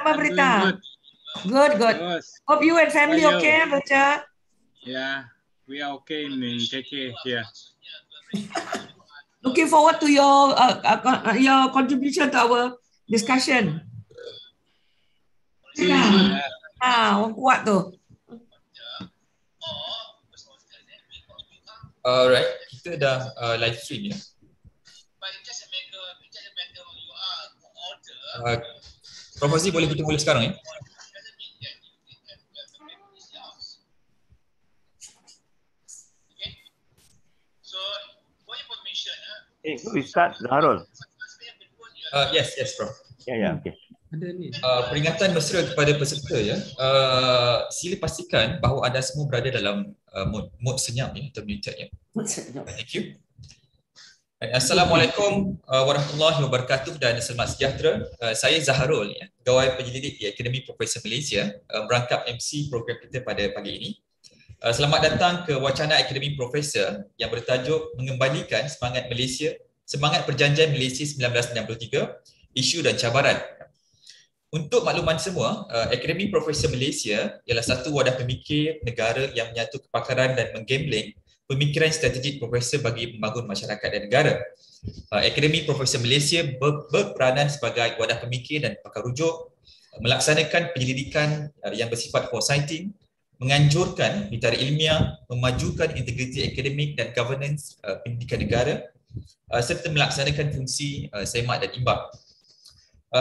apa berita? Good, good. Hope you and family Ayo. okay, Bocha. Yeah, we are okay in in JK here. Looking forward to your uh, uh, uh, your contribution to our discussion. Yeah. Kan? Ya. Ha, ah, orang kuat tu. Alright, kita dah uh, live stream ya. Yeah? Uh, Prof. Azri boleh kita boleh sekarang eh? Eh, hey, who is Kat Zaharul? Uh, yes, yes, Prof. Ya, ya, okey. Ada ni. Uh, peringatan mesra kepada peserta ya. Uh, sila pastikan bahawa anda semua berada dalam uh, mode, mode senyap ya, atau muted ya. Mode senyap. Thank you. Assalamualaikum uh, warahmatullahi wabarakatuh dan selamat sejahtera. Uh, saya Zaharul, ya, pegawai penyelidik di Akademi Profesor Malaysia, um, merangkap MC program kita pada pagi ini. Uh, selamat datang ke Wacana Akademi Profesor yang bertajuk Mengembalikan Semangat Malaysia, Semangat Perjanjian Malaysia 1963, Isu dan Cabaran. Untuk makluman semua, Akademi Profesor Malaysia ialah satu wadah pemikir negara yang menyatu kepakaran dan menggambling pemikiran strategik profesor bagi pembangun masyarakat dan negara. Uh, Akademi Profesor Malaysia ber- berperanan sebagai wadah pemikir dan pakar rujuk uh, melaksanakan penyelidikan uh, yang bersifat foresighting, menganjurkan bintara ilmiah, memajukan integriti akademik dan governance pendidikan negara serta melaksanakan fungsi semak dan imbang.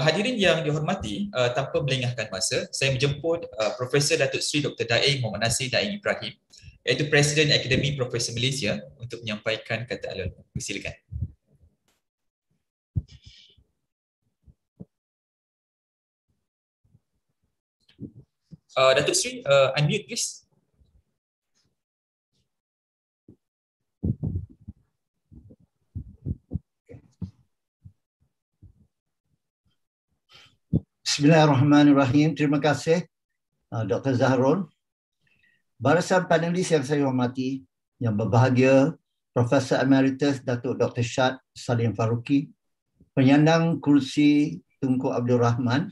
hadirin yang dihormati, tanpa melengahkan masa, saya menjemput Profesor Datuk Sri Dr. Daeng Muhammad Nasir Daeng Ibrahim iaitu Presiden Akademi Profesor Malaysia untuk menyampaikan kata alun. Silakan. Uh, Datuk Sri, uh, unmute please. Bismillahirrahmanirrahim. Terima kasih uh, Dr. Zahrul Barisan panelis yang saya hormati, yang berbahagia, Profesor Emeritus Datuk Dr. Syad Salim Faruqi, penyandang kursi Tunku Abdul Rahman,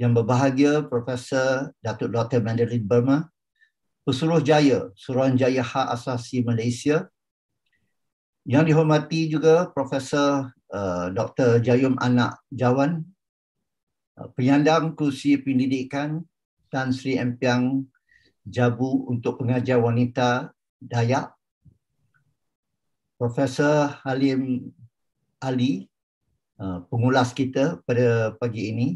yang berbahagia Profesor Datuk Dr. Madeline Burma, Pesuruh Jaya, Suruhanjaya Hak Asasi Malaysia, yang dihormati juga Profesor uh, eh, Dr. Jayum Anak Jawan, uh, penyandang kursi pendidikan Tan Sri Empiang Jabu untuk pengajar wanita Dayak. Profesor Halim Ali, uh, pengulas kita pada pagi ini.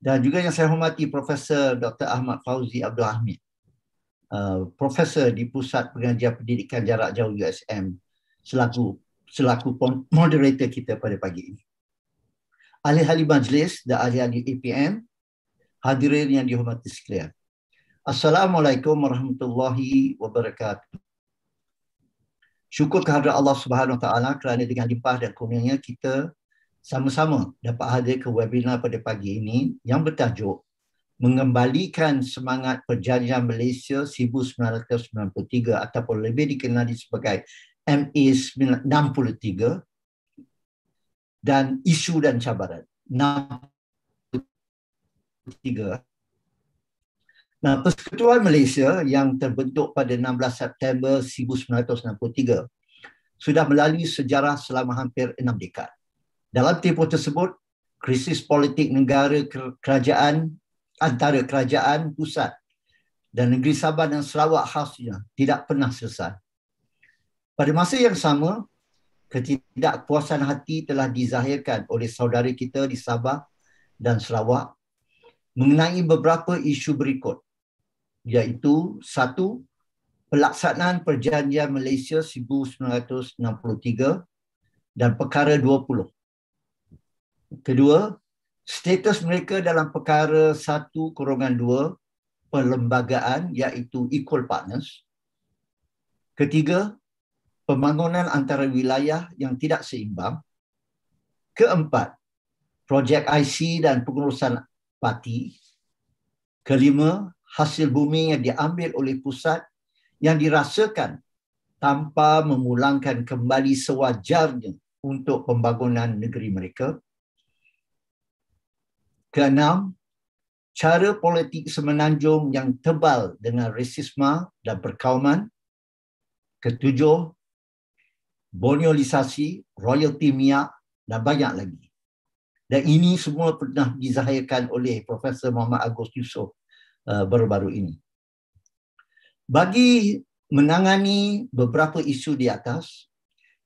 Dan juga yang saya hormati Profesor Dr. Ahmad Fauzi Abdul Hamid, uh, Profesor di Pusat Pengajar Pendidikan Jarak Jauh USM selaku selaku moderator kita pada pagi ini. Ahli-ahli majlis dan ahli-ahli APM, hadirin yang dihormati sekalian. Assalamualaikum warahmatullahi wabarakatuh. Syukur kehadirat Allah Subhanahu Wa Taala kerana dengan limpah dan kurnianya kita sama-sama dapat hadir ke webinar pada pagi ini yang bertajuk Mengembalikan Semangat Perjanjian Malaysia 1993 ataupun lebih dikenali sebagai MA63 dan isu dan cabaran 63 Nah, Persekutuan Malaysia yang terbentuk pada 16 September 1963 sudah melalui sejarah selama hampir enam dekad. Dalam tempoh tersebut, krisis politik negara kerajaan antara kerajaan pusat dan negeri Sabah dan Sarawak khasnya tidak pernah selesai. Pada masa yang sama, ketidakpuasan hati telah dizahirkan oleh saudara kita di Sabah dan Sarawak mengenai beberapa isu berikut iaitu satu pelaksanaan perjanjian Malaysia 1963 dan perkara 20. Kedua, status mereka dalam perkara 1-2 perlembagaan iaitu equal partners. Ketiga, pembangunan antara wilayah yang tidak seimbang. Keempat, projek IC dan pengurusan parti. Kelima, hasil bumi yang diambil oleh pusat yang dirasakan tanpa mengulangkan kembali sewajarnya untuk pembangunan negeri mereka. Keenam, cara politik semenanjung yang tebal dengan rasisme dan perkauman. Ketujuh, boniolisasi, royalti minyak dan banyak lagi. Dan ini semua pernah dizahirkan oleh Profesor Muhammad Agus Yusof Uh, baru-baru ini. Bagi menangani beberapa isu di atas,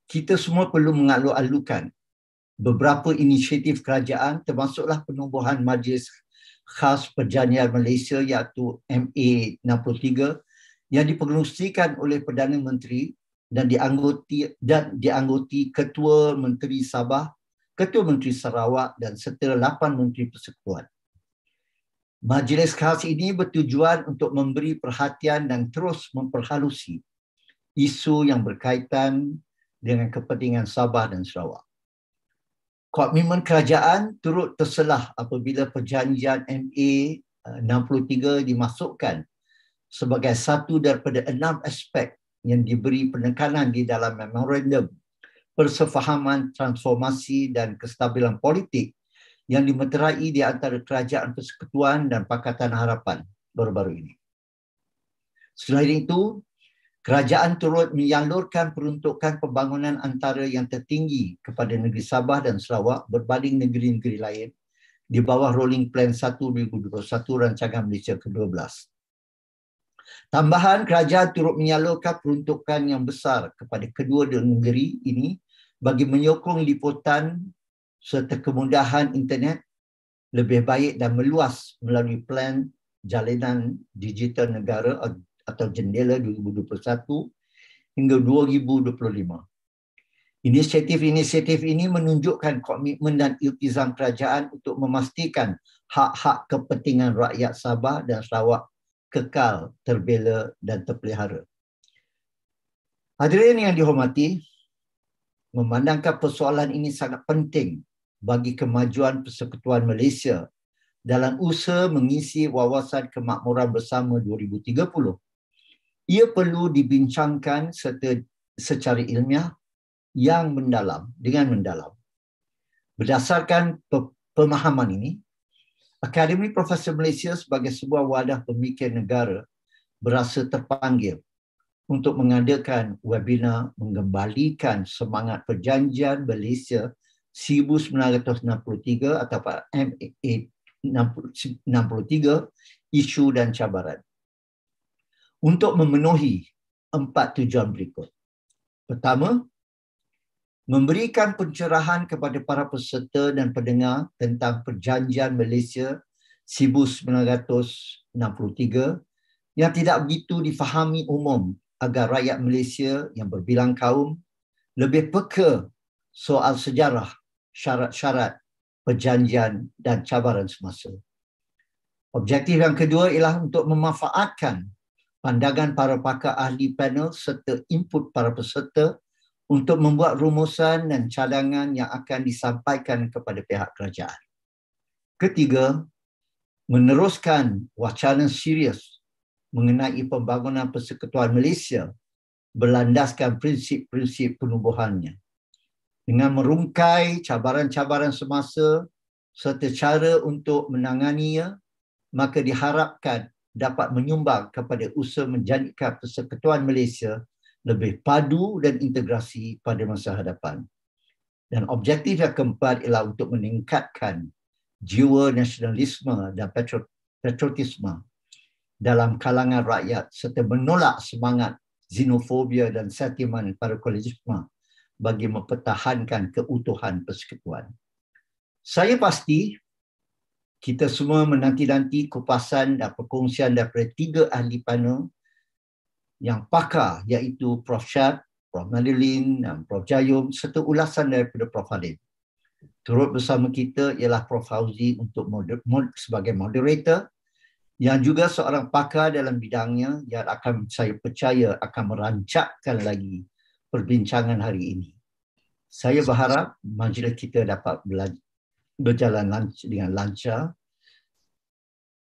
kita semua perlu mengalu-alukan beberapa inisiatif kerajaan termasuklah penubuhan Majlis Khas Perjanian Malaysia iaitu MA63 yang diperkenalkan oleh Perdana Menteri dan dianggoti dan dianggoti Ketua Menteri Sabah, Ketua Menteri Sarawak dan serta 8 Menteri Persekutuan. Majlis khas ini bertujuan untuk memberi perhatian dan terus memperhalusi isu yang berkaitan dengan kepentingan Sabah dan Sarawak. Komitmen kerajaan turut terselah apabila perjanjian MA 63 eh, dimasukkan sebagai satu daripada enam aspek yang diberi penekanan di dalam memorandum persefahaman transformasi dan kestabilan politik 2021 yang dimeterai di antara Kerajaan Persekutuan dan Pakatan Harapan baru-baru ini. Selain itu, kerajaan turut menyalurkan peruntukan pembangunan antara yang tertinggi kepada negeri Sabah dan Sarawak berbanding negeri-negeri lain di bawah Rolling Plan 1.21 Rancangan Malaysia ke-12. Tambahan kerajaan turut menyalurkan peruntukan yang besar kepada kedua dua negeri ini bagi menyokong liputan serta kemudahan internet lebih baik dan meluas melalui plan jalinan digital negara atau jendela 2021 hingga 2025. Inisiatif-inisiatif ini menunjukkan komitmen dan iltizam kerajaan untuk memastikan hak-hak kepentingan rakyat Sabah dan Sarawak kekal, terbela dan terpelihara. Hadirin yang dihormati, memandangkan persoalan ini sangat penting bagi kemajuan Persekutuan Malaysia dalam usaha mengisi wawasan kemakmuran bersama 2030. Ia perlu dibincangkan serta secara ilmiah yang mendalam dengan mendalam. Berdasarkan pemahaman ini, Akademi Profesor Malaysia sebagai sebuah wadah pemikir negara berasa terpanggil untuk mengadakan webinar mengembalikan semangat perjanjian Malaysia 1963 atau MA 63 isu dan cabaran untuk memenuhi empat tujuan berikut. Pertama, memberikan pencerahan kepada para peserta dan pendengar tentang perjanjian Malaysia 1963 yang tidak begitu difahami umum agar rakyat Malaysia yang berbilang kaum lebih peka soal sejarah syarat-syarat perjanjian dan cabaran semasa. Objektif yang kedua ialah untuk memanfaatkan pandangan para pakar ahli panel serta input para peserta untuk membuat rumusan dan cadangan yang akan disampaikan kepada pihak kerajaan. Ketiga, meneruskan wacana serius mengenai pembangunan persekutuan Malaysia berlandaskan prinsip-prinsip penubuhannya dengan merungkai cabaran-cabaran semasa serta cara untuk menanganinya, maka diharapkan dapat menyumbang kepada usaha menjadikan persekutuan Malaysia lebih padu dan integrasi pada masa hadapan. Dan objektif yang keempat ialah untuk meningkatkan jiwa nasionalisme dan patriotisme dalam kalangan rakyat serta menolak semangat xenofobia dan sentimen para kolejisme bagi mempertahankan keutuhan persekutuan. Saya pasti kita semua menanti-nanti kupasan dan perkongsian daripada tiga ahli panel yang pakar iaitu Prof. Syed, Prof. Madeline dan Prof. Jayum serta ulasan daripada Prof. Halim. Turut bersama kita ialah Prof. Fauzi untuk moder- mod- sebagai moderator yang juga seorang pakar dalam bidangnya yang akan saya percaya akan merancakkan lagi perbincangan hari ini. Saya berharap majlis kita dapat berjalan lanc- dengan lancar.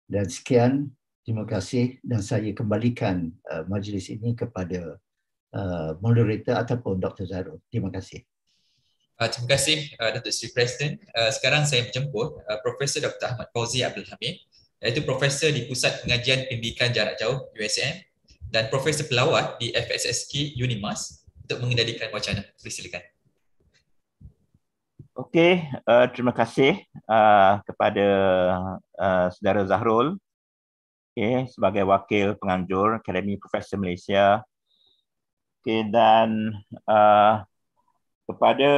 Dan sekian, terima kasih. Dan saya kembalikan uh, majlis ini kepada uh, moderator ataupun Dr. Zahrul. Terima kasih. Uh, terima kasih uh, Datuk Sri Presiden. Uh, sekarang saya menjemput uh, Profesor Dr. Ahmad Fauzi Abdul Hamid iaitu Profesor di Pusat Pengajian Pendidikan Jarak Jauh USM dan Profesor Pelawat di FSSK Unimas untuk mengendalikan wacana. Silakan. Okey, uh, terima kasih uh, kepada uh, saudara Zahrul okay, sebagai wakil penganjur Akademi Profesor Malaysia okay, dan uh, kepada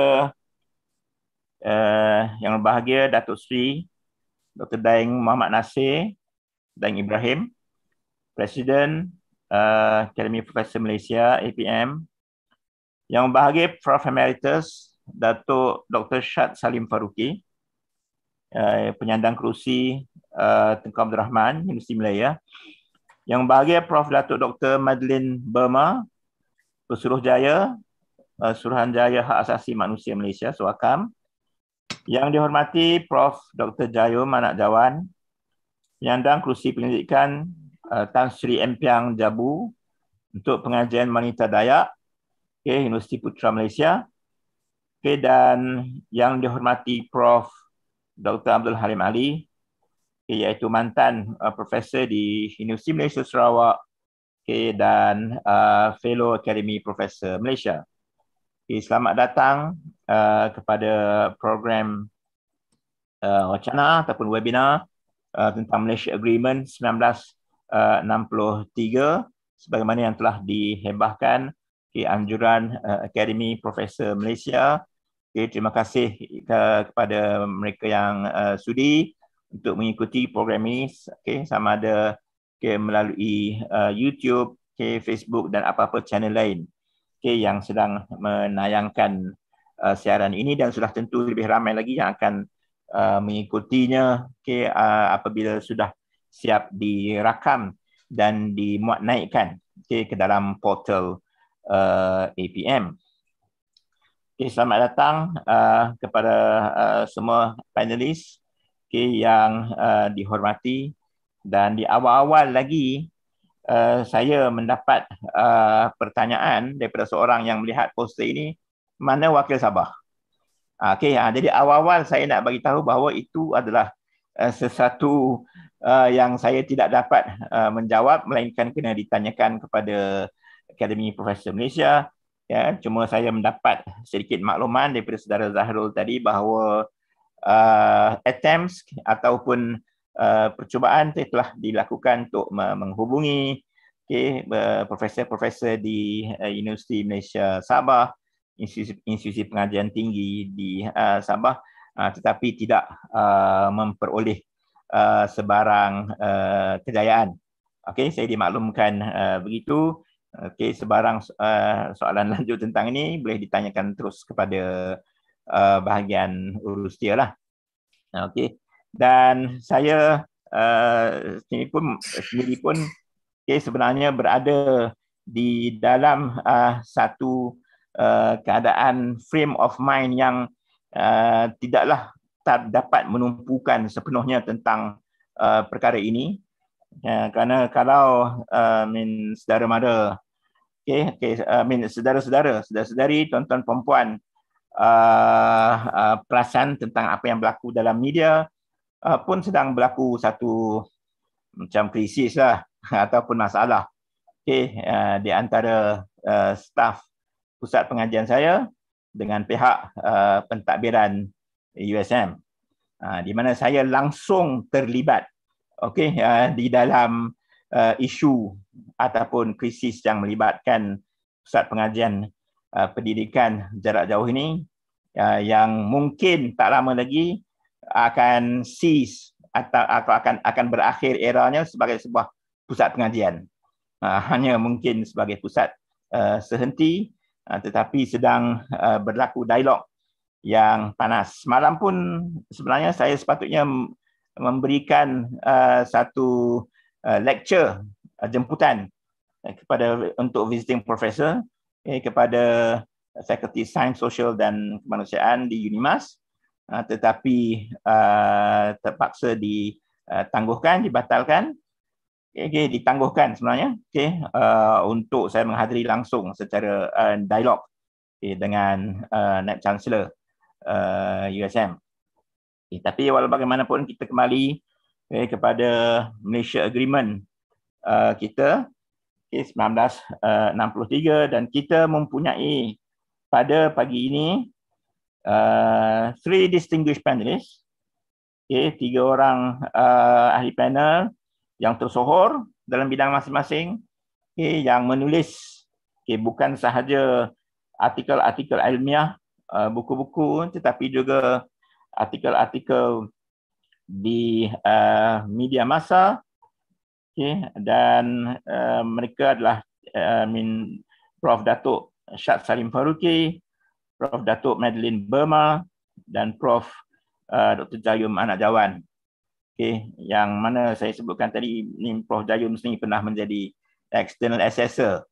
uh, yang berbahagia Datuk Sri Dr. Daeng Muhammad Nasir Daeng Ibrahim Presiden uh, Akademi Profesor Malaysia APM yang bahagia Prof. Emeritus Datuk Dr. Syad Salim Faruqi, eh, penyandang kerusi eh, Tengku Abdul Rahman, Universiti Malaya. Yang bahagia Prof. Datuk Dr. Madeline Burma, Pesuruhjaya, eh, Suruhanjaya Hak Asasi Manusia Malaysia, Suakam. Yang dihormati Prof. Dr. Jayo Manak Jawan, penyandang kerusi penyelidikan Tan Sri Empiang Jabu untuk pengajian wanita Dayak okay, Universiti Putra Malaysia. Okay, dan yang dihormati Prof. Dr. Abdul Halim Ali, okay, iaitu mantan uh, Profesor di Universiti Malaysia Sarawak okay, dan uh, Fellow Academy Profesor Malaysia. Okay, selamat datang uh, kepada program uh, wacana ataupun webinar uh, tentang Malaysia Agreement 1963 uh, sebagaimana yang telah dihebahkan okay, anjuran uh, Akademi Profesor Malaysia. Okay, terima kasih uh, kepada mereka yang uh, sudi untuk mengikuti program ini okay, sama ada okay, melalui uh, YouTube, okay, Facebook dan apa-apa channel lain okay, yang sedang menayangkan uh, siaran ini dan sudah tentu lebih ramai lagi yang akan uh, mengikutinya okay, uh, apabila sudah siap dirakam dan dimuat naikkan okay, ke dalam portal uh, APM. Okay, selamat datang uh, kepada uh, semua panelis okay, yang uh, dihormati dan di awal-awal lagi uh, saya mendapat uh, pertanyaan daripada seorang yang melihat poster ini mana wakil Sabah. Ah, okay, uh, ah, jadi awal-awal saya nak bagi tahu bahawa itu adalah uh, sesuatu uh, yang saya tidak dapat uh, menjawab melainkan kena ditanyakan kepada Academy Profesor Malaysia. Ya, cuma saya mendapat sedikit makluman daripada saudara Zahrul tadi bahawa uh, attempts ataupun uh, percubaan telah dilakukan untuk menghubungi okay, uh, profesor-profesor di uh, Universiti Malaysia Sabah, institusi, institusi pengajian tinggi di uh, Sabah uh, tetapi tidak uh, memperoleh uh, sebarang uh, kejayaan. Okay, saya dimaklumkan uh, begitu. Okey, sebarang uh, soalan lanjut tentang ini boleh ditanyakan terus kepada uh, bahagian urus dia lah. Okey, dan saya uh, eh, sendiri pun, sendiri pun okay, sebenarnya berada di dalam uh, satu uh, keadaan frame of mind yang uh, tidaklah tak dapat menumpukan sepenuhnya tentang uh, perkara ini Ya, kerana kalau uh, min saudara mara, okay, okay, uh, min saudara-saudara, saudara-saudari, tuan-tuan perempuan, uh, uh, perasan tentang apa yang berlaku dalam media uh, pun sedang berlaku satu macam krisis lah ataupun masalah. Okay, uh, di antara uh, staff pusat pengajian saya dengan pihak uh, pentadbiran USM uh, di mana saya langsung terlibat okay, uh, ya, di dalam uh, isu ataupun krisis yang melibatkan pusat pengajian uh, pendidikan jarak jauh ini uh, yang mungkin tak lama lagi akan cease atau, atau akan akan berakhir eranya sebagai sebuah pusat pengajian. Uh, hanya mungkin sebagai pusat uh, sehenti uh, tetapi sedang uh, berlaku dialog yang panas. Semalam pun sebenarnya saya sepatutnya memberikan uh, satu uh, lecture uh, jemputan uh, kepada untuk visiting professor okay, eh, kepada faculty sains sosial dan kemanusiaan di UNIMAS uh, tetapi uh, terpaksa ditangguhkan uh, dibatalkan okay, eh, okay, ditangguhkan sebenarnya okay, uh, untuk saya menghadiri langsung secara uh, dialog okay, dengan uh, net chancellor uh, USM Eh, tapi bagaimanapun kita kembali eh, kepada Malaysia Agreement uh, kita eh, ah, 1963 dan kita mempunyai pada pagi ini uh, three distinguished panelists, okay, tiga orang uh, ahli panel yang tersohor dalam bidang masing-masing okay, yang menulis okay, bukan sahaja artikel-artikel ilmiah, uh, buku-buku tetapi juga artikel-artikel di uh, media massa okay. dan uh, mereka adalah uh, min Prof Datuk Syad Salim Faruqi, Prof Datuk Madeline Burma dan Prof uh, Dr Jayum Anak Jawan. Okey, yang mana saya sebutkan tadi ni Prof Jayum sendiri pernah menjadi external assessor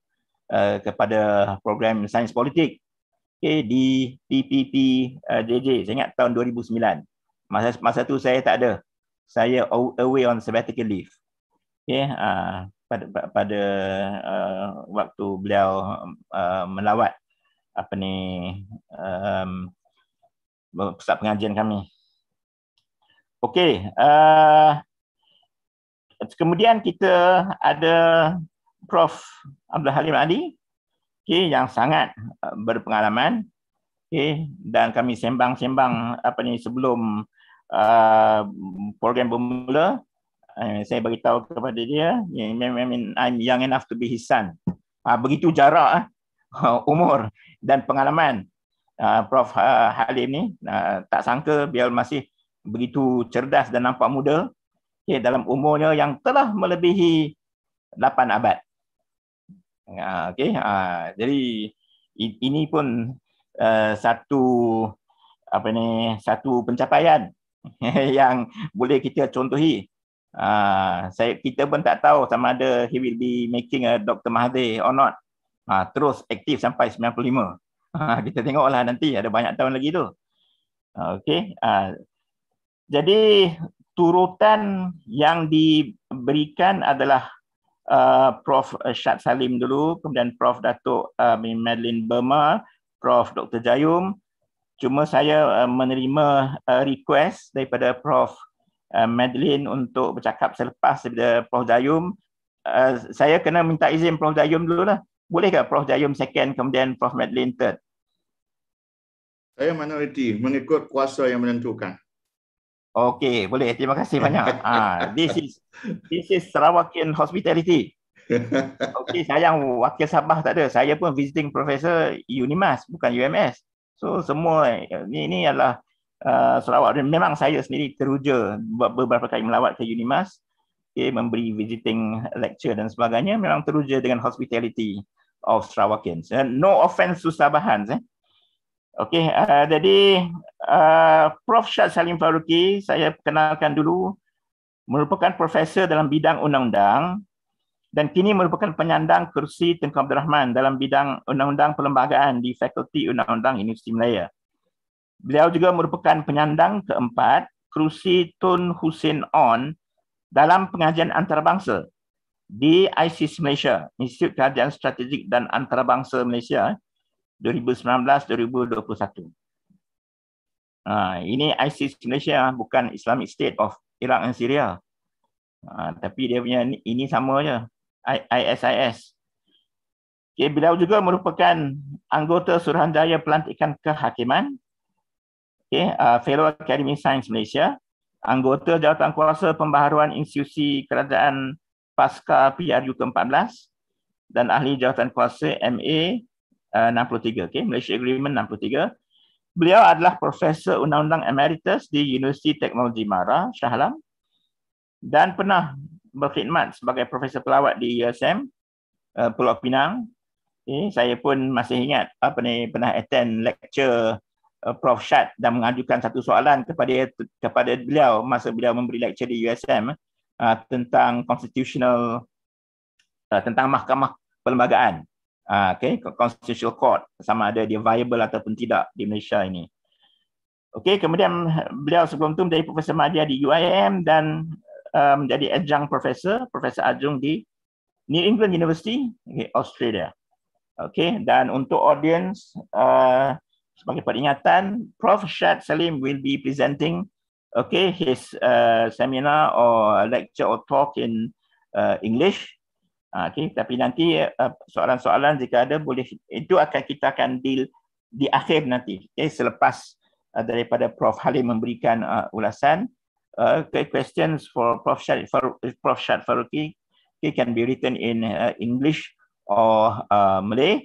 uh, kepada program sains politik okay, di PPP uh, JJ. Saya ingat tahun 2009. Masa masa tu saya tak ada. Saya away on sabbatical leave. Okay, uh, pada pada uh, waktu beliau uh, melawat apa ni um, pusat pengajian kami. Okay. uh, kemudian kita ada Prof Abdul Halim Ali okay, yang sangat uh, berpengalaman okay, dan kami sembang-sembang apa ni sebelum uh, program bermula uh, saya tahu kepada dia I'm young enough to be his son uh, begitu jarak uh, umur dan pengalaman uh, Prof uh, Halim ni uh, tak sangka biar masih begitu cerdas dan nampak muda okay, dalam umurnya yang telah melebihi 8 abad Uh, ah, okay, uh, ah, jadi ini pun uh, satu apa ni satu pencapaian yang boleh kita contohi. Uh, saya kita pun tak tahu sama ada he will be making a Dr Mahathir or not. Uh, terus aktif sampai 95. Uh, kita tengoklah nanti ada banyak tahun lagi tu. Uh, okay, uh, jadi turutan yang diberikan adalah Uh, Prof uh, Syad Salim dulu, kemudian Prof Datuk uh, Madeline Burma, Prof Dr Jayum. Cuma saya uh, menerima uh, request daripada Prof uh, Madeline untuk bercakap selepas daripada Prof Jayum. Uh, saya kena minta izin Prof Jayum dulu lah. Bolehkah Prof Jayum second kemudian Prof Madeline third? Saya minoriti mengikut kuasa yang menentukan. Okey, boleh. Terima kasih banyak. Ah, this is this is Sarawakian Hospitality. Okey, sayang wakil Sabah tak ada. Saya pun visiting professor UNIMAS bukan UMS. So semua eh, ni ni adalah uh, Sarawak. Memang saya sendiri teruja beberapa kali melawat ke UNIMAS. Okay, memberi visiting lecture dan sebagainya memang teruja dengan hospitality of Sarawakians. Eh, no offense to Sabahans eh. Okey, uh, jadi uh, Prof. Syad Salim Faruqi, saya perkenalkan dulu, merupakan profesor dalam bidang undang-undang dan kini merupakan penyandang kursi Tengku Abdul Rahman dalam bidang undang-undang perlembagaan di Fakulti Undang-Undang Universiti Malaya. Beliau juga merupakan penyandang keempat kursi Tun Hussein On dalam pengajian antarabangsa di ICC Malaysia, Institut Kajian Strategik dan Antarabangsa Malaysia 2019-2021. Ha, ini ISIS Malaysia ah, bukan Islamic State of Iraq and Syria. Ha, tapi dia punya ini, ini sama je. ISIS. Okay, beliau juga merupakan anggota Suruhanjaya Pelantikan Kehakiman. Okay, uh, Fellow Academy Science Malaysia. Anggota Jawatan Jawatankuasa Pembaharuan Institusi Kerajaan Pasca PRU ke-14 dan ahli jawatan kuasa MA uh, 63 okay. Malaysia Agreement 63 beliau adalah profesor undang-undang emeritus di Universiti Teknologi Mara Shah Alam dan pernah berkhidmat sebagai profesor pelawat di USM uh, eh, Pulau Pinang okay. Eh, saya pun masih ingat apa ni pernah attend lecture eh, Prof Syad dan mengajukan satu soalan kepada kepada beliau masa beliau memberi lecture di USM uh, tentang constitutional uh, tentang mahkamah perlembagaan Ah, okay, constitutional court sama ada dia viable ataupun tidak di Malaysia ini. Okay, kemudian beliau sebelum itu menjadi Profesor Madya di UIM dan uh, menjadi um, adjunct professor, Profesor Adjung di New England University, okay, Australia. Okay, dan untuk audience, uh, sebagai peringatan, Prof. Shad Salim will be presenting okay, his uh, seminar or lecture or talk in uh, English. Ha, okay, tapi nanti eh, soalan-soalan jika ada boleh itu akan kita akan deal di akhir nanti. Okay, selepas eh, daripada Prof Halim memberikan uh, ulasan, okay, questions for Prof Shad Prof Shad Faruqi, okay, can be written in uh, English or uh, Malay.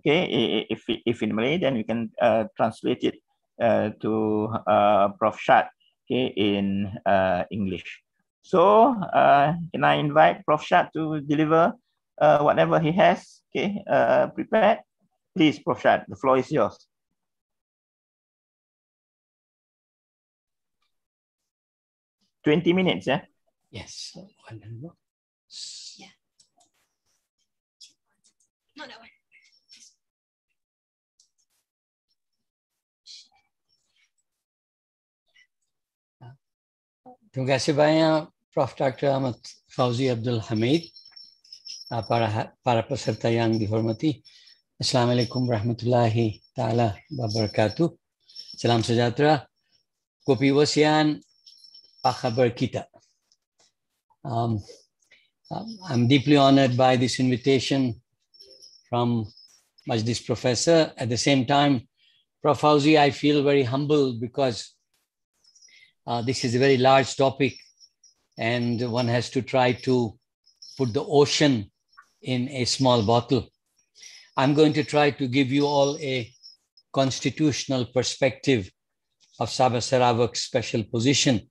Okay, if if in Malay, then we can uh, translate it uh, to uh, Prof Shad okay, in uh, English. So uh, can I invite Prof. Shah to deliver uh, whatever he has okay, uh, prepared? Please, Prof. Shah, the floor is yours. Twenty minutes, yeah. Yes. Tugasibaya, Prof. Dr. Ahmad Fauzi Abdul Hamid, uh, para, para Pasarta Yang di hormati. warahmatullahi ta'ala wabarakatuh. Salam sejahtera. Kopi wasian, apa kita? Um, uh, I'm deeply honored by this invitation from Majlis Professor. At the same time, Prof. Fauzi, I feel very humble because uh, this is a very large topic, and one has to try to put the ocean in a small bottle. I'm going to try to give you all a constitutional perspective of Sabah Sarawak's special position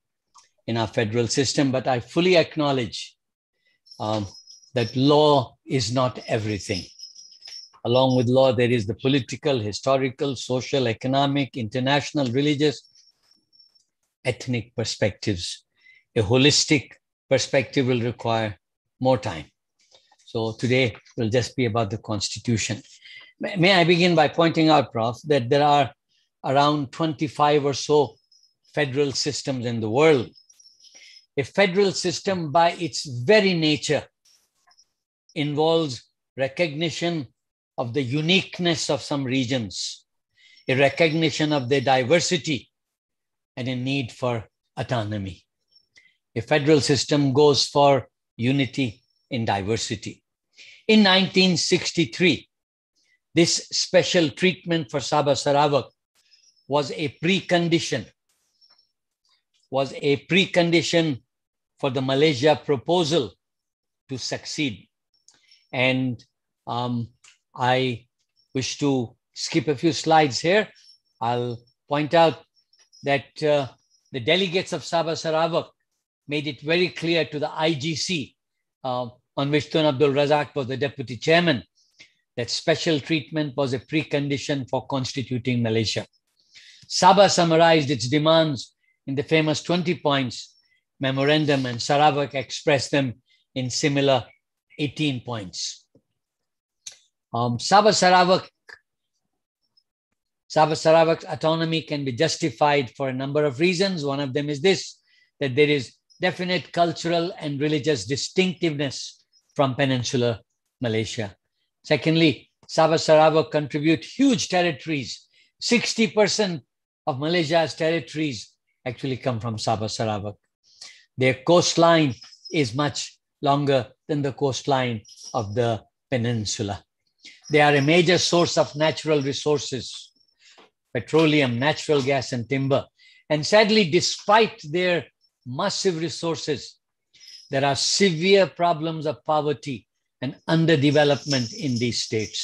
in our federal system, but I fully acknowledge um, that law is not everything. Along with law, there is the political, historical, social, economic, international, religious, ethnic perspectives. A holistic perspective will require more time. So today will just be about the constitution. May I begin by pointing out, Prof, that there are around 25 or so federal systems in the world. A federal system, by its very nature, involves recognition of the uniqueness of some regions, a recognition of their diversity, and a need for autonomy. A federal system goes for unity in diversity. In 1963, this special treatment for Sabah Sarawak was a precondition, was a precondition for the Malaysia proposal to succeed. And um, I wish to skip a few slides here. I'll point out that uh, the delegates of Sabah Sarawak made it very clear to the IGC, uh, um, on which Tun Abdul Razak was the deputy chairman, that special treatment was a precondition for constituting Malaysia. Sabah summarized its demands in the famous 20 points memorandum, and Sarawak expressed them in similar 18 points. Um, Sabah Sarawak Savasaravak's autonomy can be justified for a number of reasons. One of them is this, that there is definite cultural and religious distinctiveness from peninsular Malaysia. Secondly, Savasaravak contribute huge territories. 60% of Malaysia's territories actually come from Sarawak. Their coastline is much longer than the coastline of the peninsula. They are a major source of natural resources petroleum, natural gas, and timber. And sadly, despite their massive resources, there are severe problems of poverty and underdevelopment in these states.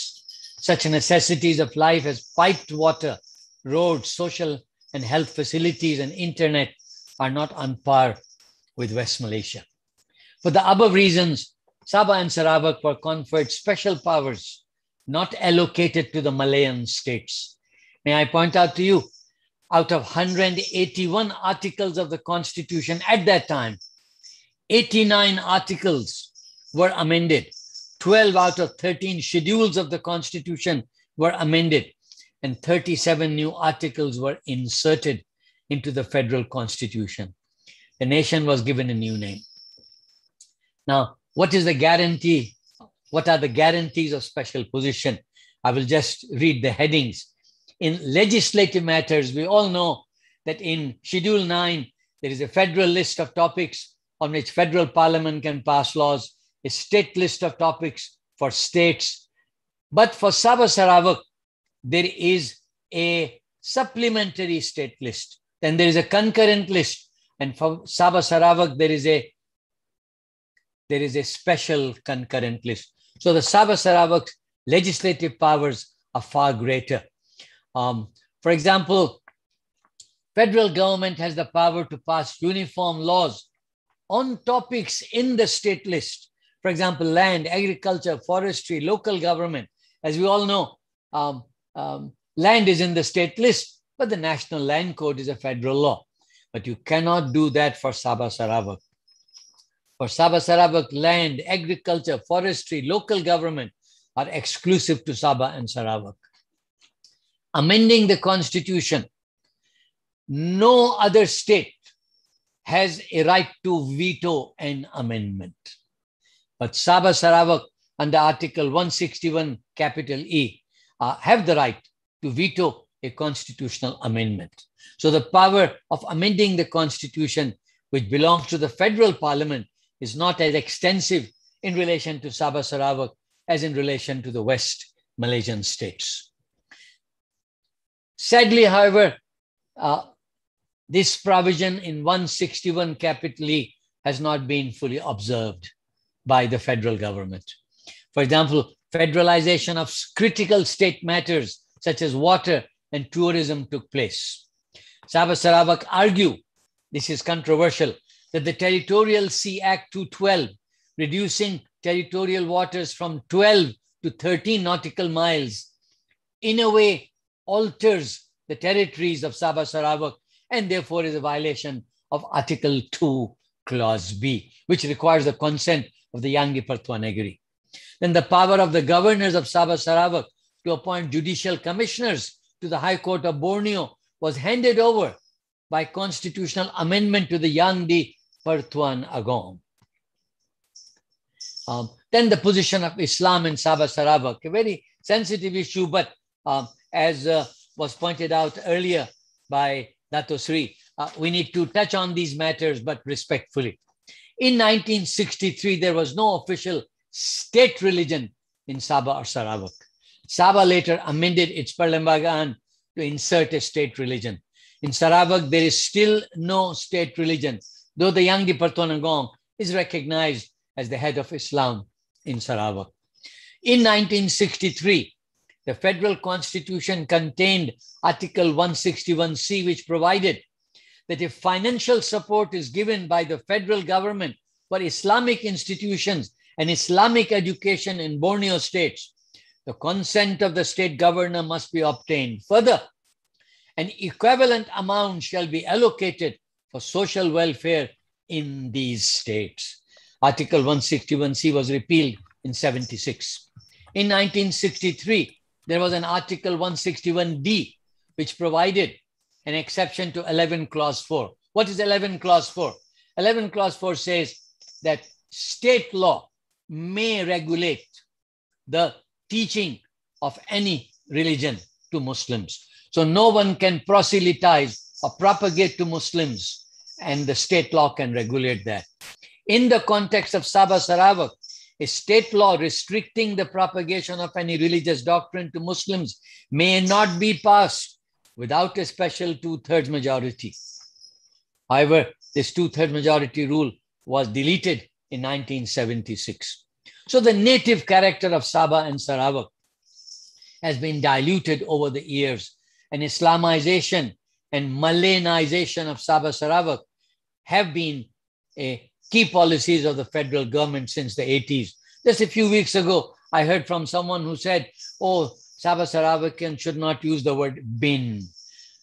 Such necessities of life as piped water, roads, social and health facilities, and internet are not on par with West Malaysia. For the above reasons, Sabah and Sarawak were conferred special powers not allocated to the Malayan states. May I point out to you, out of 181 articles of the Constitution at that time, 89 articles were amended. 12 out of 13 schedules of the Constitution were amended, and 37 new articles were inserted into the federal Constitution. The nation was given a new name. Now, what is the guarantee? What are the guarantees of special position? I will just read the headings in legislative matters, we all know that in Schedule 9, there is a federal list of topics on which federal parliament can pass laws, a state list of topics for states. But for Sabah Sarawak, there is a supplementary state list. Then there is a concurrent list. And for Sabah Sarawak, there is a there is a special concurrent list. So the Sabah Sarawak legislative powers are far greater. Um, for example, federal government has the power to pass uniform laws on topics in the state list. For example, land, agriculture, forestry, local government. As we all know, um, um, land is in the state list, but the National Land Code is a federal law. But you cannot do that for Sabah Sarawak. For Sabah Sarawak, land, agriculture, forestry, local government are exclusive to Sabah and Sarawak amending the constitution, no other state has a right to veto an amendment. But Sabah Sarawak under Article 161, capital E, uh, have the right to veto a constitutional amendment. So the power of amending the constitution, which belongs to the federal parliament, is not as extensive in relation to Sabah Sarawak as in relation to the West Malaysian states. Sadly, however, uh, this provision in 161 Capital E has not been fully observed by the federal government. For example, federalization of critical state matters such as water and tourism took place. Sabah Sarawak argue, this is controversial, that the Territorial Sea Act 212, reducing territorial waters from 12 to 13 nautical miles, in a way alters the territories of Sabah Sarawak and therefore is a violation of Article 2, Clause B, which requires the consent of the Yangi Partwanagari. Then the power of the governors of Sabah Sarawak to appoint judicial commissioners to the High Court of Borneo was handed over by constitutional amendment to the Yangdi Pertuan Agong. Um, then the position of Islam in Sabah Sarawak, a very sensitive issue, but um, as uh, was pointed out earlier by Dato Sri. Uh, we need to touch on these matters, but respectfully. In 1963, there was no official state religion in Sabah or Sarawak. Sabah later amended its Perlembagaan to insert a state religion. In Sarawak, there is still no state religion, though the Yangdi Pertuanagong is recognized as the head of Islam in Sarawak. In 1963, the federal constitution contained Article 161C, which provided that if financial support is given by the federal government for Islamic institutions and Islamic education in Borneo states, the consent of the state governor must be obtained. Further, an equivalent amount shall be allocated for social welfare in these states. Article 161C was repealed in 76. In 1963, there was an Article 161D, which provided an exception to 11 Clause 4. What is 11 Clause 4? 11 Clause 4 says that state law may regulate the teaching of any religion to Muslims. So no one can proselytize or propagate to Muslims, and the state law can regulate that. In the context of sabah Sarawak, a state law restricting the propagation of any religious doctrine to Muslims may not be passed without a special two-thirds majority. However, this two-thirds majority rule was deleted in 1976. So the native character of Sabah and Sarawak has been diluted over the years and Islamization and Malayization of Sabah Sarawak have been a key policies of the federal government since the 80s. Just a few weeks ago, I heard from someone who said, oh, Sabah Sarawakian should not use the word bin.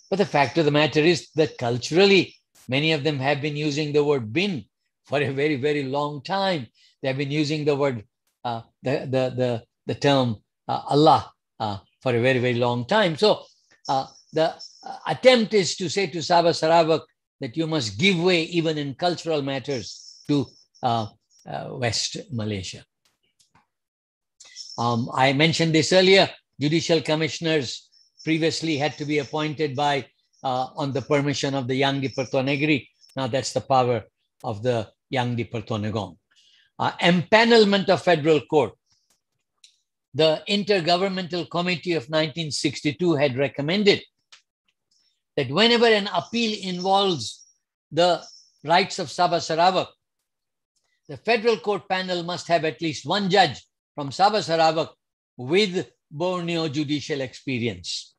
But the fact of the matter is that culturally, many of them have been using the word bin for a very, very long time. They've been using the word, uh, the, the, the, the term uh, Allah uh, for a very, very long time. So uh, the uh, attempt is to say to Sabah Sarawak that you must give way even in cultural matters to uh, uh, West Malaysia. Um, I mentioned this earlier, judicial commissioners previously had to be appointed by, uh, on the permission of the Yang di Pertuan Now that's the power of the Yang di Pertuan Agong. Uh, empanelment of federal court. The Intergovernmental Committee of 1962 had recommended that whenever an appeal involves the rights of Sabah Sarawak, the federal court panel must have at least one judge from Sabah Sarawak with Borneo judicial experience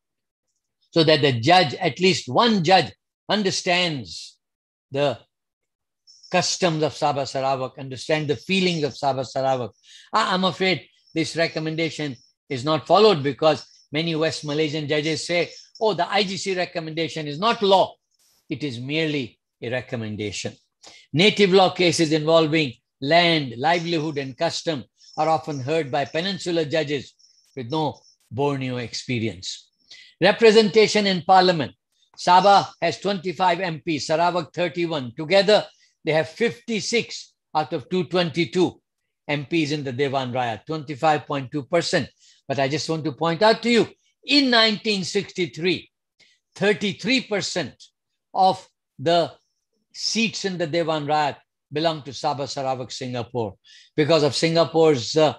so that the judge, at least one judge, understands the customs of Sabah Sarawak, understand the feelings of Sabah Sarawak. I'm afraid this recommendation is not followed because many West Malaysian judges say, oh, the IGC recommendation is not law. It is merely a recommendation. Native law cases involving land, livelihood, and custom are often heard by peninsular judges with no Borneo experience. Representation in parliament. Sabah has 25 MPs, Sarawak 31. Together, they have 56 out of 222 MPs in the Devan Raya, 25.2%. But I just want to point out to you, in 1963, 33% of the seats in the Devan Raya Belong to Sabah Sarawak Singapore. Because of Singapore's uh,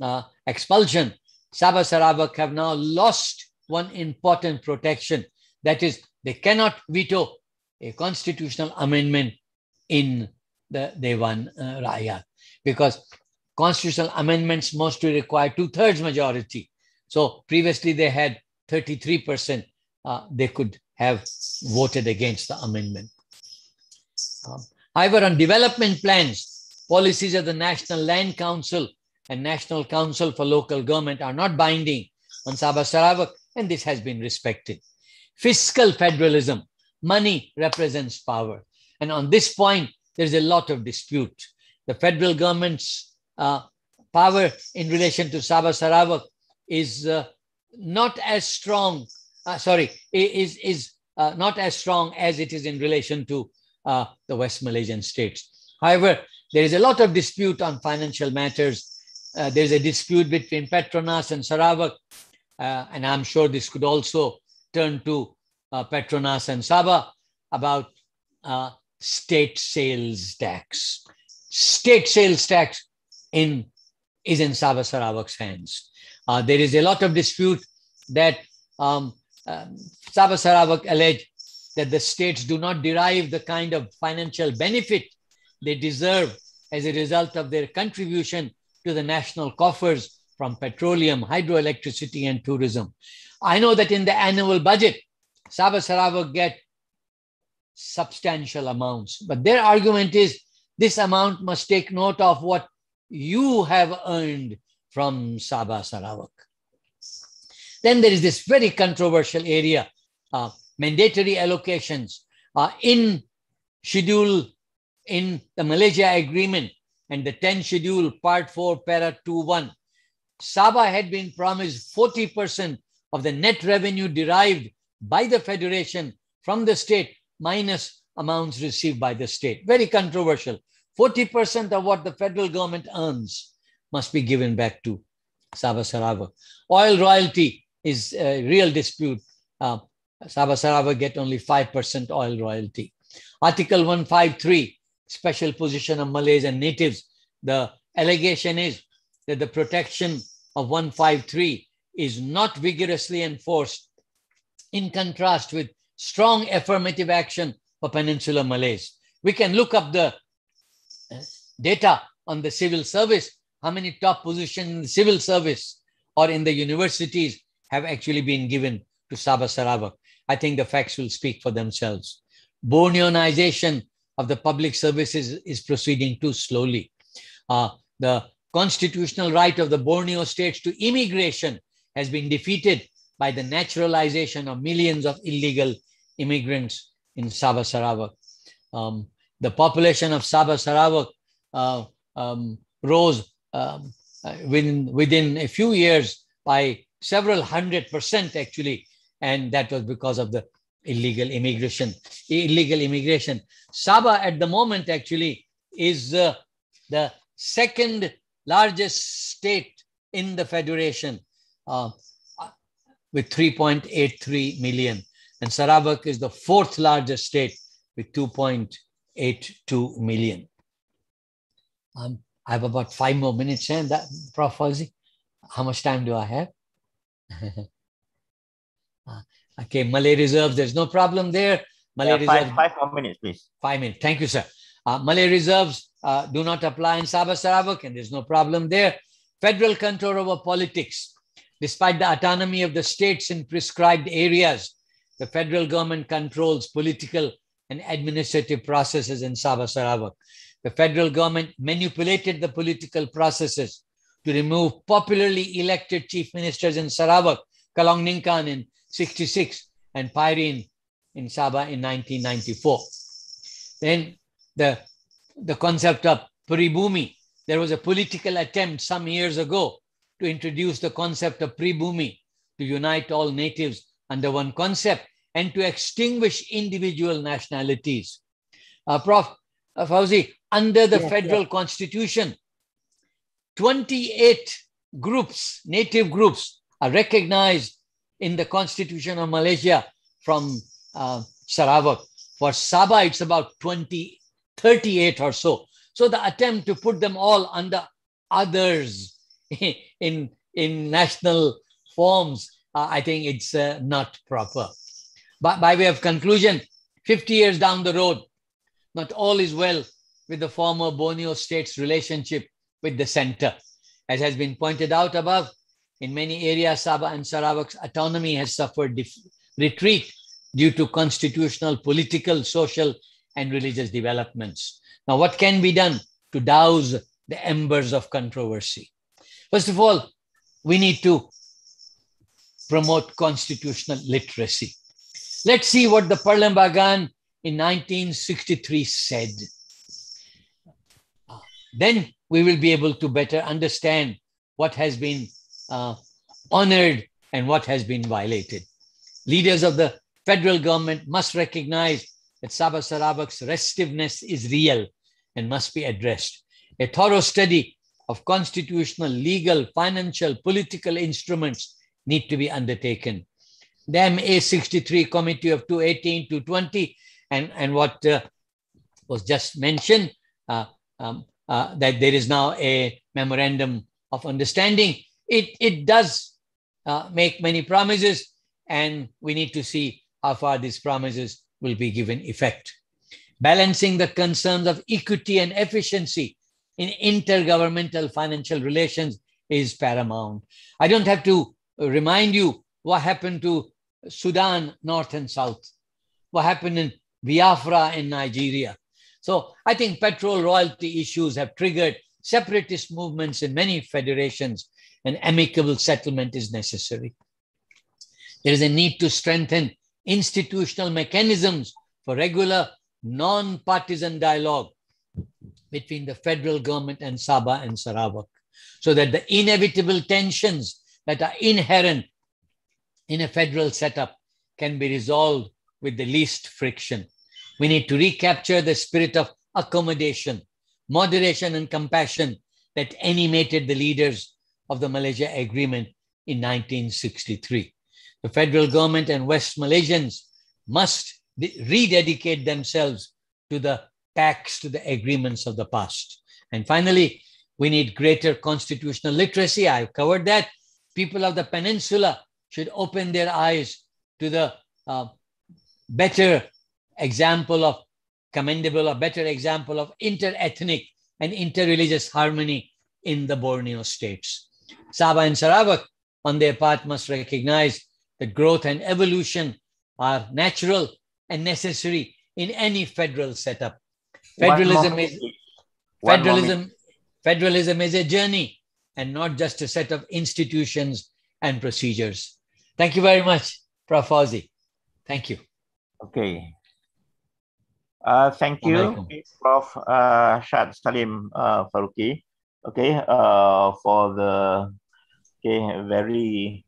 uh, expulsion, Sabah Sarawak have now lost one important protection. That is, they cannot veto a constitutional amendment in the Dewan uh, Raya because constitutional amendments mostly require two-thirds majority. So previously they had 33%. Uh, they could have voted against the amendment. Um, However, on development plans, policies of the National Land Council and National Council for Local Government are not binding on Sabah Sarawak, and this has been respected. Fiscal federalism, money represents power. And on this point, there's a lot of dispute. The federal government's uh, power in relation to Sabah Sarawak is uh, not as strong, uh, sorry, is, is uh, not as strong as it is in relation to uh, the West Malaysian states. However, there is a lot of dispute on financial matters. Uh, there's a dispute between Petronas and Sarawak, uh, and I'm sure this could also turn to uh, Petronas and Sabah about uh, state sales tax. State sales tax in is in Sabah Sarawak's hands. Uh, there is a lot of dispute that um, um, Sabah Sarawak allege that the states do not derive the kind of financial benefit they deserve as a result of their contribution to the national coffers from petroleum, hydroelectricity, and tourism. I know that in the annual budget, Sabah get substantial amounts, but their argument is this amount must take note of what you have earned from Sabah Sarawak. Then there is this very controversial area, uh, mandatory allocations are in schedule in the Malaysia Agreement and the 10 schedule, part 4, para 2.1. Sabah had been promised 40% of the net revenue derived by the Federation from the state minus amounts received by the state. Very controversial. 40% of what the federal government earns must be given back to Sabah Sarawak. Oil royalty is a real dispute. Uh, Sabah Sarawak get only 5% oil royalty. Article 153, special position of Malays and natives. The allegation is that the protection of 153 is not vigorously enforced in contrast with strong affirmative action for Peninsular Malays. We can look up the data on the civil service, how many top positions in the civil service or in the universities have actually been given to Sabah Sarawak. I think the facts will speak for themselves. Borneonization of the public services is proceeding too slowly. Uh, the constitutional right of the Borneo states to immigration has been defeated by the naturalization of millions of illegal immigrants in Sabah Sarawak. Um, the population of Sabah Sarawak uh, um, rose um, uh, within, within a few years by several hundred percent, actually, and that was because of the illegal immigration. Illegal immigration. Sabah at the moment actually is uh, the second largest state in the federation uh, with 3.83 million. And Sarawak is the fourth largest state with 2.82 million. Um, I have about five more minutes, and eh, that, Prof. How much time do I have? Ah, okay, Malay reserves, there's no problem there. Malay yeah, five, reserves. Five more minutes, please. Five minutes. Thank you, sir. Uh, Malay reserves uh, do not apply in Sabah Sarawak, and there's no problem there. Federal control over politics. Despite the autonomy of the states in prescribed areas, the federal government controls political and administrative processes in Sabah Sarawak. The federal government manipulated the political processes to remove popularly elected chief ministers in Sarawak, Kalong Ningkan, and 66 and Pirene in Sabah in 1994. Then the, the concept of Puribhumi. There was a political attempt some years ago to introduce the concept of Pribhumi, to unite all natives under one concept and to extinguish individual nationalities. Uh, Prof. Uh, Fauzi, under the federal constitution, 28 groups, native groups, are recognized in the constitution of Malaysia from uh, Sarawak. For Sabah, it's about 20, 38 or so. So the attempt to put them all under others in, in national forms, uh, I think it's uh, not proper. But by way of conclusion, 50 years down the road, not all is well with the former Borneo state's relationship with the center. As has been pointed out above, in many areas, Sabah and Sarawak's autonomy has suffered retreat due to constitutional, political, social, and religious developments. Now, what can be done to douse the embers of controversy? First of all, we need to promote constitutional literacy. Let's see what the Parliament Perlembagan in 1963 said. Then we will be able to better understand what has been uh, honored and what has been violated. Leaders of the federal government must recognize that Sabah Sarawak's restiveness is real and must be addressed. A thorough study of constitutional, legal, financial, political instruments need to be undertaken. The MA63 Committee of 218 to 20 and, and what uh, was just mentioned, uh, um, uh, that there is now a memorandum of understanding it, it does uh, make many promises, and we need to see how far these promises will be given effect. Balancing the concerns of equity and efficiency in intergovernmental financial relations is paramount. I don't have to remind you what happened to Sudan, North and South, what happened in Biafra in Nigeria. So I think petrol royalty issues have triggered separatist movements in many federations an amicable settlement is necessary. There is a need to strengthen institutional mechanisms for regular non-partisan dialogue between the federal government and Sabah and Sarawak so that the inevitable tensions that are inherent in a federal setup can be resolved with the least friction. We need to recapture the spirit of accommodation, moderation, and compassion that animated the leaders of the Malaysia Agreement in 1963. The federal government and West Malaysians must rededicate themselves to the pacts, to the agreements of the past. And finally, we need greater constitutional literacy. I've covered that. People of the peninsula should open their eyes to the uh, better example of commendable, a better example of inter-ethnic and inter-religious harmony in the Borneo states. Saba and Sarawak on their part must recognize that growth and evolution are natural and necessary in any federal setup. Federalism is federalism, federalism is a journey and not just a set of institutions and procedures. Thank you very much, Prof. Fawzi. Thank you. Okay. Uh, thank you, Prof. Uh, Shad Salim uh, Faruqi. okay uh, for the okay very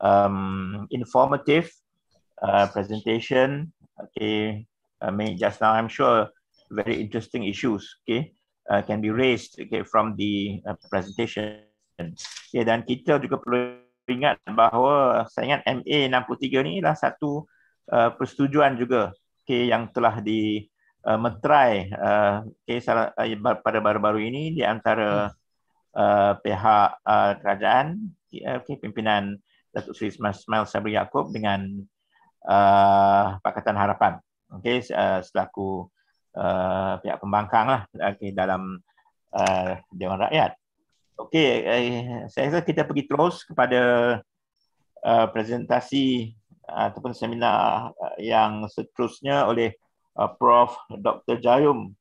um, informative uh, presentation okay I mean just now I'm sure very interesting issues okay uh, can be raised okay from the uh, presentation okay dan kita juga perlu ingat bahawa saya ingat MA 63 ni lah satu uh, persetujuan juga okay yang telah di uh, mentrai uh, uh pada baru-baru ini di antara hmm. uh, pihak uh, kerajaan uh, okay, pimpinan Datuk Seri Ismail Sabri Yaakob dengan uh, Pakatan Harapan okay, uh, selaku uh, pihak pembangkang lah, okay, dalam uh, Dewan Rakyat. Okey, eh, saya rasa kita pergi terus kepada uh, presentasi uh, ataupun seminar uh, yang seterusnya oleh uh, Prof Dr Jayum.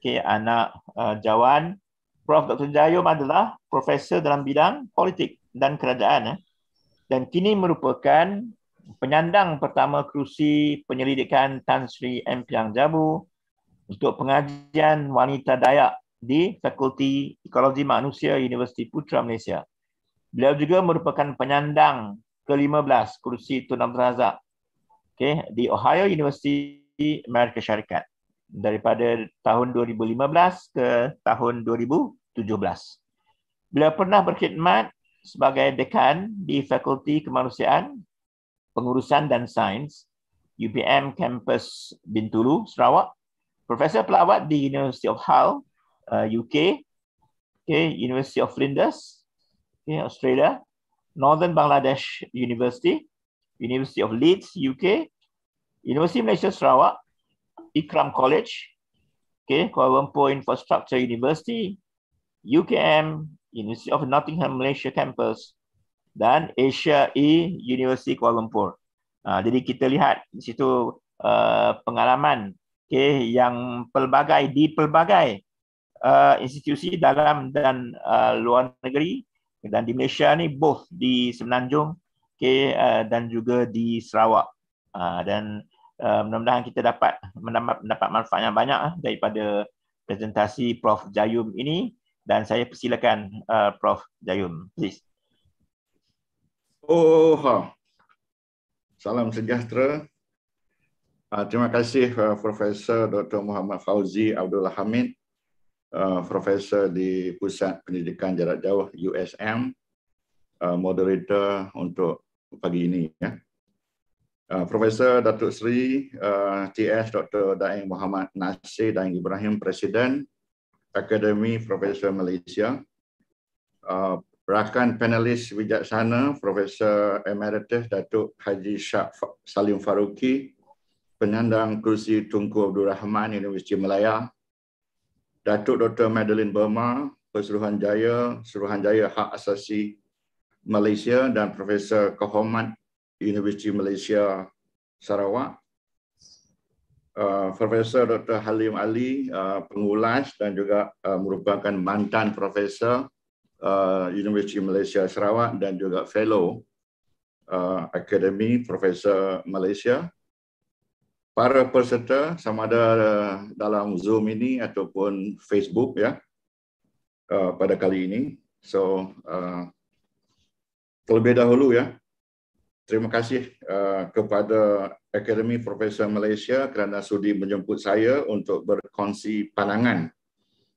Okey, anak uh, jawan Prof Dr Jayum adalah profesor dalam bidang politik dan kerajaan eh. dan kini merupakan penyandang pertama kerusi penyelidikan Tan Sri M Piang Jabu untuk pengajian wanita Dayak di Fakulti Ekologi Manusia Universiti Putra Malaysia. Beliau juga merupakan penyandang ke-15 kerusi Tun Abdul Razak okay, di Ohio University Amerika Syarikat daripada tahun 2015 ke tahun 2017. Beliau pernah berkhidmat sebagai dekan di Fakulti Kemanusiaan, Pengurusan dan Sains UPM Campus Bintulu, Sarawak. Profesor pelawat di University of Hull, UK. Uh, okay, University of Flinders, okay, Australia. Northern Bangladesh University, University of Leeds, UK, Universiti Malaysia Sarawak, Ikram College, okay, Kuala Lumpur Infrastructure University, UKM, University of Nottingham Malaysia Campus, dan Asia E University Kuala Lumpur. Ha, jadi kita lihat di situ uh, pengalaman okay, yang pelbagai di pelbagai uh, institusi dalam dan uh, luar negeri dan di Malaysia ni both di Semenanjung okay, uh, dan juga di Sarawak. Uh, dan uh, mudah-mudahan kita dapat mendapat, mendapat manfaat yang banyak uh, daripada presentasi Prof Jayum ini dan saya persilakan uh, Prof Jayum please. Oh. Ha. Salam sejahtera. Uh, terima kasih uh, Profesor Dr Muhammad Fauzi Abdul Hamid uh, Profesor di Pusat Pendidikan Jarak Jauh USM uh, moderator untuk pagi ini ya. Uh, Profesor Datuk Seri uh, TS Dr. Daeng Muhammad Nasir Daeng Ibrahim Presiden Akademi Profesor Malaysia uh, Rakan panelis bijaksana Profesor Emeritus Datuk Haji Syak Salim Faruqi Penyandang Kursi Tunku Abdul Rahman Universiti Melaya Datuk Dr. Madeline Burma Pesuruhan Jaya Suruhan Jaya Hak Asasi Malaysia dan Profesor Kehormat University of Malaysia Sarawak. Uh, Profesor Dr. Halim Ali, uh, pengulas dan juga uh, merupakan mantan Profesor uh, University of Malaysia Sarawak dan juga Fellow uh, Akademi Profesor Malaysia. Para peserta sama ada uh, dalam Zoom ini ataupun Facebook ya uh, pada kali ini. So uh, terlebih dahulu ya Terima kasih uh, kepada Akademi Profesor Malaysia kerana sudi menjemput saya untuk berkongsi pandangan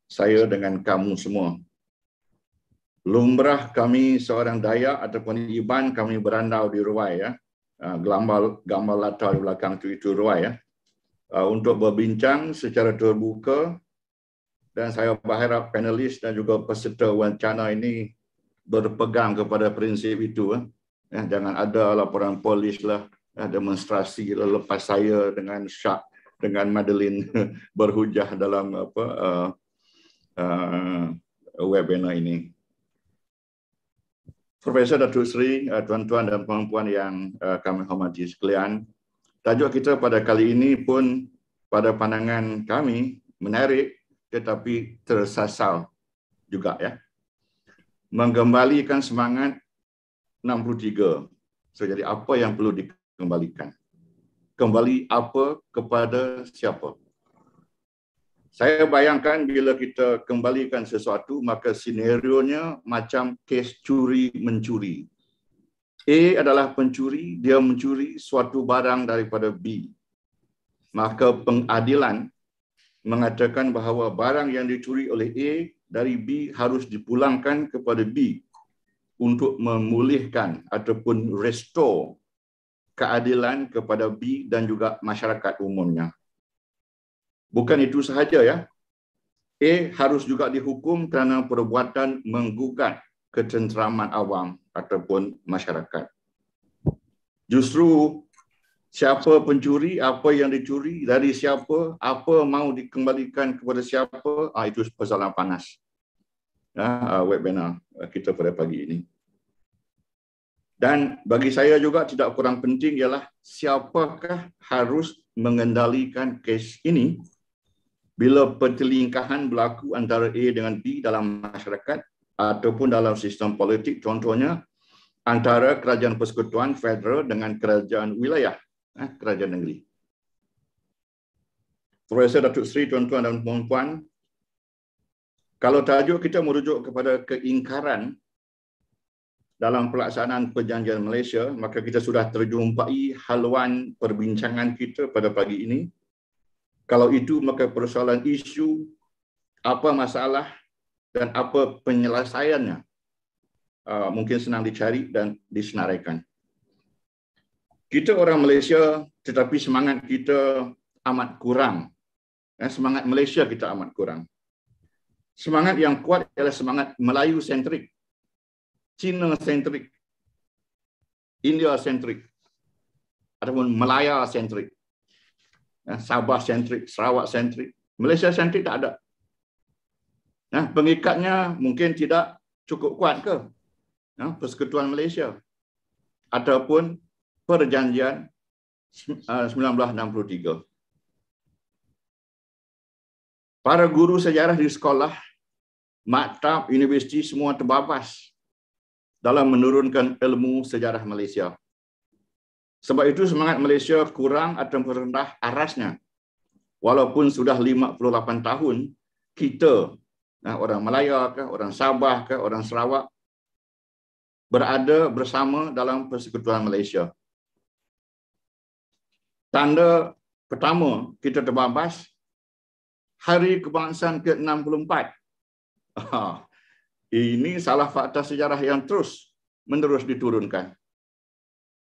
saya dengan kamu semua. Lumrah kami seorang Dayak ataupun Iban kami berandau di Ruai ya. Uh, gambar gambar latar di belakang itu itu Ruai ya. Uh, untuk berbincang secara terbuka dan saya berharap panelis dan juga peserta wawancara ini berpegang kepada prinsip itu ya ya, jangan ada laporan polis lah ya, demonstrasi lah, lepas saya dengan syak dengan Madeline berhujah dalam apa uh, uh, webinar ini. Profesor Datuk Sri, eh, tuan-tuan dan puan-puan yang kami hormati sekalian, tajuk kita pada kali ini pun pada pandangan kami menarik tetapi tersasal juga ya. mengembalikan semangat 63. So jadi apa yang perlu dikembalikan? Kembali apa kepada siapa? Saya bayangkan bila kita kembalikan sesuatu maka sinerionya macam kes curi mencuri. A adalah pencuri, dia mencuri suatu barang daripada B. Maka pengadilan mengatakan bahawa barang yang dicuri oleh A dari B harus dipulangkan kepada B untuk memulihkan ataupun restore keadilan kepada B dan juga masyarakat umumnya. Bukan itu sahaja ya. A harus juga dihukum kerana perbuatan menggugat ketenteraman awam ataupun masyarakat. Justru siapa pencuri, apa yang dicuri, dari siapa, apa mau dikembalikan kepada siapa, ah, itu persoalan panas ya, uh, webinar uh, kita pada pagi ini. Dan bagi saya juga tidak kurang penting ialah siapakah harus mengendalikan kes ini bila pertelingkahan berlaku antara A dengan B dalam masyarakat ataupun dalam sistem politik contohnya antara kerajaan persekutuan federal dengan kerajaan wilayah, eh, kerajaan negeri. Profesor Datuk Seri, tuan-tuan dan puan-puan, kalau tajuk kita merujuk kepada keingkaran dalam pelaksanaan perjanjian Malaysia, maka kita sudah terjumpai haluan perbincangan kita pada pagi ini. Kalau itu, maka persoalan isu, apa masalah dan apa penyelesaiannya uh, mungkin senang dicari dan disenaraikan. Kita orang Malaysia tetapi semangat kita amat kurang. Eh, semangat Malaysia kita amat kurang. Semangat yang kuat ialah semangat Melayu sentrik, Cina sentrik, India sentrik, ataupun Melaya sentrik, ya, Sabah sentrik, Sarawak sentrik, Malaysia sentrik tak ada. Nah, ya, pengikatnya mungkin tidak cukup kuat ke? Nah, ya, Persekutuan Malaysia ataupun perjanjian 1963. Eh, Para guru sejarah di sekolah, maktab, universiti semua terbabas dalam menurunkan ilmu sejarah Malaysia. Sebab itu semangat Malaysia kurang atau rendah arasnya. Walaupun sudah 58 tahun, kita, orang Melayu, orang Sabah, orang Sarawak, berada bersama dalam persekutuan Malaysia. Tanda pertama kita terbabas hari kebangsaan ke-64. Ini salah fakta sejarah yang terus menerus diturunkan.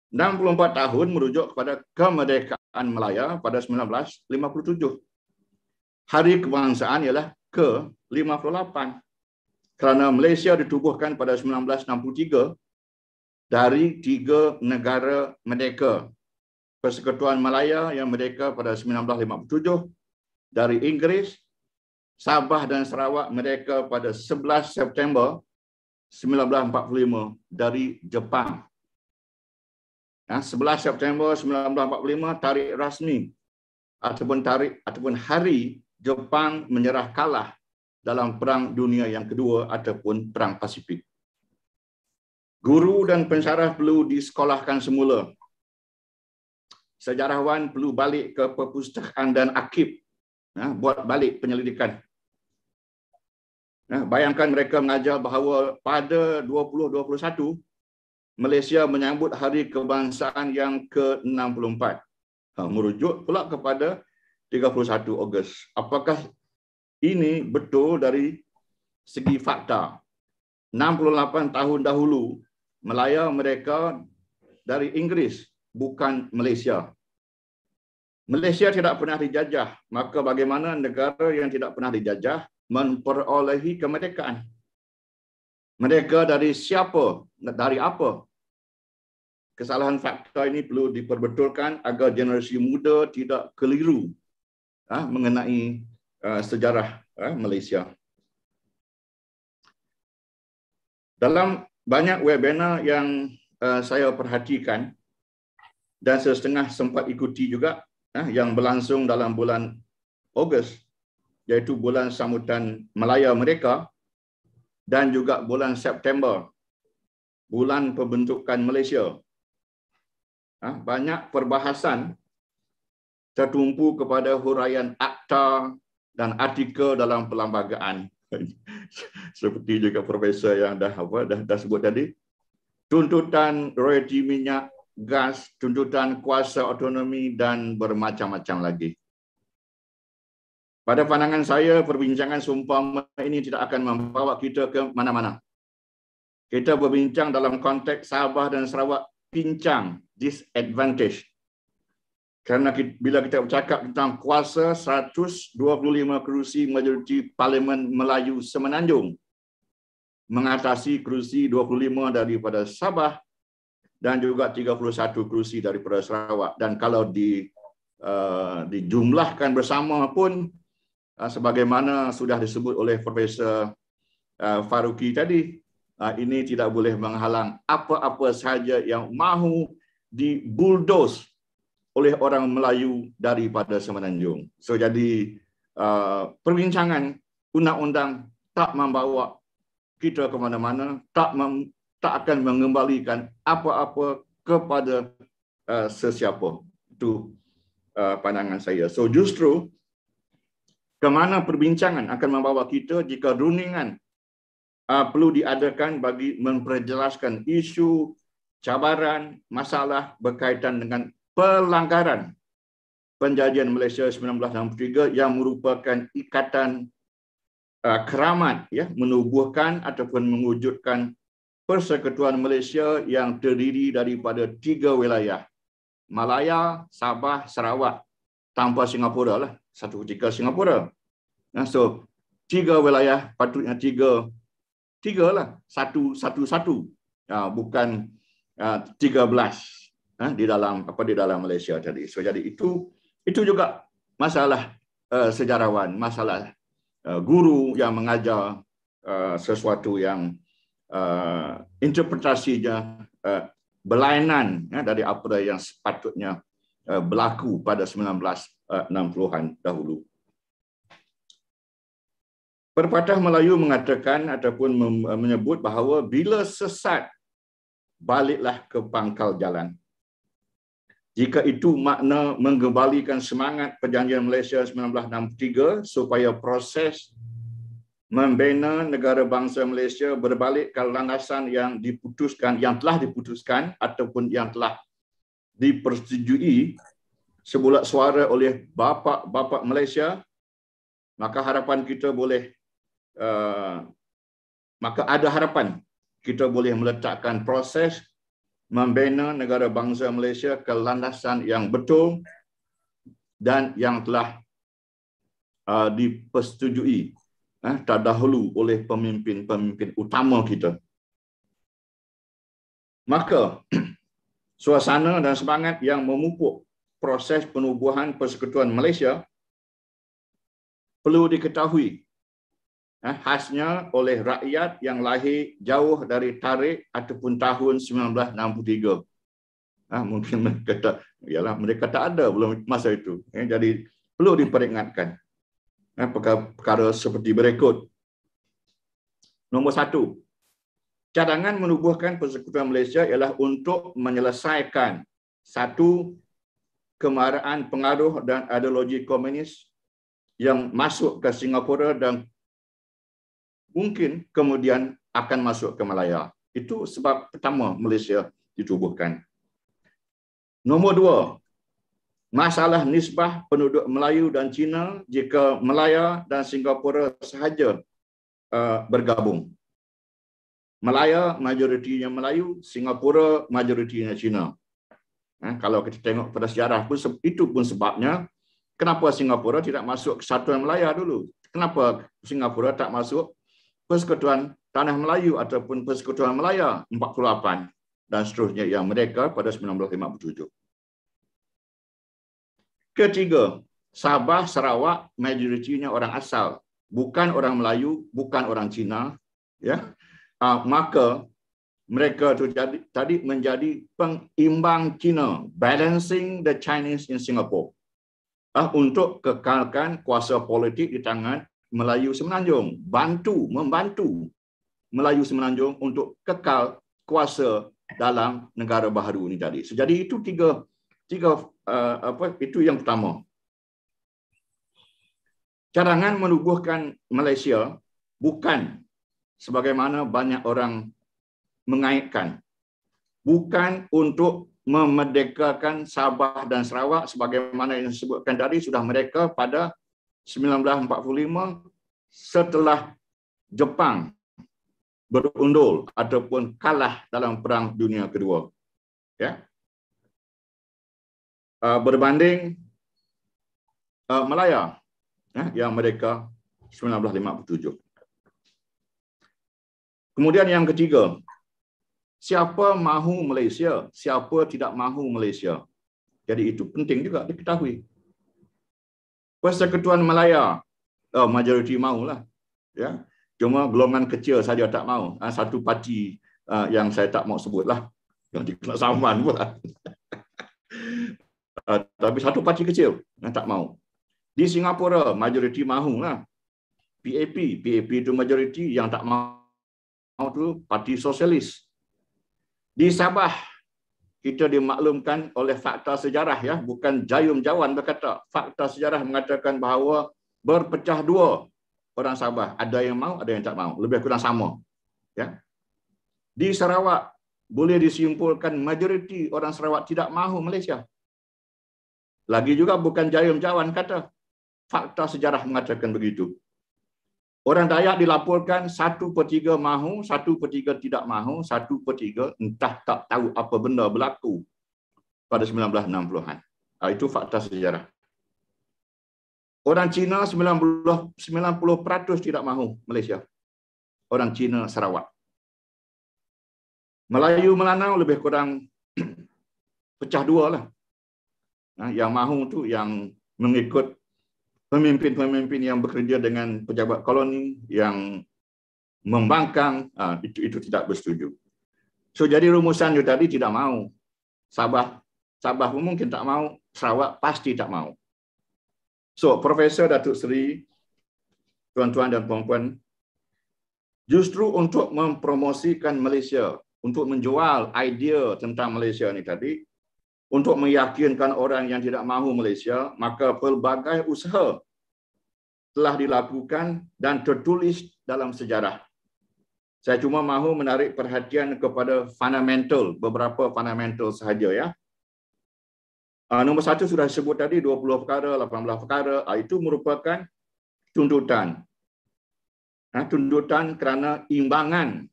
64 tahun merujuk kepada kemerdekaan Melaya pada 1957. Hari kebangsaan ialah ke-58. Kerana Malaysia ditubuhkan pada 1963 dari tiga negara merdeka. Persekutuan Melaya yang merdeka pada 1957, dari Inggeris, Sabah dan Sarawak mereka pada 11 September 1945 dari Jepang. Ya, 11 September 1945 tarikh rasmi ataupun tarikh ataupun hari Jepang menyerah kalah dalam Perang Dunia yang Kedua ataupun Perang Pasifik. Guru dan pensyarah perlu disekolahkan semula. Sejarawan perlu balik ke perpustakaan dan akib ya, buat balik penyelidikan. Ya, bayangkan mereka mengajar bahawa pada 2021, Malaysia menyambut hari kebangsaan yang ke-64. Ha, merujuk pula kepada 31 Ogos. Apakah ini betul dari segi fakta? 68 tahun dahulu, Melayu mereka dari Inggris bukan Malaysia. Malaysia tidak pernah dijajah, maka bagaimana negara yang tidak pernah dijajah memperolehi kemerdekaan? Mereka dari siapa? Dari apa? Kesalahan fakta ini perlu diperbetulkan agar generasi muda tidak keliru ah, mengenai ah, sejarah ah, Malaysia. Dalam banyak webinar yang saya perhatikan dan setengah sempat ikuti juga eh, yang berlangsung dalam bulan Ogos iaitu bulan sambutan Melaya mereka dan juga bulan September bulan pembentukan Malaysia. Eh, banyak perbahasan tertumpu kepada huraian akta dan artikel dalam perlembagaan seperti juga profesor yang dah apa dah, dah sebut tadi tuntutan royalti minyak gas, tuntutan kuasa otonomi dan bermacam-macam lagi. Pada pandangan saya, perbincangan sumpah ini tidak akan membawa kita ke mana-mana. Kita berbincang dalam konteks Sabah dan Sarawak pincang, disadvantage. Kerana kita, bila kita bercakap tentang kuasa 125 kerusi majoriti Parlimen Melayu Semenanjung mengatasi kerusi 25 daripada Sabah dan juga 31 kerusi daripada Sarawak dan kalau di uh, dijumlahkan bersama pun uh, sebagaimana sudah disebut oleh Profesor uh, Faruqi tadi uh, ini tidak boleh menghalang apa-apa saja yang mahu dibuldos oleh orang Melayu daripada Semenanjung. So jadi uh, perbincangan undang-undang tak membawa kita ke mana-mana, tak mem- tak akan mengembalikan apa-apa kepada uh, sesiapa. Itu uh, pandangan saya. So justru kemana perbincangan akan membawa kita jika runingan uh, perlu diadakan bagi memperjelaskan isu, cabaran, masalah berkaitan dengan pelanggaran penjajian Malaysia 1963 yang merupakan ikatan uh, keramat ya menubuhkan ataupun mewujudkan Persekutuan Malaysia yang terdiri daripada tiga wilayah. Malaya, Sabah, Sarawak. Tanpa Singapura lah. Satu ketika Singapura. Nah, So, tiga wilayah patutnya tiga. Tiga lah. Satu, satu, satu. Ah, bukan ah, tiga belas ah, di dalam apa di dalam Malaysia tadi. So, jadi itu itu juga masalah uh, sejarawan, masalah uh, guru yang mengajar uh, sesuatu yang uh, interpretasinya uh, berlainan ya, dari apa yang sepatutnya uh, berlaku pada 1960-an uh, dahulu. Perpatah Melayu mengatakan ataupun uh, menyebut bahawa bila sesat, baliklah ke pangkal jalan. Jika itu makna mengembalikan semangat perjanjian Malaysia 1963 supaya proses membina negara bangsa Malaysia berbalik ke landasan yang diputuskan, yang telah diputuskan ataupun yang telah dipersetujui sebulat suara oleh bapa-bapa Malaysia, maka harapan kita boleh, uh, maka ada harapan kita boleh meletakkan proses membina negara bangsa Malaysia ke landasan yang betul dan yang telah uh, dipersetujui eh, dahulu oleh pemimpin-pemimpin utama kita. Maka suasana dan semangat yang memupuk proses penubuhan Persekutuan Malaysia perlu diketahui eh, khasnya oleh rakyat yang lahir jauh dari tarikh ataupun tahun 1963. Ah, mungkin mereka tak, ialah mereka tak ada belum masa itu. Eh, jadi perlu diperingatkan eh, perkara seperti berikut. Nombor satu, cadangan menubuhkan persekutuan Malaysia ialah untuk menyelesaikan satu kemarahan pengaruh dan ideologi komunis yang masuk ke Singapura dan mungkin kemudian akan masuk ke Malaya. Itu sebab pertama Malaysia ditubuhkan. Nombor dua, masalah nisbah penduduk Melayu dan Cina jika Melaya dan Singapura sahaja uh, bergabung. Melaya majoritinya Melayu, Singapura majoritinya Cina. Eh, kalau kita tengok pada sejarah pun itu pun sebabnya kenapa Singapura tidak masuk satu Melaya dulu? Kenapa Singapura tak masuk Persekutuan Tanah Melayu ataupun Persekutuan Melaya 48 dan seterusnya yang mereka pada 1957. Ketiga, Sabah, Sarawak, majoritinya orang asal, bukan orang Melayu, bukan orang Cina, ya. Uh, maka mereka tu jadi, tadi menjadi pengimbang Cina, balancing the Chinese in Singapore. Uh, untuk kekalkan kuasa politik di tangan Melayu Semenanjung, bantu membantu Melayu Semenanjung untuk kekal kuasa dalam negara baharu ini tadi. So, jadi itu tiga tiga uh, apa itu yang pertama cadangan menubuhkan Malaysia bukan sebagaimana banyak orang mengaitkan bukan untuk memerdekakan Sabah dan Sarawak sebagaimana yang disebutkan tadi sudah mereka pada 1945 setelah Jepang berundul ataupun kalah dalam perang dunia kedua ya uh, berbanding uh, Melaya eh, yang mereka 1957. Kemudian yang ketiga, siapa mahu Malaysia, siapa tidak mahu Malaysia. Jadi itu penting juga diketahui. Persekutuan Melaya, uh, majoriti maulah. Ya. Cuma golongan kecil saja tak mahu. Ah, satu parti uh, yang saya tak mau sebutlah. yang kena saman pula. uh, tapi satu parti kecil yang tak mau. Di Singapura, majoriti mahu lah. PAP, PAP itu majoriti yang tak mau mau tu parti sosialis. Di Sabah, kita dimaklumkan oleh fakta sejarah ya bukan jayum jawan berkata fakta sejarah mengatakan bahawa berpecah dua orang Sabah ada yang mau ada yang tak mau lebih kurang sama ya di Sarawak boleh disimpulkan majoriti orang Sarawak tidak mahu Malaysia lagi juga bukan jayum jawan kata. Fakta sejarah mengatakan begitu. Orang Dayak dilaporkan satu per tiga mahu, satu per tiga tidak mahu, satu per tiga entah tak tahu apa benda berlaku pada 1960-an. Ah, itu fakta sejarah. Orang Cina 90%, 90% tidak mahu Malaysia. Orang Cina Sarawak. Melayu Melanau lebih kurang pecah dua lah. Nah, yang mau itu yang mengikut pemimpin-pemimpin yang bekerja dengan pejabat koloni yang membangkang ah, itu itu tidak bersetuju. So jadi rumusan itu tadi tidak mau. Sabah Sabah mungkin tak mau, Sarawak pasti tak mau. So Profesor Datuk Seri tuan-tuan dan puan-puan justru untuk mempromosikan Malaysia, untuk menjual idea tentang Malaysia ini tadi untuk meyakinkan orang yang tidak mahu Malaysia, maka pelbagai usaha telah dilakukan dan tertulis dalam sejarah. Saya cuma mahu menarik perhatian kepada fundamental, beberapa fundamental sahaja. Ya. Ah, nombor satu sudah sebut tadi, 20 perkara, 18 perkara, ah, itu merupakan tuntutan. Uh, tuntutan kerana imbangan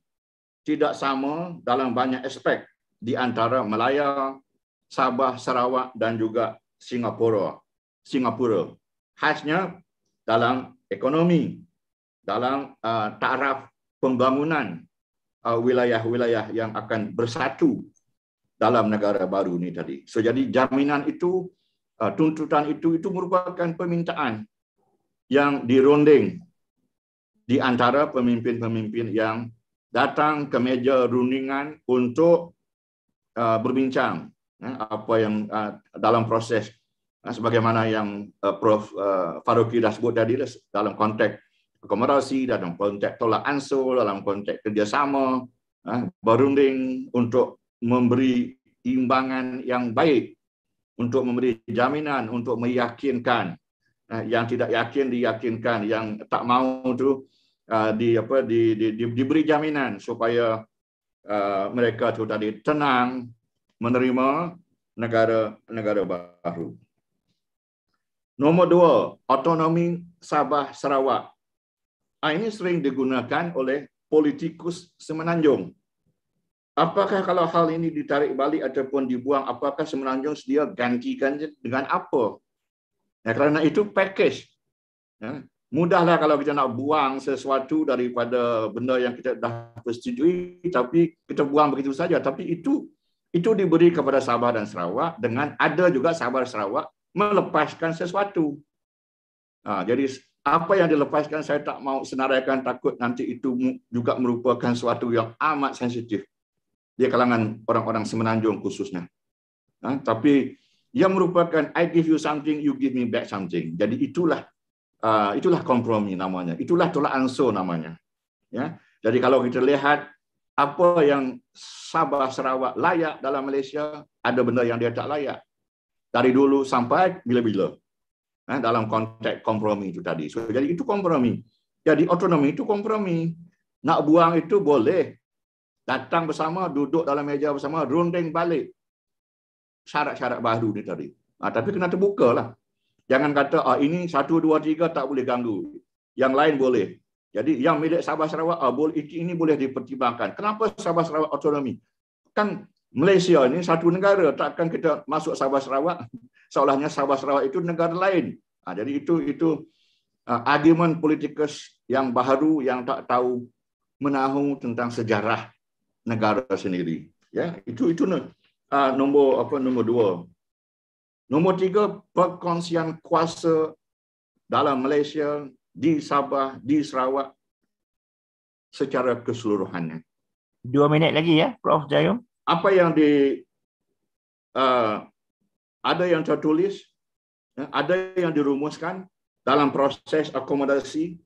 tidak sama dalam banyak aspek di antara Melayu, Sabah, Sarawak dan juga Singapura. Singapura. Khasnya dalam ekonomi, dalam uh, taraf pembangunan uh, wilayah-wilayah yang akan bersatu dalam negara baru ini tadi. So, jadi jaminan itu, uh, tuntutan itu, itu merupakan permintaan yang dironding di antara pemimpin-pemimpin yang datang ke meja rundingan untuk uh, berbincang Eh, apa yang eh, dalam proses eh, sebagaimana yang Prof Faruqi dah sebut tadi lah, dalam konteks akomodasi dalam konteks tolak ansur dalam konteks kerjasama berunding untuk memberi imbangan yang baik untuk memberi jaminan untuk meyakinkan yang tidak yakin diyakinkan yang tak mau tu di apa di, di, di diberi jaminan supaya mereka tu tadi tenang menerima negara-negara baru. Nomor dua, Autonomi Sabah Sarawak. Ah, ini sering digunakan oleh politikus Semenanjung. Apakah kalau hal ini ditarik balik ataupun dibuang, apakah Semenanjung sedia gantikan dengan apa? Ya, kerana itu package. Ya, mudahlah kalau kita nak buang sesuatu daripada benda yang kita dah persetujui, tapi kita buang begitu saja. Tapi itu itu diberi kepada Sabah dan Sarawak dengan ada juga Sabah dan Sarawak melepaskan sesuatu. Ha, jadi apa yang dilepaskan saya tak mau senaraikan takut nanti itu juga merupakan sesuatu yang amat sensitif di kalangan orang-orang semenanjung khususnya. Ha, tapi yang merupakan I give you something, you give me back something. Jadi itulah uh, itulah kompromi namanya. Itulah tolak ansur namanya. Ya. Jadi kalau kita lihat apa yang Sabah Sarawak layak dalam Malaysia, ada benda yang dia tak layak. Dari dulu sampai bila-bila. Eh, dalam konteks kompromi itu tadi. So, jadi itu kompromi. Jadi otonomi itu kompromi. Nak buang itu boleh. Datang bersama, duduk dalam meja bersama, runding balik. Syarat-syarat baru ni tadi. Ha, tapi kena terbuka lah. Jangan kata, ah, ini satu, dua, tiga tak boleh ganggu. Yang lain boleh. Jadi yang milik Sabah Sarawak Abul ah, itu ini boleh dipertimbangkan. Kenapa Sabah Sarawak otonomi? Kan Malaysia ini satu negara takkan kita masuk Sabah Sarawak seolahnya Sabah Sarawak itu negara lain. Ha, jadi itu itu uh, ah, argumen politikus yang baru yang tak tahu menahu tentang sejarah negara sendiri. Ya, itu itu uh, nombor apa nombor dua. Nombor tiga perkongsian kuasa dalam Malaysia di Sabah, di Sarawak secara keseluruhannya. Dua minit lagi ya, Prof. Jayung. Apa yang di uh, ada yang tertulis, ya, ada yang dirumuskan dalam proses akomodasi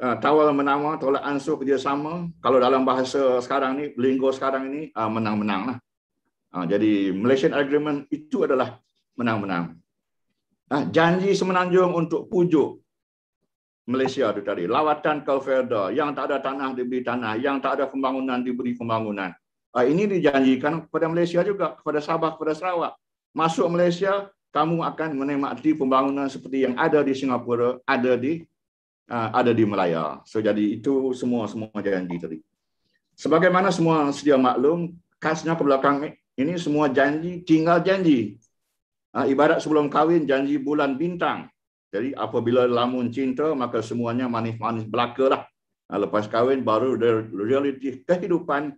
uh, tawar menawar, tolak ansur kerjasama. Kalau dalam bahasa sekarang ini, linggo sekarang ini uh, menang-menang lah. Uh, jadi Malaysian Agreement itu adalah menang-menang. Uh, janji semenanjung untuk pujuk Malaysia itu tadi. Lawatan ke Verda. Yang tak ada tanah diberi tanah. Yang tak ada pembangunan diberi pembangunan. Ah, ini dijanjikan kepada Malaysia juga. Kepada Sabah, kepada Sarawak. Masuk Malaysia, kamu akan menikmati pembangunan seperti yang ada di Singapura, ada di ah, ada di Melaya. So jadi itu semua semua janji tadi. Sebagaimana semua sedia maklum, khasnya ke belakang ini semua janji tinggal janji. Ah, ibarat sebelum kahwin janji bulan bintang Jadi apabila lamun cinta, maka semuanya manis-manis belaka lah. Lepas kahwin, baru realiti kehidupan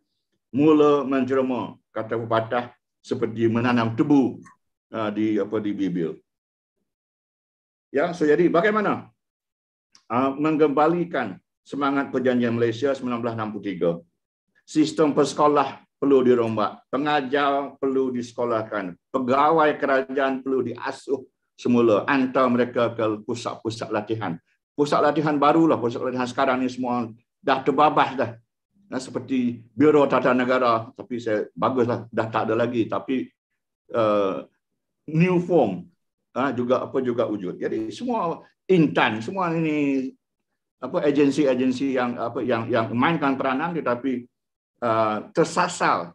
mula menjerma, kata pepatah, seperti menanam tebu ah, di apa di bibir. Ya, so jadi bagaimana ah, mengembalikan semangat perjanjian Malaysia 1963? Sistem persekolah perlu dirombak, pengajar perlu disekolahkan, pegawai kerajaan perlu diasuh semula hantar mereka ke pusat-pusat latihan pusat latihan barulah pusat latihan sekarang ni semua dah terbabas dah nah, seperti biro tata negara tapi saya baguslah dah tak ada lagi tapi uh, new form uh, juga apa juga wujud jadi semua intan semua ini apa agensi-agensi yang apa yang yang memainkan peranan tetapi uh, eh, tersasal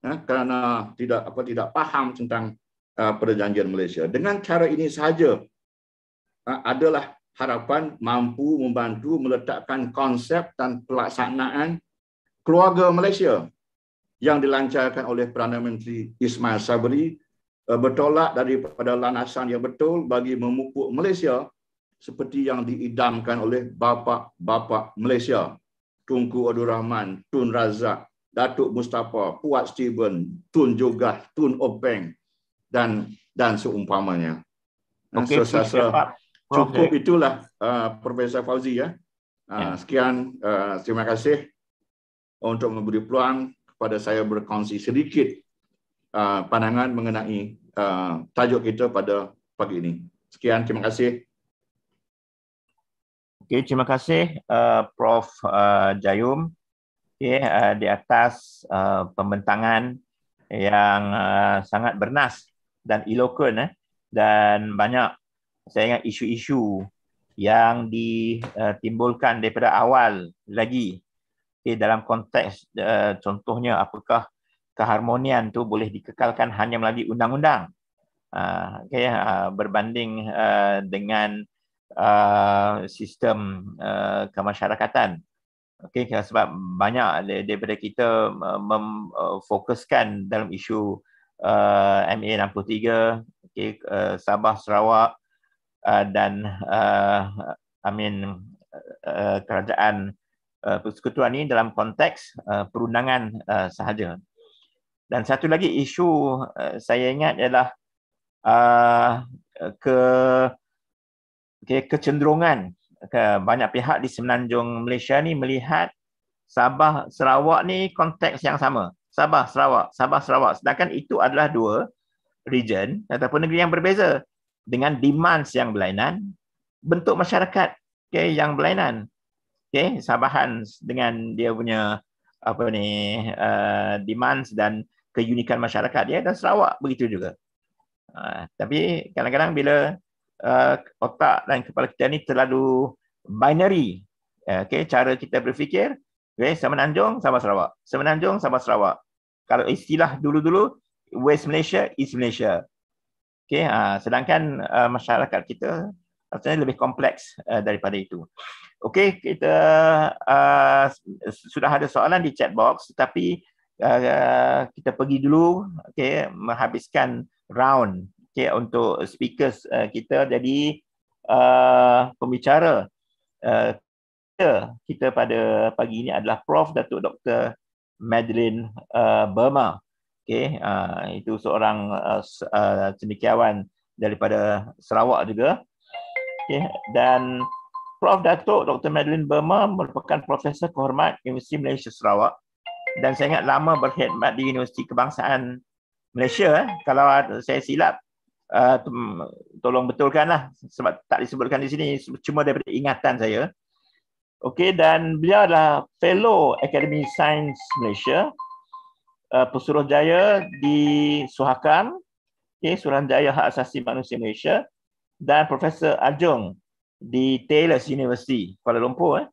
uh, ah, kerana tidak apa tidak paham tentang Uh, perjanjian Malaysia. Dengan cara ini saja uh, adalah harapan mampu membantu meletakkan konsep dan pelaksanaan keluarga Malaysia yang dilancarkan oleh Perdana Menteri Ismail Sabri uh, bertolak daripada landasan yang betul bagi memupuk Malaysia seperti yang diidamkan oleh bapa-bapa Malaysia Tunku Abdul Rahman, Tun Razak, Datuk Mustafa, Puat Steven, Tun Jogah, Tun Openg, dan dan seumpamanya. Eh, okay, so, saya rasa cukup okay. itulah uh, Profesor Fauzi ya. Uh, eh, yeah. Sekian uh, terima kasih untuk memberi peluang kepada saya berkongsi sedikit uh, pandangan mengenai uh, tajuk kita pada pagi ini. Sekian terima kasih. Okay terima kasih uh, Prof uh, Jayum okay, uh, di atas uh, pembentangan yang uh, sangat bernas dan eloquent eh dan banyak saya ingat isu-isu yang ditimbulkan eh, daripada awal lagi okay, dalam konteks uh, contohnya apakah keharmonian tu boleh dikekalkan hanya melalui undang-undang uh, ah, okay, uh, ah, berbanding uh, dengan uh, sistem uh, kemasyarakatan okay, sebab banyak daripada kita memfokuskan dalam isu uh, MA63 okay, uh, Sabah Sarawak uh, dan uh, I mean uh, kerajaan uh, persekutuan ini dalam konteks uh, perundangan uh, sahaja. Dan satu lagi isu uh, saya ingat ialah uh, ke okay, kecenderungan ke banyak pihak di semenanjung Malaysia ni melihat Sabah Sarawak ni konteks yang sama. Sabah, Sarawak, Sabah, Sarawak. Sedangkan itu adalah dua region ataupun negeri yang berbeza dengan demands yang berlainan, bentuk masyarakat okay, yang berlainan. Okay, Sabahan dengan dia punya apa ni uh, demands dan keunikan masyarakat dia dan Sarawak begitu juga. Uh, tapi kadang-kadang bila uh, otak dan kepala kita ni terlalu binary uh, okay, cara kita berfikir okay, Semenanjung sama Sarawak. Semenanjung Sabah, Sarawak kalau istilah dulu-dulu West Malaysia East Malaysia. Okey, ha, sedangkan uh, masyarakat kita rasanya lebih kompleks uh, daripada itu. Okey, kita uh, sudah ada soalan di chat box tetapi uh, kita pergi dulu okey menghabiskan round okey untuk speakers uh, kita jadi uh, pembicara uh, kita pada pagi ini adalah Prof Datuk Dr Madeline uh, Burma. Okay, uh, itu seorang uh, uh, cendekiawan daripada Sarawak juga. Okay, dan Prof. Datuk Dr. Madeline Burma merupakan Profesor Kehormat Universiti Malaysia Sarawak dan saya ingat lama berkhidmat di Universiti Kebangsaan Malaysia. Eh. Kalau saya silap, uh, tolong betulkanlah sebab tak disebutkan di sini, cuma daripada ingatan saya. Okey dan beliau adalah fellow Academy Sains Malaysia uh, Pesuruh di Suhakam, okay, Suruhanjaya Hak Asasi Manusia Malaysia dan Profesor Ajung di Taylor University Kuala Lumpur. Eh.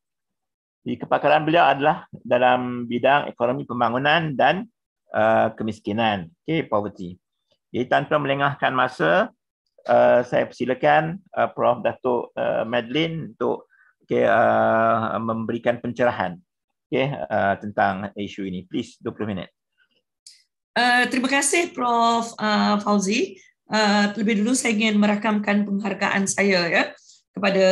Di kepakaran beliau adalah dalam bidang ekonomi pembangunan dan uh, kemiskinan, okay, poverty. Jadi tanpa melengahkan masa, uh, saya persilakan uh, Prof. Dato' uh, Madeline untuk okay, uh, memberikan pencerahan okay, uh, tentang isu ini. Please, 20 minit. Uh, terima kasih Prof. Uh, Fauzi. Uh, terlebih dulu saya ingin merakamkan penghargaan saya ya kepada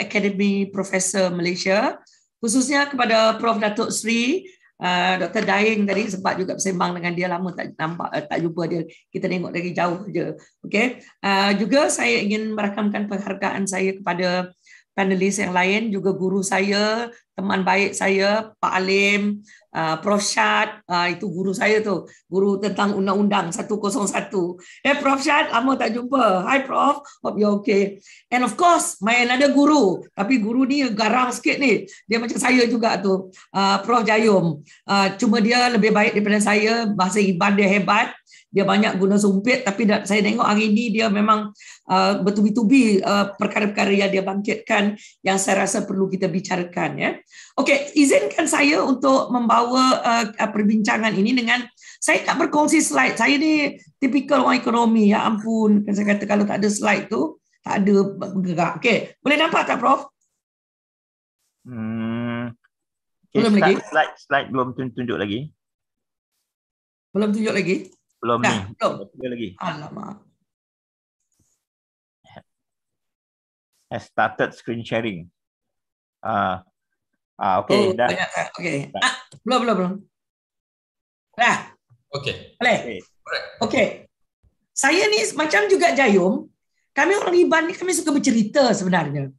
Akademi Profesor Malaysia, khususnya kepada Prof. Datuk Sri uh, Dr. Daeng tadi sempat juga bersembang dengan dia lama tak nampak uh, tak jumpa dia kita tengok dari jauh je. Okay. Uh, juga saya ingin merakamkan penghargaan saya kepada panelis yang lain juga guru saya, teman baik saya, Pak Alim, uh, Prof Syad, uh, itu guru saya tu, guru tentang undang-undang 101. Eh Prof Syad, lama tak jumpa. Hi Prof, hope you okay. And of course, my ada guru, tapi guru ni garang sikit ni. Dia macam saya juga tu, uh, Prof Jayum. Uh, cuma dia lebih baik daripada saya, bahasa Iban dia hebat dia banyak guna sumpit tapi dah, saya tengok hari ini dia memang uh, bertubi-tubi uh, perkara-perkara yang dia bangkitkan yang saya rasa perlu kita bicarakan ya. Okey, izinkan saya untuk membawa uh, uh, perbincangan ini dengan saya tak berkongsi slide. Saya ni tipikal orang ekonomi ya ampun. Kan saya kata kalau tak ada slide tu tak ada bergerak. Okey, boleh nampak tak prof? Hmm. Okay, belum start, lagi. Slide slide belum tunjuk lagi. Belum tunjuk lagi. Belum dah, ni. Belum. lagi. Alamak. Has started screen sharing. Ah, ah okay, oh, dah. Banyak, kan? okay. Dah. Ah, belum, belum, belum. Dah. Okay. Boleh. Okay. okay. Saya ni macam juga Jayum, kami orang Iban ni kami suka bercerita sebenarnya.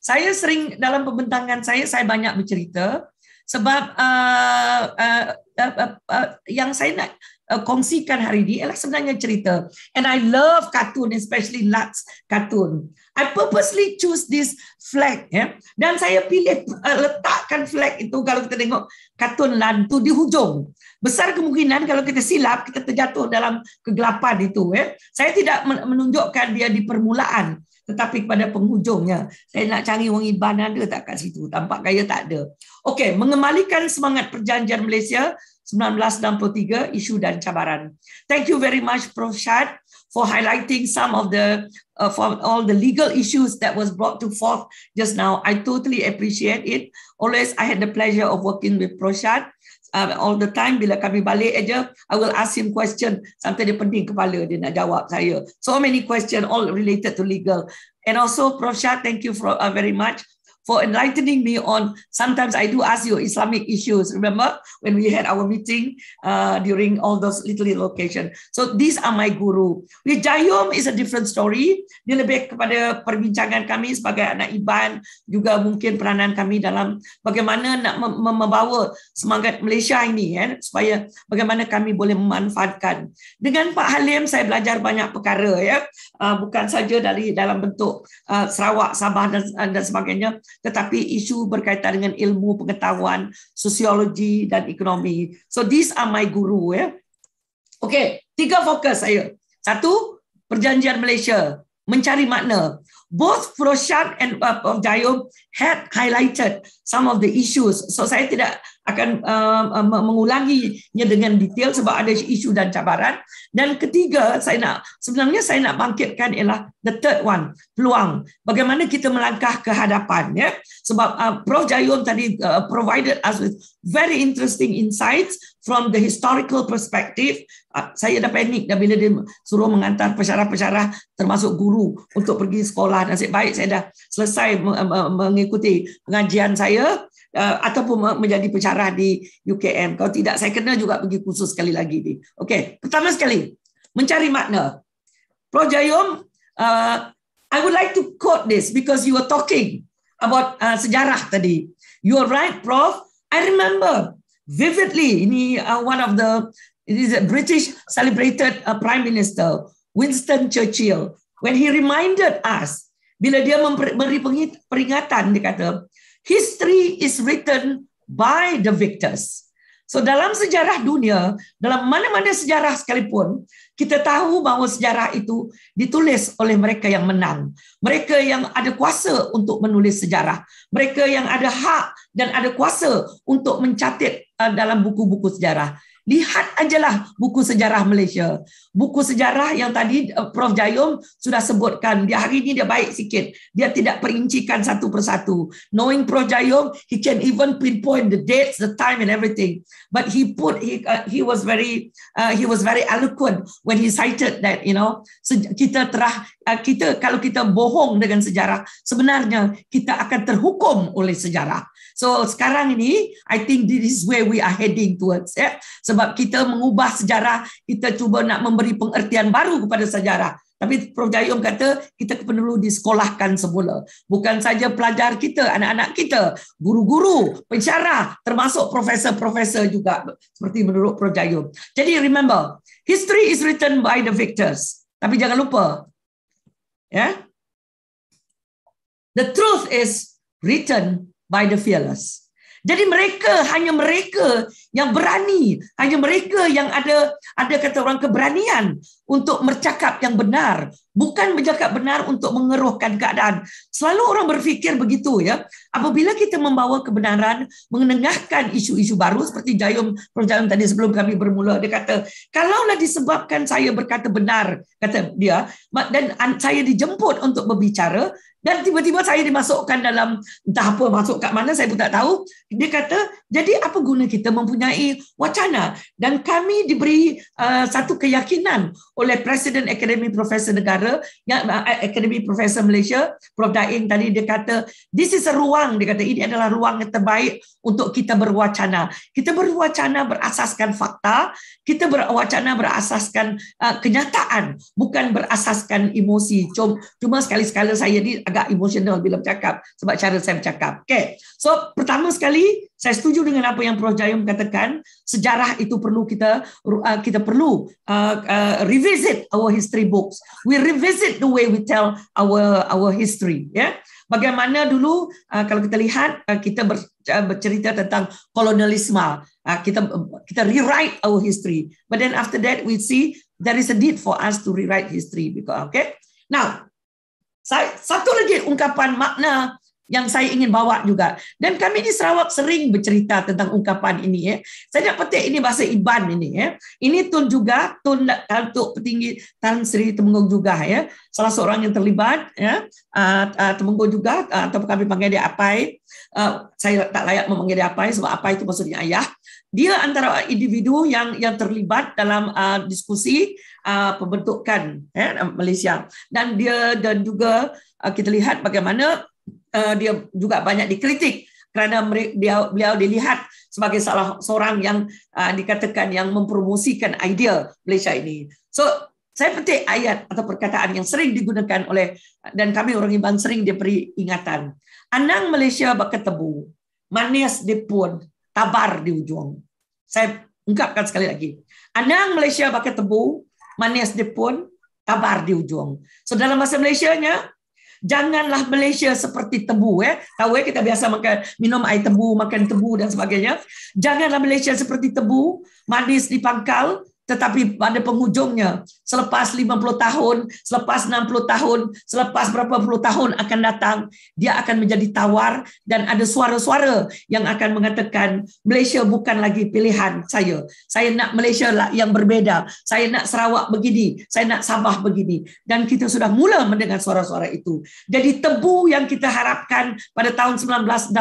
Saya sering dalam pembentangan saya, saya banyak bercerita. Sebab uh, uh, uh, uh, uh, uh, yang saya nak, uh, kongsikan hari ini ialah sebenarnya cerita. And I love cartoon, especially Lux cartoon. I purposely choose this flag. Yeah? Dan saya pilih uh, letakkan flag itu kalau kita tengok kartun lantu di hujung. Besar kemungkinan kalau kita silap, kita terjatuh dalam kegelapan itu. Yeah? Saya tidak menunjukkan dia di permulaan. Tetapi kepada penghujungnya. Saya nak cari wang iban ada tak kat situ. Tampak kaya tak ada. Okey, mengembalikan semangat perjanjian Malaysia 1963 isu dan cabaran. Thank you very much Prof Shad for highlighting some of the uh, for all the legal issues that was brought to forth just now. I totally appreciate it. Always I had the pleasure of working with Prof Shad. Uh, all the time bila kami balik aja I will ask him question sampai dia pening kepala dia nak jawab saya so many question all related to legal and also Prof Shah thank you for uh, very much for enlightening me on sometimes I do ask you Islamic issues. Remember when we had our meeting uh, during all those little location. So these are my guru. With Jayum is a different story. Dia lebih kepada perbincangan kami sebagai anak Iban juga mungkin peranan kami dalam bagaimana nak mem- membawa semangat Malaysia ini eh, supaya bagaimana kami boleh memanfaatkan. Dengan Pak Halim saya belajar banyak perkara ya. Uh, bukan saja dari dalam bentuk uh, Sarawak, Sabah dan, dan sebagainya tetapi isu berkaitan dengan ilmu pengetahuan, sosiologi dan ekonomi. So these are my guru ya. Yeah. Okay, tiga fokus saya. Satu, perjanjian Malaysia mencari makna. Both Froshan and uh, Jayo had highlighted some of the issues. So saya tidak akan uh, uh mengulanginya dengan detail sebab ada isu dan cabaran dan ketiga saya nak sebenarnya saya nak bangkitkan ialah the third one peluang bagaimana kita melangkah ke hadapan ya sebab uh, Prof Jayon tadi uh, provided us with very interesting insights from the historical perspective uh, saya dah panik dah bila dia suruh mengantar pesarah-pesarah termasuk guru untuk pergi sekolah nasib baik saya dah selesai mengikuti pengajian saya uh, ataupun menjadi pencerah di UKM. Kalau tidak saya kena juga pergi kursus sekali lagi ni. Okey, pertama sekali mencari makna. Projayom uh, eh, I would like to quote this because you were talking about uh, sejarah tadi. You are right prof. I remember vividly ini uh, one of the it is a British celebrated uh, prime minister Winston Churchill when he reminded us bila dia memberi peringatan dia kata history is written by the victors. So dalam sejarah dunia, dalam mana-mana sejarah sekalipun, kita tahu bahawa sejarah itu ditulis oleh mereka yang menang. Mereka yang ada kuasa untuk menulis sejarah. Mereka yang ada hak dan ada kuasa untuk mencatat uh, dalam buku-buku sejarah. Lihat ajalah buku sejarah Malaysia. Buku sejarah yang tadi eh, Prof Jayum sudah sebutkan, dia hari ini dia baik sikit. Dia tidak perincikan satu persatu. Knowing Prof Jayum, he can even pinpoint the dates, the time and everything. But he put he, uh, he was very uh, he was very eloquent when he cited that, you know. Se- kita terah uh, kita kalau kita bohong dengan sejarah, sebenarnya kita akan terhukum oleh sejarah. So sekarang ini, I think this is where we are heading towards. Yeah? Sebab kita mengubah sejarah, kita cuba nak memberi pengertian baru kepada sejarah. Tapi Prof. Jayung kata, kita perlu disekolahkan semula. Bukan saja pelajar kita, anak-anak kita, guru-guru, pensyarah, termasuk profesor-profesor juga. Seperti menurut Prof. Jayung. Jadi remember, history is written by the victors. Tapi jangan lupa, yeah? the truth is written by the fearless. Jadi mereka hanya mereka yang berani, hanya mereka yang ada ada kata orang keberanian untuk bercakap yang benar, bukan bercakap benar untuk mengeruhkan keadaan. Selalu orang berfikir begitu ya. Apabila kita membawa kebenaran, mengenengahkan isu-isu baru seperti Jayum perjalanan tadi sebelum kami bermula dia kata, "Kalaulah disebabkan saya berkata benar," kata dia, "dan saya dijemput untuk berbicara, dan tiba-tiba saya dimasukkan dalam entah apa masuk kat mana saya pun tak tahu dia kata jadi apa guna kita mempunyai wacana dan kami diberi uh, satu keyakinan oleh presiden akademi profesor negara yang uh, akademi profesor Malaysia Prof Daeng tadi dia kata this is a ruang dia kata ini adalah ruang yang terbaik untuk kita berwacana kita berwacana berasaskan fakta kita berwacana berasaskan uh, kenyataan bukan berasaskan emosi cuma, cuma sekali-sekala saya ni agak emosional bila bercakap sebab cara saya bercakap okay so pertama sekali saya setuju dengan apa yang Prof Jayum katakan, sejarah itu perlu kita uh, kita perlu uh, uh, revisit our history books. We revisit the way we tell our our history, ya. Yeah? Bagaimana dulu uh, kalau kita lihat uh, kita ber, uh, bercerita tentang kolonialisme, uh, kita uh, kita rewrite our history. But then after that we see there is a need for us to rewrite history because okay. Now, satu lagi ungkapan makna yang saya ingin bawa juga. Dan kami di Sarawak sering bercerita tentang ungkapan ini. Ya. Saya nak petik ini bahasa Iban ini. Ya. Ini Tun juga, Tun Datuk Petinggi Tan Sri Temenggung juga. Ya. Salah seorang yang terlibat, ya. Uh, Temenggung juga, uh, atau kami panggil dia Apai. Uh, saya tak layak memanggil dia Apai, sebab Apai itu maksudnya ayah. Dia antara individu yang yang terlibat dalam uh, diskusi uh, pembentukan ya, Malaysia dan dia dan juga uh, kita lihat bagaimana uh, dia juga banyak dikritik kerana dia beliau dilihat sebagai salah seorang yang uh, dikatakan yang mempromosikan idea Malaysia ini. So saya petik ayat atau perkataan yang sering digunakan oleh dan kami orang Iban sering diberi ingatan. Anang Malaysia berketebu, manis dipun, tabar di ujung. Saya ungkapkan sekali lagi. Anang Malaysia berketebu, manis dipun, tabar di ujung. So dalam bahasa Malaysianya, janganlah Malaysia seperti tebu ya. Tahu ya kita biasa makan minum air tebu, makan tebu dan sebagainya. Janganlah Malaysia seperti tebu, manis di pangkal, tetapi pada penghujungnya selepas 50 tahun, selepas 60 tahun, selepas berapa puluh tahun akan datang dia akan menjadi tawar dan ada suara-suara yang akan mengatakan Malaysia bukan lagi pilihan saya. Saya nak Malaysia lah yang berbeda. Saya nak Sarawak begini, saya nak Sabah begini dan kita sudah mula mendengar suara-suara itu. Jadi tebu yang kita harapkan pada tahun 1963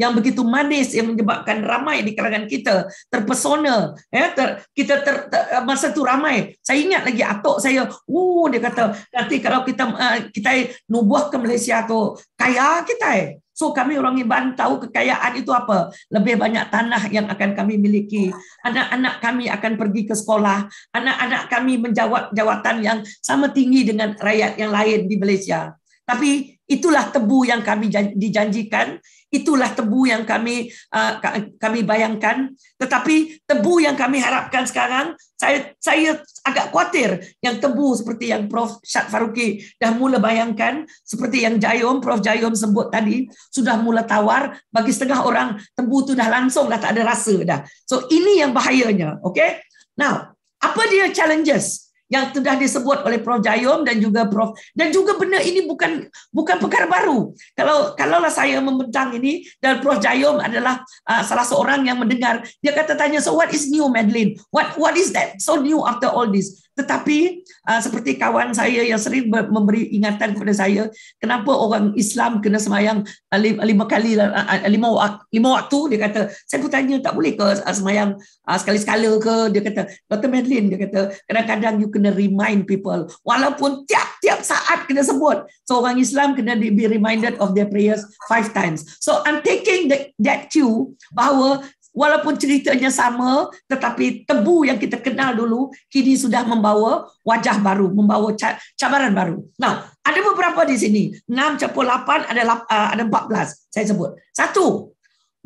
yang begitu manis yang menyebabkan ramai di kalangan kita terpesona ya ter, kita ter, ter, eh, masa tu ramai. Saya ingat lagi atuk saya, uh dia kata, nanti kalau kita uh, kita nubuah ke Malaysia tu kaya kita eh. So kami orang Iban tahu kekayaan itu apa? Lebih banyak tanah yang akan kami miliki. Anak-anak kami akan pergi ke sekolah. Anak-anak kami menjawab jawatan yang sama tinggi dengan rakyat yang lain di Malaysia. Tapi itulah tebu yang kami dijanjikan itulah tebu yang kami uh, kami bayangkan tetapi tebu yang kami harapkan sekarang saya saya agak khawatir yang tebu seperti yang Prof Syad Faruqi dah mula bayangkan seperti yang Jayom Prof Jayom sebut tadi sudah mula tawar bagi setengah orang tebu tu dah langsung dah tak ada rasa dah so ini yang bahayanya Okay. now apa dia challenges yang sudah disebut oleh Prof Jayom dan juga Prof dan juga benda ini bukan bukan perkara baru. Kalau kalaulah saya membentang ini dan Prof Jayom adalah uh, salah seorang yang mendengar, dia kata tanya so what is new Madeline? What what is that? So new after all this. Tetapi uh, seperti kawan saya yang sering memberi ingatan kepada saya, kenapa orang Islam kena semayang uh, lima kali uh, lima, wak- lima waktu? Dia kata saya pun tanya tak boleh ke uh, semayang uh, sekali sekala ke? Dia kata Dr. Madeline, dia kata kadang-kadang you kena remind people walaupun tiap-tiap saat kena sebut. So orang Islam kena be reminded of their prayers five times. So I'm taking the, that cue bahawa walaupun ceritanya sama tetapi tebu yang kita kenal dulu kini sudah membawa wajah baru membawa cabaran baru nah ada beberapa di sini 6 campur 8 ada uh, ada 14 saya sebut satu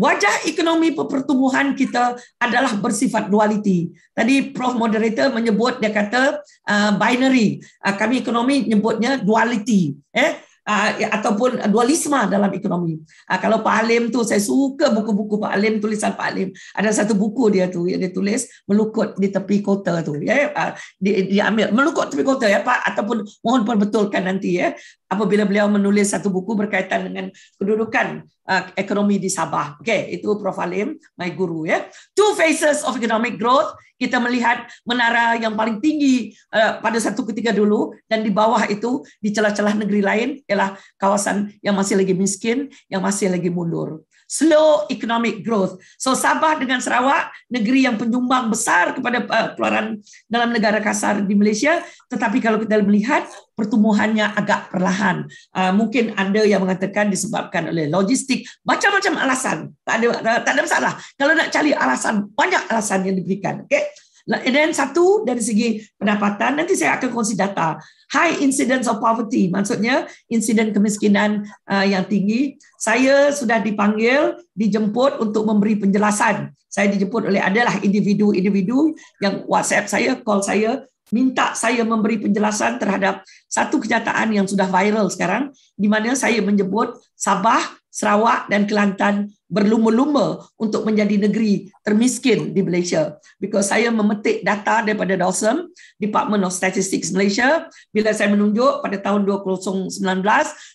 wajah ekonomi pertumbuhan kita adalah bersifat duality tadi prof moderator menyebut dia kata uh, binary uh, kami ekonomi menyebutnya duality eh uh, ataupun dualisme dalam ekonomi. Uh, kalau Pak Alim tu saya suka buku-buku Pak Alim, tulisan Pak Alim. Ada satu buku dia tu yang dia tulis melukut di tepi kota tu ya uh, ya, ah, dia, di ambil melukut tepi kota ya Pak ataupun mohon perbetulkan nanti ya apabila beliau menulis satu buku berkaitan dengan kedudukan uh, ekonomi di Sabah. Okey, itu Prof Alim, my guru ya. Two faces of economic growth Kita melihat menara yang paling tinggi uh, pada satu ketika dulu dan di bawah itu di celah-celah negeri lain ialah kawasan yang masih lagi miskin, yang masih lagi mundur. slow economic growth. So Sabah dengan Sarawak, negeri yang penyumbang besar kepada eh, keluaran dalam negara kasar di Malaysia, tetapi kalau kita melihat pertumbuhannya agak perlahan. Eh, mungkin anda yang mengatakan disebabkan oleh logistik, macam-macam alasan. Tak ada tak ada masalah. Kalau nak cari alasan, banyak alasan yang diberikan. Okay? Lah, dan satu dari segi pendapatan, nanti saya akan kongsi data high incidence of poverty maksudnya insiden kemiskinan uh, yang tinggi saya sudah dipanggil dijemput untuk memberi penjelasan saya dijemput oleh adalah individu-individu yang WhatsApp saya call saya minta saya memberi penjelasan terhadap satu kenyataan yang sudah viral sekarang di mana saya menjemput Sabah, Sarawak dan Kelantan berlumba-lumba untuk menjadi negeri termiskin di Malaysia. Because saya memetik data daripada Dawson, Department of Statistics Malaysia, bila saya menunjuk pada tahun 2019,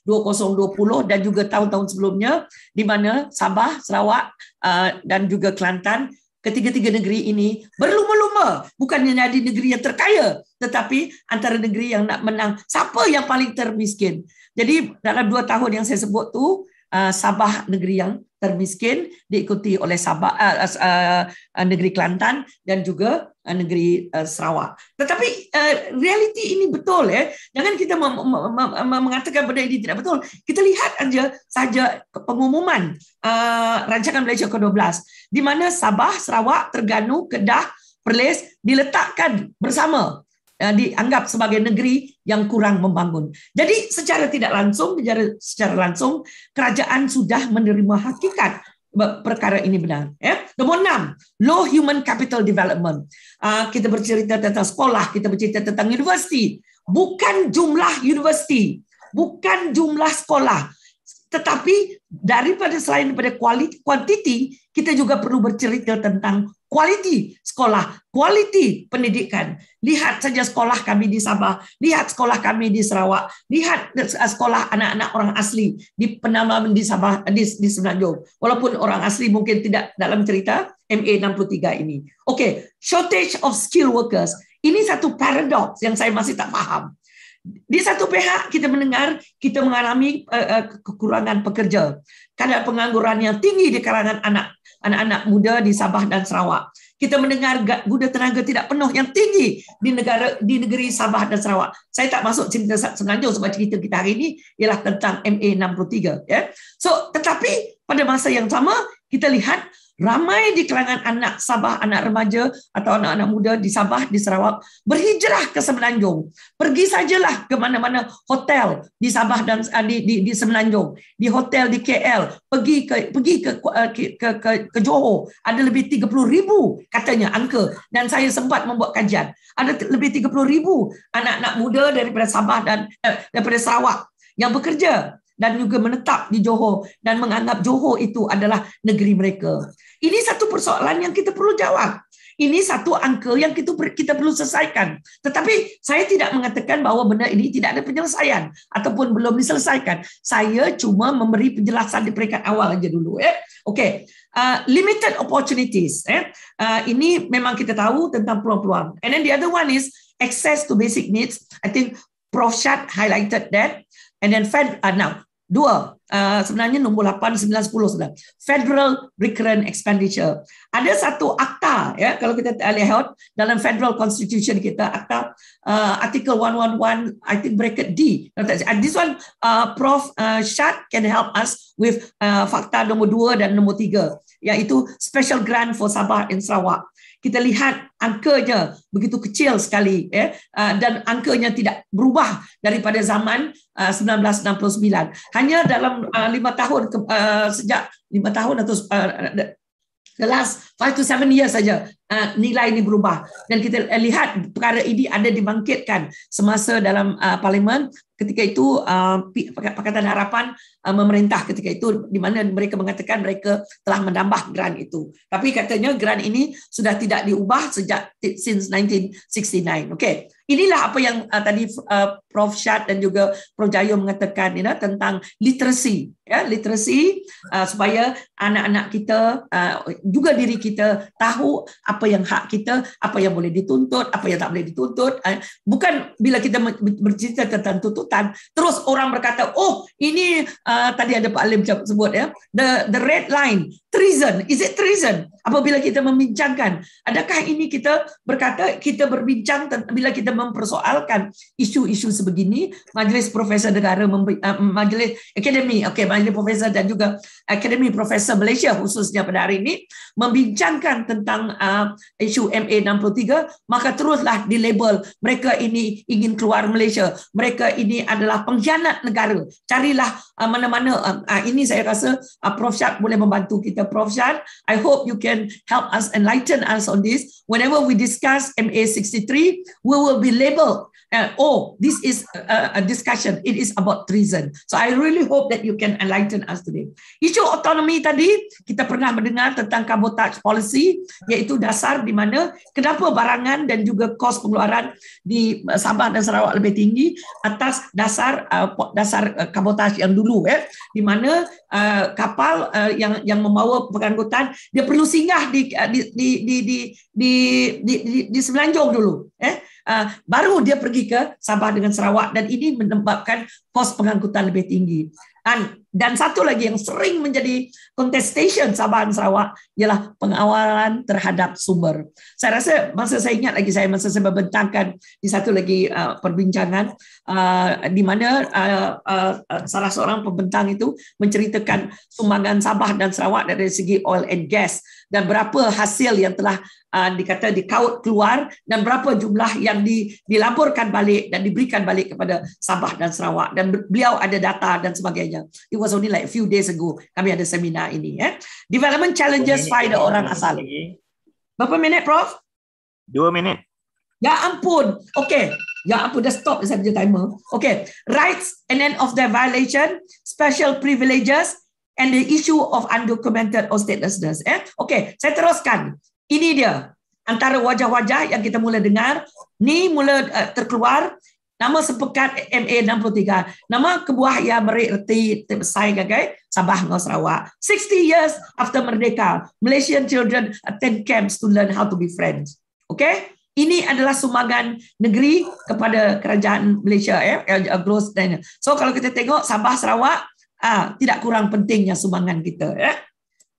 2020 dan juga tahun-tahun sebelumnya, di mana Sabah, Sarawak uh, dan juga Kelantan, ketiga-tiga negeri ini berlumba-lumba bukan menjadi negeri yang terkaya tetapi antara negeri yang nak menang siapa yang paling termiskin jadi dalam dua tahun yang saya sebut tu uh, Sabah negeri yang termiskin diikuti oleh Sabah uh, uh, negeri Kelantan dan juga uh, negeri uh, Sarawak. Tetapi uh, realiti ini betul ya. Eh? Jangan kita mengatakan benda ini tidak betul. Kita lihat aja saja pengumuman uh, rancangan Malaysia ke-12 di mana Sabah, Sarawak, Terengganu, Kedah, Perlis diletakkan bersama Eh, dianggap sebagai negeri yang kurang membangun. Jadi secara tidak langsung, secara langsung kerajaan sudah menerima hakikat perkara ini benar. Ya. Nomor enam, low human capital development. Uh, kita bercerita tentang sekolah, kita bercerita tentang universiti. Bukan jumlah universiti, bukan jumlah sekolah, tetapi daripada selain daripada kuantiti, kita juga perlu bercerita tentang kualiti sekolah, kualiti pendidikan. Lihat saja sekolah kami di Sabah, lihat sekolah kami di Sarawak, lihat eh, sekolah anak-anak orang asli di Penama di Sabah di, di Semenanjung. Walaupun orang asli mungkin tidak dalam cerita MA63 ini. Okey, shortage of skilled workers. Ini satu paradoks yang saya masih tak faham. Di satu pihak kita mendengar kita mengalami uh, uh, kekurangan pekerja kadar pengangguran yang tinggi di kalangan anak anak-anak muda di Sabah dan Sarawak. Kita mendengar gudang tenaga tidak penuh yang tinggi di negara di negeri Sabah dan Sarawak. Saya tak masuk cerita Semenanjung sebab cerita kita hari ini ialah tentang MA63 ya. So tetapi pada masa yang sama kita lihat Ramai di kalangan anak Sabah, anak remaja atau anak-anak muda di Sabah, di Sarawak, berhijrah ke Semenanjung. Pergi sajalah ke mana-mana hotel di Sabah dan eh, di, di, di Semenanjung. Di hotel di KL, pergi ke pergi ke eh, ke, ke, ke, ke Johor. Ada lebih 30 ribu katanya angka. Dan saya sempat membuat kajian. Ada lebih 30 ribu anak-anak muda daripada Sabah dan eh, daripada Sarawak yang bekerja dan juga menetap di Johor dan menganggap Johor itu adalah negeri mereka. Ini satu persoalan yang kita perlu jawab. Ini satu angka yang kita kita perlu selesaikan. Tetapi saya tidak mengatakan bahawa benda ini tidak ada penyelesaian ataupun belum diselesaikan. Saya cuma memberi penjelasan di peringkat awal aja dulu ya. Okey. Uh, limited opportunities eh. Uh, ini memang kita tahu tentang peluang-peluang. And then the other one is access to basic needs. I think Prof Shah highlighted that. And then Fed uh, now Dua, uh, sebenarnya nombor 8, 9, 10 sudah. Federal Recurrent Expenditure. Ada satu akta, ya kalau kita lihat dalam federal constitution kita, akta uh, artikel 111, I think bracket D. And uh, this one, uh, Prof. Uh, Shad can help us with uh, fakta nombor 2 dan nombor 3, iaitu special grant for Sabah and Sarawak kita lihat angkanya begitu kecil sekali ya uh, dan angkanya tidak berubah daripada zaman ah, uh, 1969 hanya dalam uh, lima tahun ke, uh, sejak lima tahun atau uh, the last 5 to seven years saja ah, nilai ini berubah dan kita eh, lihat perkara ini ada dibangkitkan semasa dalam uh, parlimen ketika itu uh, pakatan harapan uh, memerintah ketika itu di mana mereka mengatakan mereka telah menambah grant itu tapi katanya grant ini sudah tidak diubah sejak since 1969 okay inilah apa yang uh, tadi uh, Prof Syad dan juga Prof Jayo mengatakan ya, tentang literasi ya literasi uh, supaya anak-anak kita uh, juga diri kita tahu apa yang hak kita apa yang boleh dituntut apa yang tak boleh dituntut uh, bukan bila kita bercerita tentang tuntutan terus orang berkata oh ini uh, tadi ada Pak Alim sebut ya the the red line treason. Is it treason? Apabila kita membincangkan, adakah ini kita berkata kita berbincang bila kita mempersoalkan isu-isu sebegini, Majlis Profesor Negara uh, mm, Majlis Akademi, okay, Majlis Profesor dan juga Akademi Profesor Malaysia khususnya pada hari ini membincangkan tentang uh, isu MA63, maka teruslah di label mereka ini ingin keluar Malaysia. Mereka ini adalah pengkhianat negara. Carilah uh, mana-mana uh, uh, ini saya rasa uh, Prof Syak boleh membantu kita Prof. Jan. I hope you can help us enlighten us on this. Whenever we discuss MA 63, we will be labeled uh, oh this is a, a discussion it is about treason so i really hope that you can enlighten us today isu autonomy tadi kita pernah mendengar tentang cabotage policy iaitu dasar di mana kenapa barangan dan juga kos pengeluaran di uh, Sabah dan Sarawak lebih tinggi atas dasar uh, dasar uh, cabotage yang dulu eh di mana uh, kapal uh, yang yang membawa pengangkutan dia perlu singgah di uh, di di di di di di, di, di, di semenanjung dulu eh uh, baru dia pergi ke Sabah dengan Sarawak dan ini menyebabkan kos pengangkutan lebih tinggi. Dan dan satu lagi yang sering menjadi contestation Sabah dan Sarawak ialah pengawalan terhadap sumber. Saya rasa masa saya ingat lagi saya masa saya membentangkan di satu lagi uh, perbincangan uh, di mana uh, uh, uh, salah seorang pembentang itu menceritakan sumbangan Sabah dan Sarawak dari segi oil and gas dan berapa hasil yang telah uh, dikata dikaut keluar dan berapa jumlah yang di, dilaporkan balik dan diberikan balik kepada Sabah dan Sarawak dan beliau ada data dan sebagainya. It was only like a few days ago kami ada seminar ini ya Development challenges by the orang asal. Berapa minit prof? Dua minit. Ya ampun. Okay. Ya ampun dah stop saya punya timer. Okay. Rights and then of the violation, special privileges and the issue of undocumented or statelessness. Eh? Okay, saya teruskan. Ini dia antara wajah-wajah yang kita mula dengar. Ni mula uh, terkeluar Nama sepekat MA63. Nama kebuah yang merik reti terbesar gagai Sabah dengan Sarawak. 60 years after merdeka, Malaysian children attend camps to learn how to be friends. Okay? Ini adalah sumbangan negeri kepada kerajaan Malaysia. Eh? So kalau kita tengok Sabah Sarawak, ah, tidak kurang pentingnya sumbangan kita. Eh?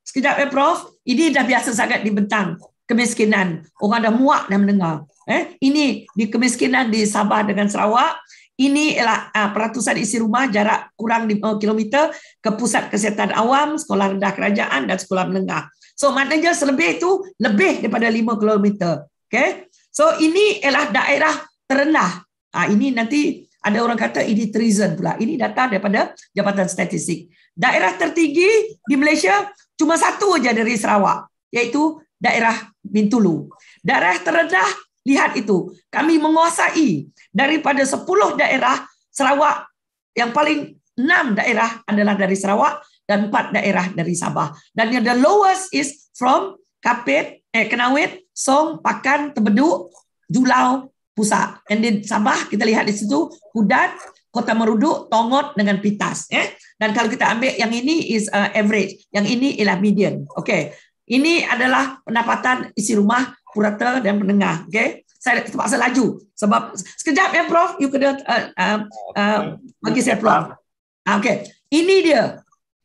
Sekejap eh Prof, ini dah biasa sangat dibentang kemiskinan. Orang dah muak dan mendengar. Eh, ini di kemiskinan di Sabah dengan Sarawak. Ini ialah uh, peratusan isi rumah jarak kurang 5 km ke pusat kesihatan awam, sekolah rendah kerajaan dan sekolah menengah. So maknanya selebih itu lebih daripada 5 kilometer. Okay? So ini ialah daerah terendah. Uh, ini nanti ada orang kata ini treason pula. Ini data daripada Jabatan Statistik. Daerah tertinggi di Malaysia cuma satu saja dari Sarawak, iaitu daerah Bintulu. Daerah terendah Lihat itu, kami menguasai daripada 10 daerah Sarawak yang paling 6 daerah adalah dari Sarawak dan 4 daerah dari Sabah. Dan yang the lowest is from Kapit, eh, Kenawit, Song, Pakan, Tebedu Julau, Pusat. And di Sabah kita lihat di situ Kudat, Kota Merudu Tongot dengan Pitas. Eh? Dan kalau kita ambil yang ini is uh, average, yang ini ialah median. Oke, okay. ini adalah pendapatan isi rumah akurata dan menengah. Okay? Saya terpaksa laju. Sebab sekejap ya Prof, you kena uh, uh, okay. Uh, bagi saya Prof. Ah, okay. Ini dia.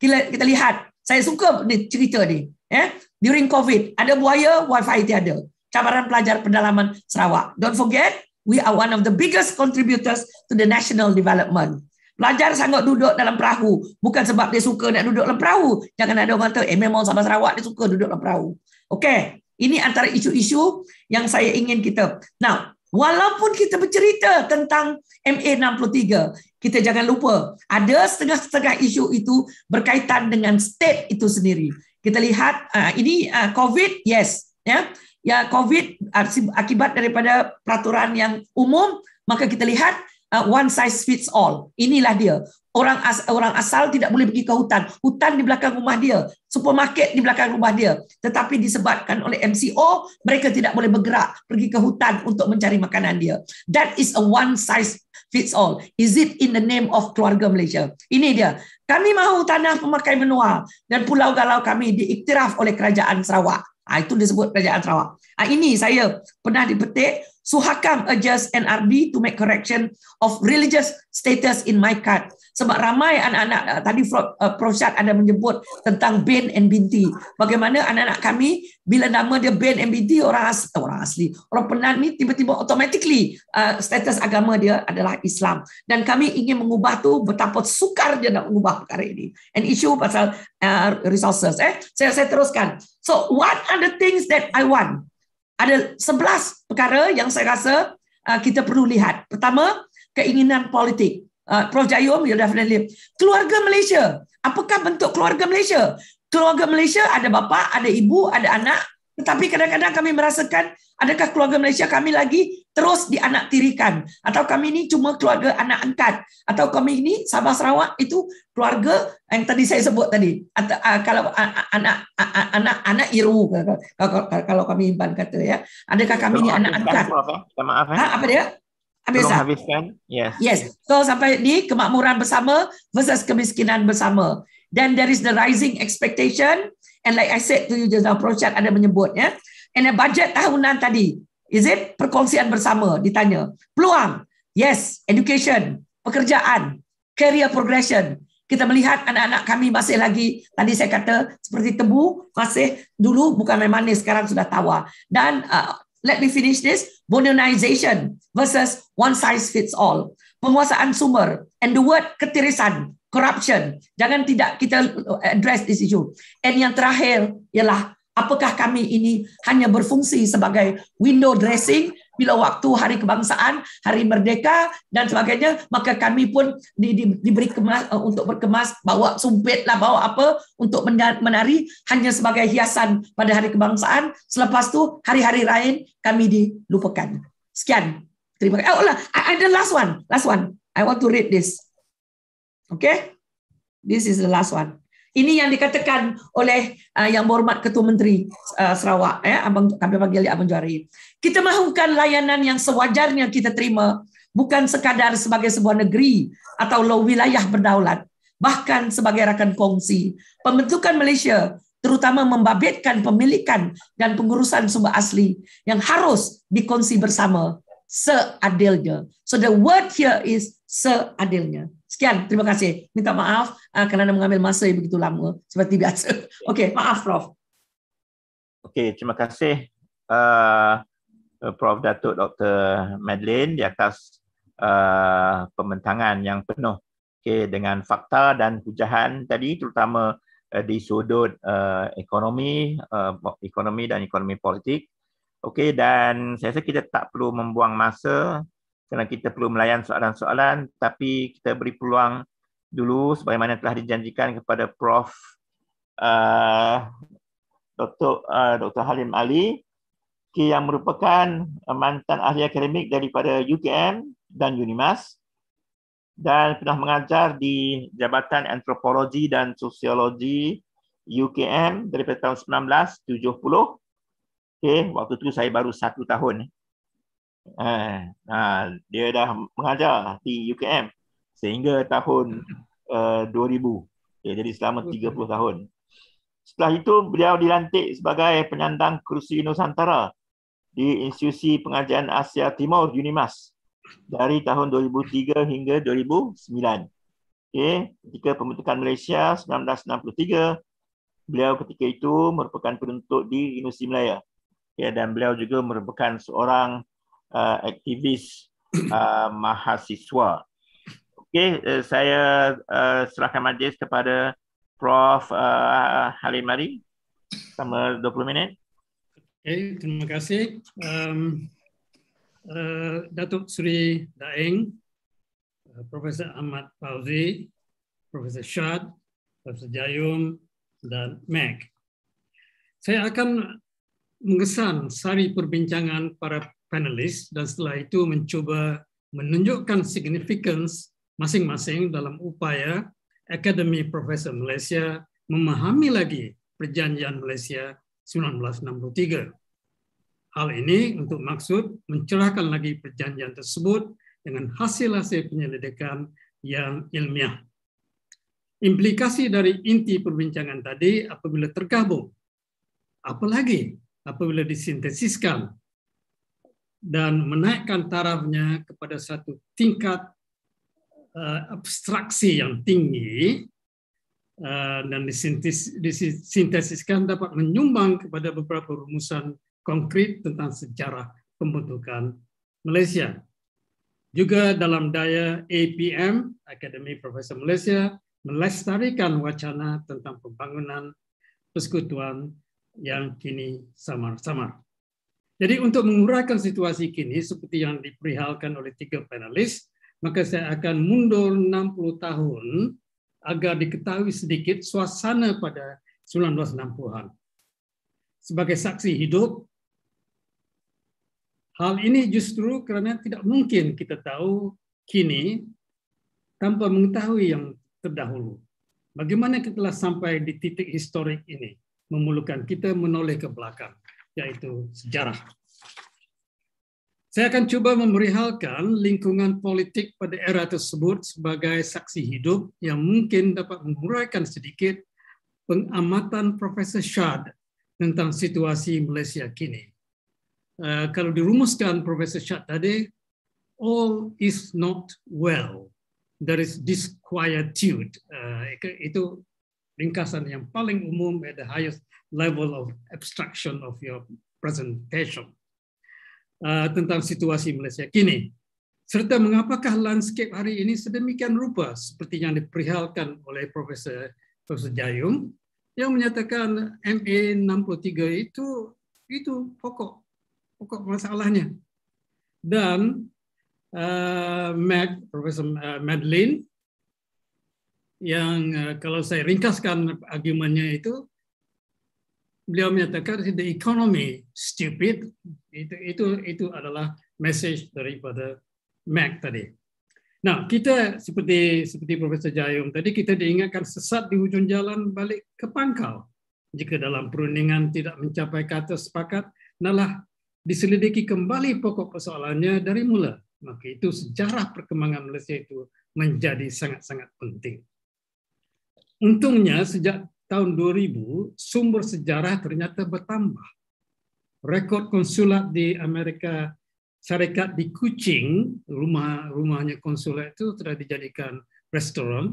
Kita, kita lihat. Saya suka ni, cerita ni. Yeah? During COVID, ada buaya, wifi tiada. Cabaran pelajar pendalaman serawak. Don't forget, we are one of the biggest contributors to the national development. Pelajar sangat duduk dalam perahu. Bukan sebab dia suka nak duduk dalam perahu. Jangan ada orang kata, eh memang sama Sarawak, dia suka duduk dalam perahu. Okay, ini antara isu-isu yang saya ingin kita. Now, walaupun kita bercerita tentang MA63, kita jangan lupa ada setengah-setengah isu itu berkaitan dengan state itu sendiri. Kita lihat uh, ini uh, COVID, yes, ya. Yeah. Ya COVID uh, akibat daripada peraturan yang umum maka kita lihat uh, one size fits all. Inilah dia. Orang as, orang asal tidak boleh pergi ke hutan. Hutan di belakang rumah dia, supermarket di belakang rumah dia. Tetapi disebabkan oleh MCO, mereka tidak boleh bergerak pergi ke hutan untuk mencari makanan dia. That is a one size fits all. Is it in the name of keluarga Malaysia? Ini dia. Kami mahu tanah pemakai menua dan pulau galau kami diiktiraf oleh kerajaan Sarawak. Ha, itu disebut kerajaan Sarawak. Ha, ini saya pernah dipetik So how come adjust NRB to make correction of religious status in my card? Sebab ramai anak-anak uh, tadi uh, Prof. Syad ada menyebut tentang Ben and Binti. Bagaimana anak-anak kami bila nama dia Ben and Binti orang asli, eh, orang asli, orang penan ni tiba-tiba automatically uh, status agama dia adalah Islam. Dan kami ingin mengubah tu betapa sukar dia nak mengubah perkara ini. And issue pasal uh, resources. Eh, saya, saya teruskan. So what are the things that I want? ada sebelas perkara yang saya rasa uh, kita perlu lihat. Pertama, keinginan politik. Uh, Prof. Jayum, you definitely. Keluarga Malaysia. Apakah bentuk keluarga Malaysia? Keluarga Malaysia ada bapa, ada ibu, ada anak. Tetapi kadang-kadang kami merasakan Adakah keluarga Malaysia kami lagi terus dianak tirikan? Atau kami ini cuma keluarga anak angkat? Atau kami ini Sabah Sarawak itu keluarga yang tadi saya sebut tadi? Atau, uh, kalau uh, anak uh, anak anak iru kalau, kalau, kalau kami Iban kata ya. Adakah kami ini anak angkat? Minta ya. maaf, ya. Ha, apa dia? Habis Belum ah. habiskan. Yes. yes. So sampai di kemakmuran bersama versus kemiskinan bersama. Then there is the rising expectation. And like I said to you just now, Prochat ada menyebutnya. Yeah? in a budget tahunan tadi? Is it perkongsian bersama ditanya? Peluang. Yes, education, pekerjaan, career progression. Kita melihat anak-anak kami masih lagi tadi saya kata seperti tebu, masih dulu bukan main manis sekarang sudah tawa. Dan uh, let me finish this, modernization versus one size fits all. Penguasaan sumber and the word ketirisan, corruption. Jangan tidak kita address this issue. And yang terakhir ialah Apakah kami ini hanya berfungsi sebagai window dressing bila waktu hari kebangsaan, hari merdeka dan sebagainya, maka kami pun di, di, diberi kemas uh, untuk berkemas, bawa sumpit lah, bawa apa untuk menari hanya sebagai hiasan pada hari kebangsaan. Selepas tu hari-hari lain kami dilupakan. Sekian. Terima kasih. Oh, lah, I, I, the last one, last one. I want to read this. Okay, this is the last one. Ini yang dikatakan oleh uh, yang berhormat Ketua Menteri uh, Sarawak ya abang kami panggil dia abang Juari. Kita mahukan layanan yang sewajarnya kita terima bukan sekadar sebagai sebuah negeri atau wilayah berdaulat bahkan sebagai rakan kongsi. Pembentukan Malaysia terutama membabitkan pemilikan dan pengurusan sumber asli yang harus dikongsi bersama seadilnya. So the word here is seadilnya. Sekian, terima kasih. Minta maaf uh, kerana mengambil masa yang begitu lama seperti biasa. Okey, maaf Prof. Okey, terima kasih uh, Prof. Datuk Dr. Madeline di atas uh, pementangan yang penuh okay, dengan fakta dan hujahan tadi terutama uh, di sudut uh, ekonomi, uh, ekonomi dan ekonomi politik. Okey, dan saya rasa kita tak perlu membuang masa kerana kita perlu melayan soalan-soalan tapi kita beri peluang dulu sebagaimana telah dijanjikan kepada Prof uh, Dr. Uh, Dr. Halim Ali yang merupakan mantan ahli akademik daripada UKM dan UNIMAS dan pernah mengajar di Jabatan Antropologi dan Sosiologi UKM daripada tahun 1970. Okay, waktu itu saya baru satu tahun. Eh, nah, ha, dia dah mengajar di UKM sehingga tahun uh, 2000. Eh, ya, jadi selama 30 tahun. Setelah itu beliau dilantik sebagai penyandang kerusi Nusantara di Institusi Pengajian Asia Timur UNIMAS dari tahun 2003 hingga 2009. Okay. Ketika pembentukan Malaysia 1963, beliau ketika itu merupakan penuntut di Universiti Melayu. Okay. Dan beliau juga merupakan seorang uh, aktivis uh, mahasiswa. Okey, uh, saya uh, serahkan majlis kepada Prof. Uh, Halim Mari selama 20 minit. Okey, terima kasih. Um, uh, Datuk Sri Daeng, uh, Profesor Ahmad Fauzi, Profesor Syad, Profesor Jayum dan Mac. Saya akan mengesan sari perbincangan para panelis dan setelah itu mencoba menunjukkan significance masing-masing dalam upaya akademi profesor Malaysia memahami lagi Perjanjian Malaysia 1963. Hal ini untuk maksud mencerahkan lagi perjanjian tersebut dengan hasil-hasil penyelidikan yang ilmiah. Implikasi dari inti perbincangan tadi apabila tergabung, apalagi apabila disintesiskan dan menaikkan tarafnya kepada satu tingkat eh, abstraksi yang tinggi eh, dan disintesiskan dapat menyumbang kepada beberapa rumusan konkret tentang sejarah pembentukan Malaysia. Juga dalam daya APM, Akademi Profesor Malaysia, melestarikan wacana tentang pembangunan persekutuan yang kini samar-samar. Jadi untuk menguraikan situasi kini seperti yang diperihalkan oleh tiga panelis, maka saya akan mundur 60 tahun agar diketahui sedikit suasana pada 1960-an. Sebagai saksi hidup, hal ini justru karena tidak mungkin kita tahu kini tanpa mengetahui yang terdahulu. Bagaimana kita telah sampai di titik historik ini, memerlukan kita menoleh ke belakang yaitu sejarah. Saya akan coba memerihalkan lingkungan politik pada era tersebut sebagai saksi hidup yang mungkin dapat menguraikan sedikit pengamatan Profesor Shad tentang situasi Malaysia kini. Uh, kalau dirumuskan Profesor Shad tadi, all is not well. There is disquietude. Uh, itu ringkasan yang paling umum at the highest level of abstraction of your presentation uh, tentang situasi Malaysia kini serta mengapakah landscape hari ini sedemikian rupa seperti yang diperihalkan oleh Profesor Profesor Jayung yang menyatakan MA 63 itu itu pokok pokok masalahnya dan uh, Mac, Profesor ah, Madeline yang eh, kalau saya ringkaskan argumennya itu beliau menyatakan the economy stupid itu itu itu adalah message daripada Mac tadi. Nah, kita seperti seperti Profesor Jayung tadi kita diingatkan sesat di ujung jalan balik ke pangkal. Jika dalam perundingan tidak mencapai kata sepakat, nalah diselidiki kembali pokok persoalannya dari mula. Maka itu sejarah perkembangan Malaysia itu menjadi sangat-sangat penting. Untungnya sejak tahun 2000 sumber sejarah ternyata bertambah. Rekod konsulat di Amerika Syarikat di Kucing, rumah rumahnya konsulat itu telah dijadikan restoran,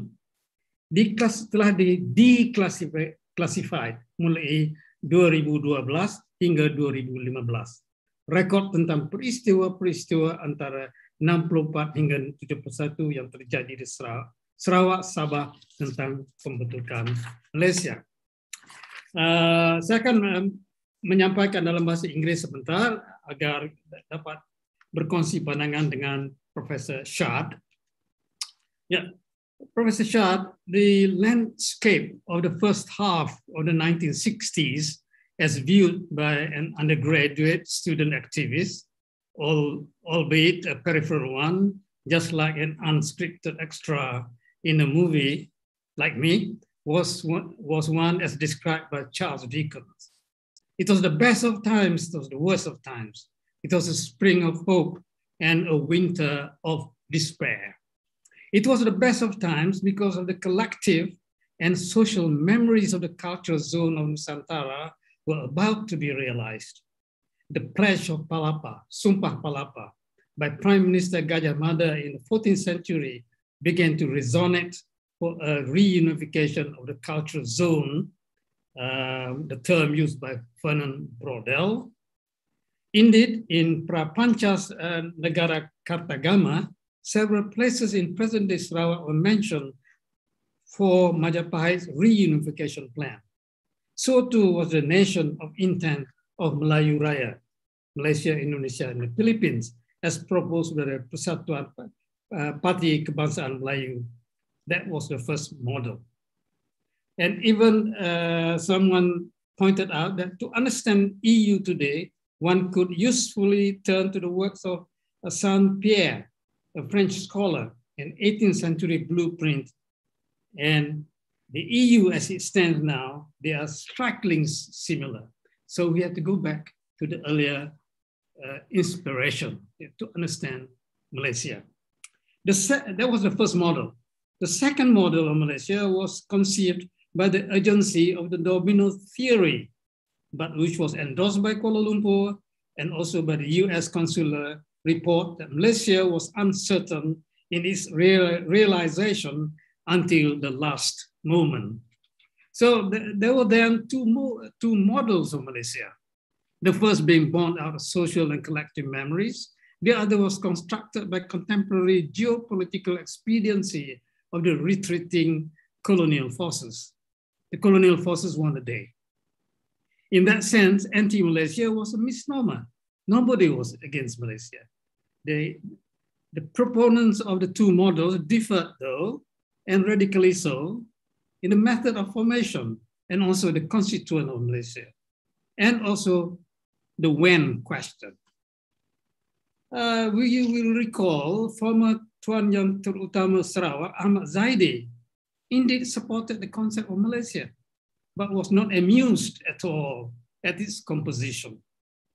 diklas, telah di, declassified mulai 2012 hingga 2015. Rekod tentang peristiwa-peristiwa antara 64 hingga 71 yang terjadi di Israel Sarawak, Sabah tentang pembentukan Malaysia. Uh, saya akan um, menyampaikan dalam bahasa Inggris sebentar agar dapat berkongsi pandangan dengan Profesor Shad. Ya, yeah. Profesor Shad, the landscape of the first half of the 1960s as viewed by an undergraduate student activist, all, albeit a peripheral one, just like an unscripted extra in a movie like me was one, was one as described by Charles Dickens. It was the best of times, it was the worst of times. It was a spring of hope and a winter of despair. It was the best of times because of the collective and social memories of the cultural zone of Nusantara were about to be realized. The Pledge of Palapa, Sumpah Palapa, by Prime Minister Gajah Mada in the 14th century began to resonate for a reunification of the cultural zone, uh, the term used by Fernand Braudel. Indeed, in Prapancha's uh, Nagara Kartagama, several places in present-day Sarawak were mentioned for Majapahit's reunification plan. So too was the nation of intent of Melayu Raya, Malaysia, Indonesia, and the Philippines, as proposed by the Persatuan uh, party Parti Kebangsaan Melayu. That was the first model. And even uh, someone pointed out that to understand EU today, one could usefully turn to the works of Saint-Pierre, a French scholar, an 18th century blueprint. And the EU as it stands now, they are strikingly similar. So we have to go back to the earlier uh, inspiration to understand Malaysia. The that was the first model. The second model of Malaysia was conceived by the agency of the domino theory, but which was endorsed by Kuala Lumpur and also by the US consular report that Malaysia was uncertain in its real, realization until the last moment. So th there were then two, mo two models of Malaysia. The first being born out of social and collective memories, the other was constructed by contemporary geopolitical expediency of the retreating colonial forces. The colonial forces won the day. In that sense, anti-Malaysia was a misnomer. Nobody was against Malaysia. They, the proponents of the two models differed though, and radically so, in the method of formation and also the constituent of Malaysia, and also the when question uh, you will recall former Tuan Yang Terutama Sarawak, Ahmad Zaidi, indeed supported the concept of Malaysia, but was not amused at all at its composition,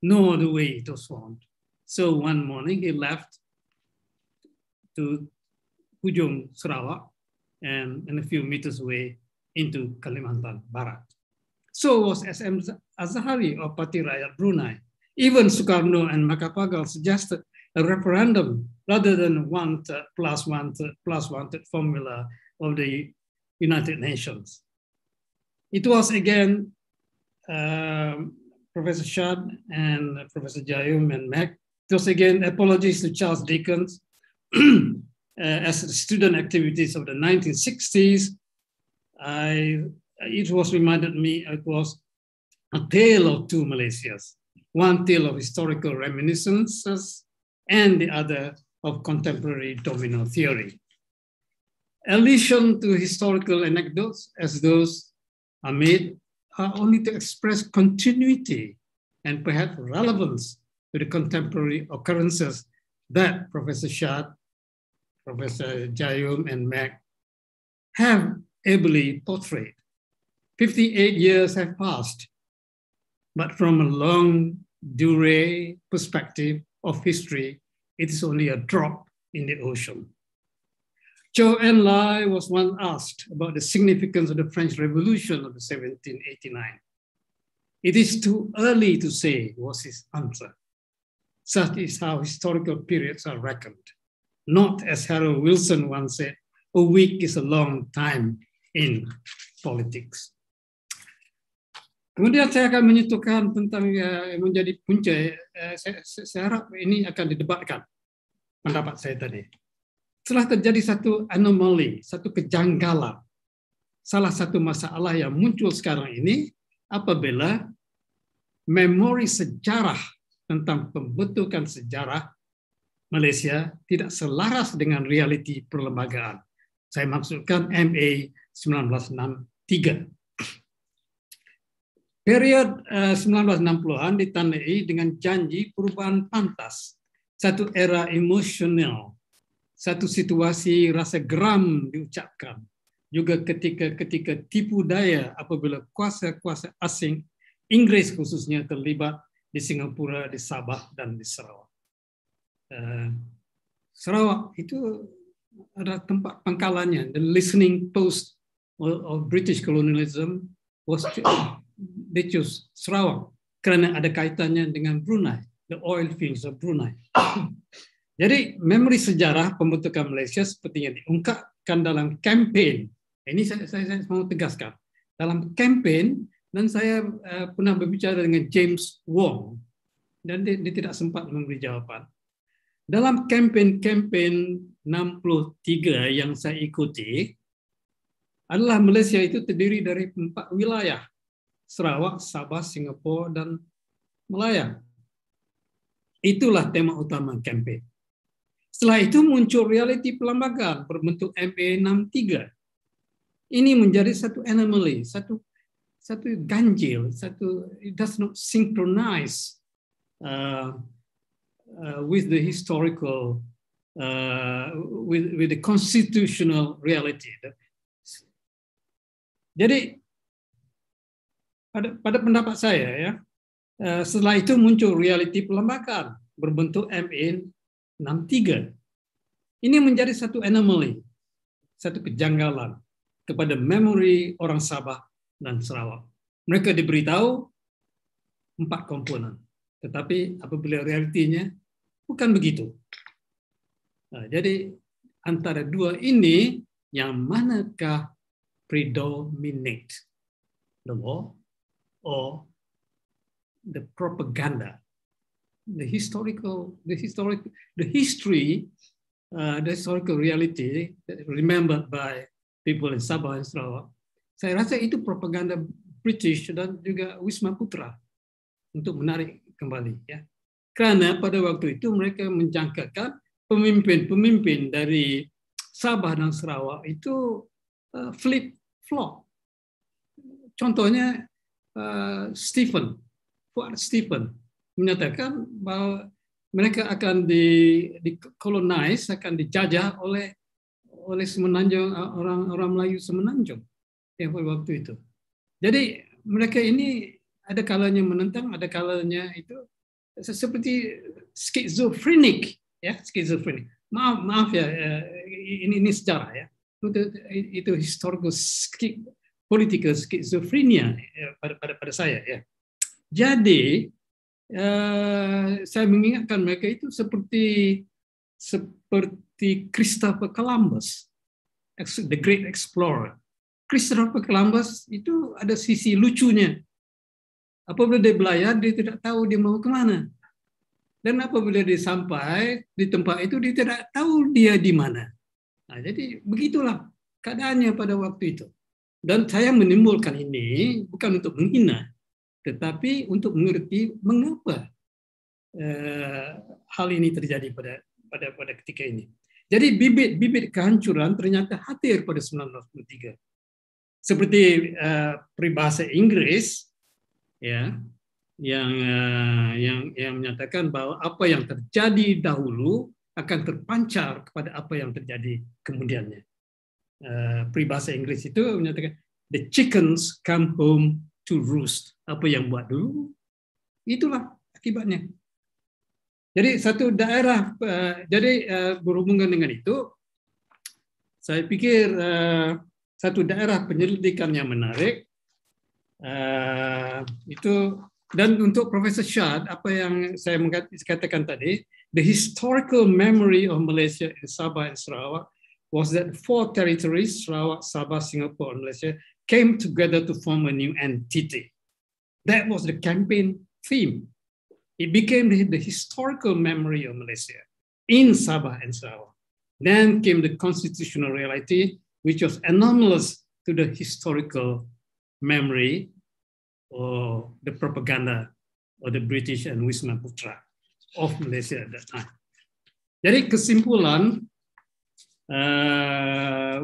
nor the way it was formed. So one morning he left to Hujung Sarawak and, and a few meters away into Kalimantan Barat. So was SM Azhari of Parti Rakyat Brunei, even Sukarno and Macapagal suggested a referendum rather than one plus one plus one formula of the United Nations. It was again um, Professor Shad and Professor Jayum and Mac. It was again apologies to Charles Dickens uh, as the student activities of the 1960s. I, it was reminded me it was a tale of two Malaysias one tale of historical reminiscences and the other of contemporary domino theory. Allusion to historical anecdotes as those are made are only to express continuity and perhaps relevance to the contemporary occurrences that Professor Shad, Professor Jayum, and Mac have ably portrayed. 58 years have passed, but from a long Dure perspective of history, it is only a drop in the ocean. Zhou Enlai was once asked about the significance of the French Revolution of 1789. It is too early to say, was his answer. Such is how historical periods are reckoned. Not as Harold Wilson once said, a week is a long time in politics. Kemudian saya akan menyentuhkan tentang uh, menjadi punca. Uh, saya, saya harap ini akan didebatkan pendapat saya tadi. Setelah terjadi satu anomali, satu kejanggalan, salah satu masalah yang muncul sekarang ini apabila memori sejarah tentang pembentukan sejarah Malaysia tidak selaras dengan realiti perlembagaan. Saya maksudkan MA 1963 Period 1960-an eh, ditandai dengan janji perubahan pantas, satu era emosional, satu situasi rasa geram diucapkan, juga ketika-ketika tipu daya apabila kuasa-kuasa asing, Inggris khususnya terlibat di Singapura, di Sabah, dan di Sarawak. Eh, Sarawak itu ada tempat pangkalannya, the listening post of British colonialism was Becus Sarawak kerana ada kaitannya dengan Brunei, the oil fields of Brunei. Jadi memori sejarah pembentukan Malaysia sepertinya diungkapkan dalam campaign. Ini saya, saya, saya mau tegaskan. Dalam campaign. dan saya uh, pernah berbicara dengan James Wong dan dia, dia tidak sempat memberi jawapan. Dalam campaign-campaign 63 yang saya ikuti adalah Malaysia itu terdiri dari empat wilayah. Sarawak, Sabah, Singapura, dan Malaya. Itulah tema utama campaign. Setelah itu muncul reality pelambagan berbentuk ma e 63 Ini menjadi satu anomaly, satu satu ganjil, satu it does not synchronize uh, uh, with the historical uh, with with the constitutional reality. Jadi pada, pada pendapat saya ya, eh, setelah itu muncul reality pelembagaan berbentuk MN 63. Ini menjadi satu anomaly, satu kejanggalan kepada memori orang Sabah dan Sarawak. Mereka diberitahu empat komponen, tetapi apabila realitinya bukan begitu. Nah, jadi antara dua ini yang manakah predominate? The law or the propaganda, the historical, the historic, the history, uh, the historical reality remembered by people in Sabah and Sarawak. Saya rasa itu propaganda British dan juga Wisma Putra untuk menarik kembali ya. Karena pada waktu itu mereka menjangkakan pemimpin-pemimpin dari Sabah dan Sarawak itu uh, flip flop. Contohnya Eh, Stephen, Fuad Stephen menyatakan bahwa mereka akan di, di akan dijajah oleh oleh semenanjung orang-orang eh, Melayu semenanjung yang pada waktu itu. Jadi mereka ini ada kalanya menentang, ada kalanya itu seperti skizofrenik ya, skizofrenik. Maaf maaf ya eh, ini ini sejarah ya. Itu itu historical political schizophrenia ya, pada, pada pada saya ya. Jadi eh, saya mengingatkan mereka itu seperti seperti Christopher Columbus, the great explorer. Christopher Columbus itu ada sisi lucunya. Apabila dia belayar, dia tidak tahu dia mau kemana. Dan apabila dia sampai di tempat itu, dia tidak tahu dia di mana. Nah, jadi begitulah keadaannya pada waktu itu. Dan saya menimbulkan ini bukan untuk menghina, tetapi untuk mengerti mengapa eh, hal ini terjadi pada pada pada ketika ini. Jadi bibit-bibit kehancuran ternyata hadir pada 1903. Seperti eh, peribahasa Inggris ya yang eh, yang yang menyatakan bahwa apa yang terjadi dahulu akan terpancar kepada apa yang terjadi kemudiannya. Eh, peribahasa Inggris itu menyatakan the chickens come home to roost. Apa yang buat dulu, itulah akibatnya. Jadi satu daerah, eh, jadi eh, berhubungan dengan itu, saya pikir satu daerah penyelidikan yang menarik itu dan untuk Profesor Shah, apa yang saya katakan tadi the historical memory of Malaysia in Sabah and Sarawak was that four territories, Sarawak, Sabah, Singapore, and Malaysia, came together to form a new entity. That was the campaign theme. It became the historical memory of Malaysia in Sabah and Sarawak. Then came the constitutional reality, which was anomalous to the historical memory or the propaganda of the British and Wisma Putra of Malaysia at that time. Jadi kesimpulan Eh,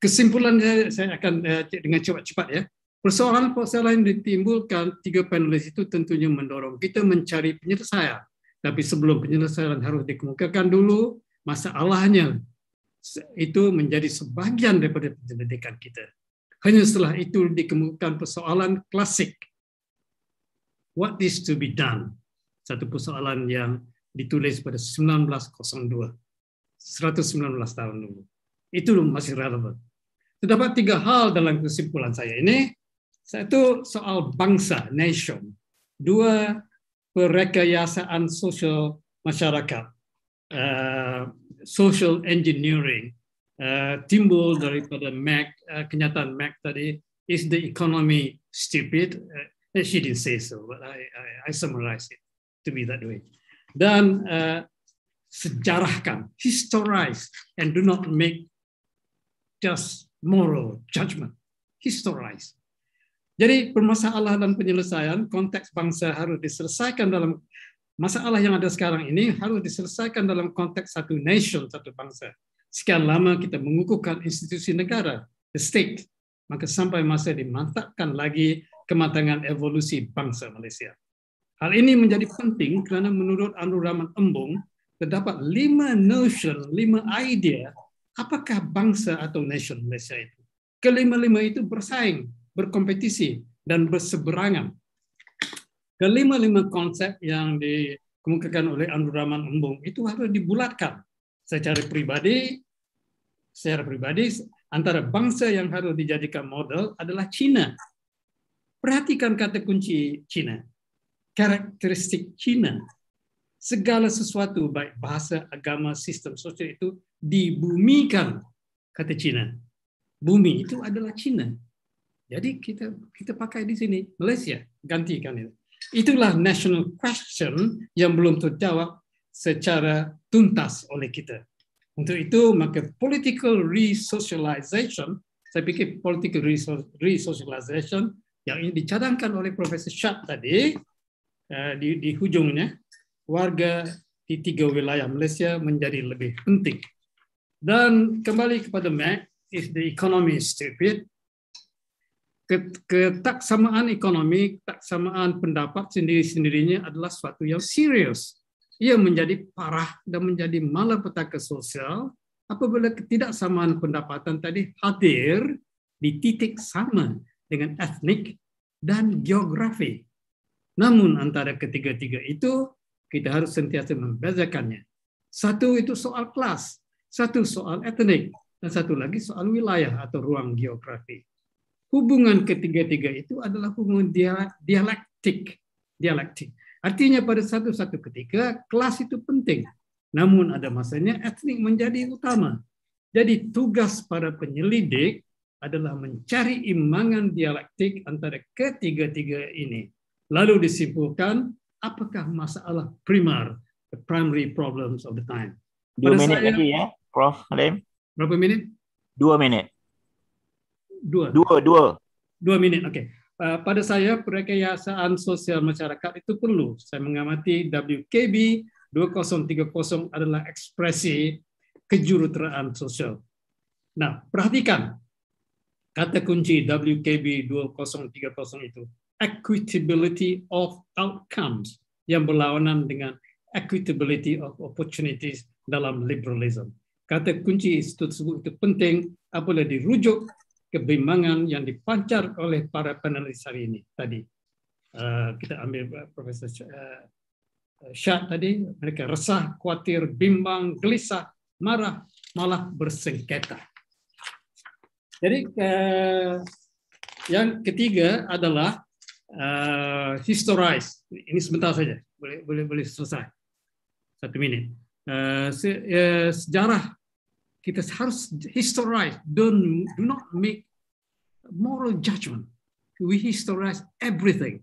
Kesimpulan saya, akan eh, dengan cepat-cepat ya. Persoalan-persoalan yang ditimbulkan tiga panelis itu tentunya mendorong kita mencari penyelesaian. Tapi sebelum penyelesaian harus dikemukakan dulu masalahnya. Itu menjadi sebagian daripada penyelidikan kita. Hanya setelah itu dikemukakan persoalan klasik. What is to be done? Satu persoalan yang ditulis pada 1902, 119 tahun dulu. Itu masih relevan. Terdapat tiga hal dalam kesimpulan saya ini. Satu soal bangsa, nation. Dua, perekayasaan sosial masyarakat. Uh, social engineering uh, timbul daripada Mac, uh, kenyataan Mac tadi, is the economy stupid? Uh, she didn't say so, but I, I, I summarize it to be that way dan uh, sejarahkan, historize, and do not make just moral judgment. Historize. Jadi permasalahan dan penyelesaian konteks bangsa harus diselesaikan dalam masalah yang ada sekarang ini harus diselesaikan dalam konteks satu nation, satu bangsa. Sekian lama kita mengukuhkan institusi negara, the state, maka sampai masa dimantapkan lagi kematangan evolusi bangsa Malaysia. Hal ini menjadi penting karena menurut Anuraman Embung, terdapat lima notion, lima idea apakah bangsa atau nation Malaysia itu. Kelima-lima itu bersaing, berkompetisi, dan berseberangan. Kelima-lima konsep yang dikemukakan oleh Anuraman Embung itu harus dibulatkan secara pribadi, secara pribadi antara bangsa yang harus dijadikan model adalah Cina. Perhatikan kata kunci Cina karakteristik Cina. Segala sesuatu, baik bahasa, agama, sistem sosial itu dibumikan, kata Cina. Bumi itu adalah Cina. Jadi kita kita pakai di sini Malaysia gantikan itu. Itulah national question yang belum terjawab secara tuntas oleh kita. Untuk itu maka political resocialization, saya pikir political resocialization yang dicadangkan oleh Profesor Shah tadi Eh, di, di hujungnya, warga di tiga wilayah Malaysia menjadi lebih penting. Dan kembali kepada Mac, is the economy stupid? Ketaksamaan ekonomi, ketaksamaan pendapat sendiri-sendirinya adalah suatu yang serius. Ia menjadi parah dan menjadi malapetaka sosial apabila ketidaksamaan pendapatan tadi hadir di titik sama dengan etnik dan geografi namun antara ketiga-tiga itu kita harus sentiasa membezakannya Satu itu soal kelas, satu soal etnik, dan satu lagi soal wilayah atau ruang geografi. Hubungan ketiga-tiga itu adalah hubungan dialektik. dialektik. Artinya pada satu-satu ketika kelas itu penting. Namun ada masanya etnik menjadi utama. Jadi tugas para penyelidik adalah mencari imbangan dialektik antara ketiga-tiga ini. lalu disimpulkan apakah masalah primar the primary problems of the time dua minit lagi ya prof Halim berapa minit dua minit dua dua dua dua minit okay uh, pada saya, perkayasaan sosial masyarakat itu perlu. Saya mengamati WKB 2030 adalah ekspresi kejuruteraan sosial. Nah, perhatikan kata kunci WKB 2030 itu equitability of outcomes yang berlawanan dengan equitability of opportunities dalam liberalism. Kata kunci itu tersebut itu penting apabila dirujuk kebimbangan yang dipancar oleh para panelis hari ini tadi. Uh, kita ambil uh, Profesor uh, uh Syah tadi, mereka resah, khawatir, bimbang, gelisah, marah, malah bersengketa. Jadi uh, yang ketiga adalah uh, historize. Ini sebentar saja, boleh boleh boleh selesai. Satu minit. Uh, se, uh, sejarah kita harus historize. Don't do not make moral judgment. We historize everything.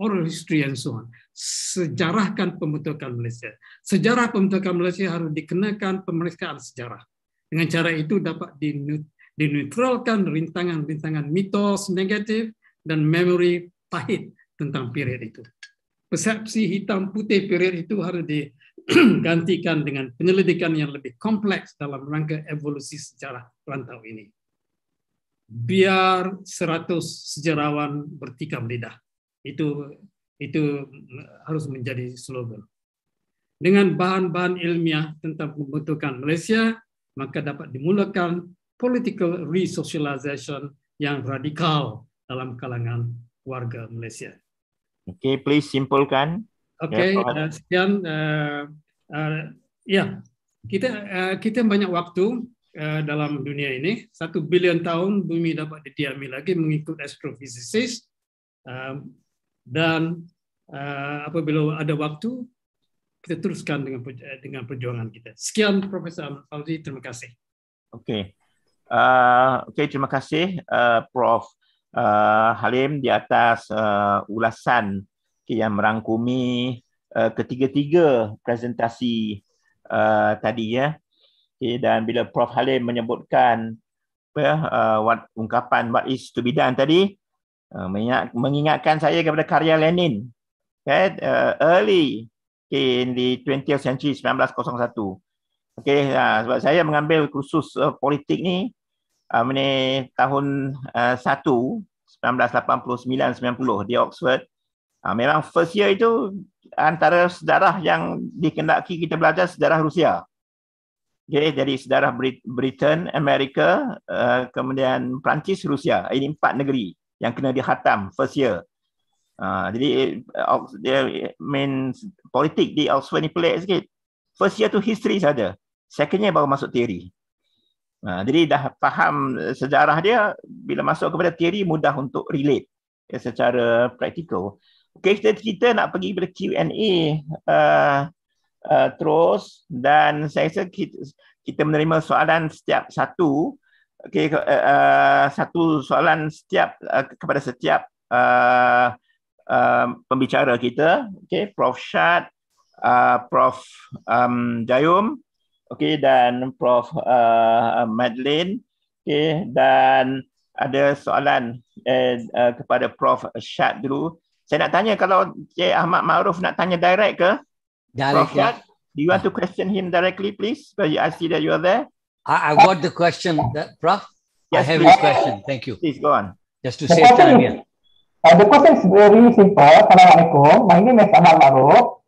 Oral history and so on. Sejarahkan pembentukan Malaysia. Sejarah pembentukan Malaysia harus dikenakan pemeriksaan sejarah. Dengan cara itu dapat dinetralkan rintangan-rintangan mitos negatif dan memori pahit tentang period itu. Persepsi hitam putih period itu harus digantikan dengan penyelidikan yang lebih kompleks dalam rangka evolusi sejarah rantau ini. Biar 100 sejarawan bertikam lidah. Itu itu harus menjadi slogan. Dengan bahan-bahan ilmiah tentang pembentukan Malaysia, maka dapat dimulakan political resocialization yang radikal dalam kalangan warga Malaysia. Okay, please simpulkan. Okay, ya, sekian. Uh, uh, uh, ya, kita kita banyak waktu dalam dunia ini. Satu bilion tahun bumi dapat didiami lagi mengikut astrofisikis. Um, dan uh, apabila ada waktu, kita teruskan dengan eh, dengan perjuangan kita. Sekian, Profesor Fauzi. Terima kasih. Okay. Uh, okay, terima kasih, uh, Prof uh, Halim di atas uh, ulasan yang merangkumi uh, ketiga-tiga presentasi uh, tadi ya. Okay, dan bila Prof Halim menyebutkan apa ya, uh, what, ungkapan what is to be done tadi uh, mengingatkan saya kepada karya Lenin okay, uh, early okay, in the 20th century 1901. Okay, uh, sebab saya mengambil kursus uh, politik ni uh, ah, ini tahun uh, 1 1989 90 di Oxford. Uh, memang first year itu antara sejarah yang dikendaki kita belajar sejarah Rusia. Okay, jadi sejarah Brit- Britain, Amerika, uh, kemudian Perancis, Rusia. Ini empat negeri yang kena dihatam first year. Uh, jadi uh, dia main politik di Oxford ni pelik sikit. First year tu history saja. Second year baru masuk teori. Ha, jadi dah faham eh, sejarah dia bila masuk kepada teori mudah untuk relate ya, secara praktikal. Okay, kita kita nak pergi kepada Q&A uh, eh, uh, terus dan saya rasa kita, kita menerima soalan setiap satu okay uh, satu soalan setiap uh, kepada setiap uh, uh, pembicara kita Okay, Prof Syad uh, Prof um, Jayum okey dan prof uh, Madeline okey dan ada soalan eh, uh, kepada prof Syad dulu saya nak tanya kalau Cik Ahmad Maruf nak tanya direct ke direct ya. do you want to question him directly please because i see that you are there i, I got the question that uh, prof yes, i have please. his question thank you please go on just to save time here uh, the question is very simple assalamualaikum my name is Ahmad Maruf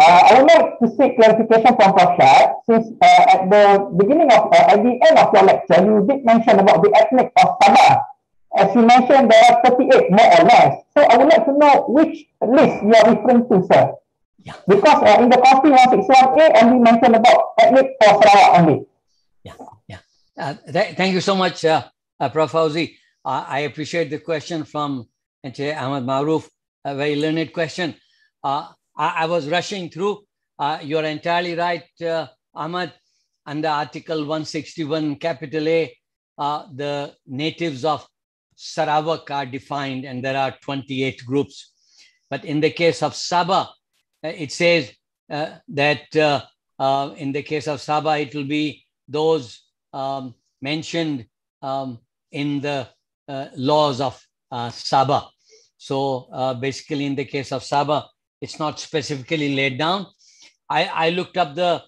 Uh, I would like to seek clarification from Prashad, since uh, at the beginning of, uh, at the end of your lecture, you did mention about the ethnic of Sabah. As you mentioned, there are 38 more or less. So I would like to know which list you are referring to, sir. Yeah. Because uh, in the copy 161A, and we mentioned about ethnic for Sarawak only. Yeah, yeah. Uh, th thank you so much, uh, uh, Prof. Fauzi. Uh, I appreciate the question from Ahmad Maruf, a very learned question. Uh, I, I was rushing through. Uh, you're entirely right, uh, Ahmad. Under Article 161, capital A, uh, the natives of Sarawak are defined, and there are 28 groups. But in the case of Sabah, uh, it says uh, that uh, in the case of Sabah, it will be those um, mentioned um, in the laws of Sabah. So basically, in the case of Sabah, it's not specifically laid down. I, I looked up the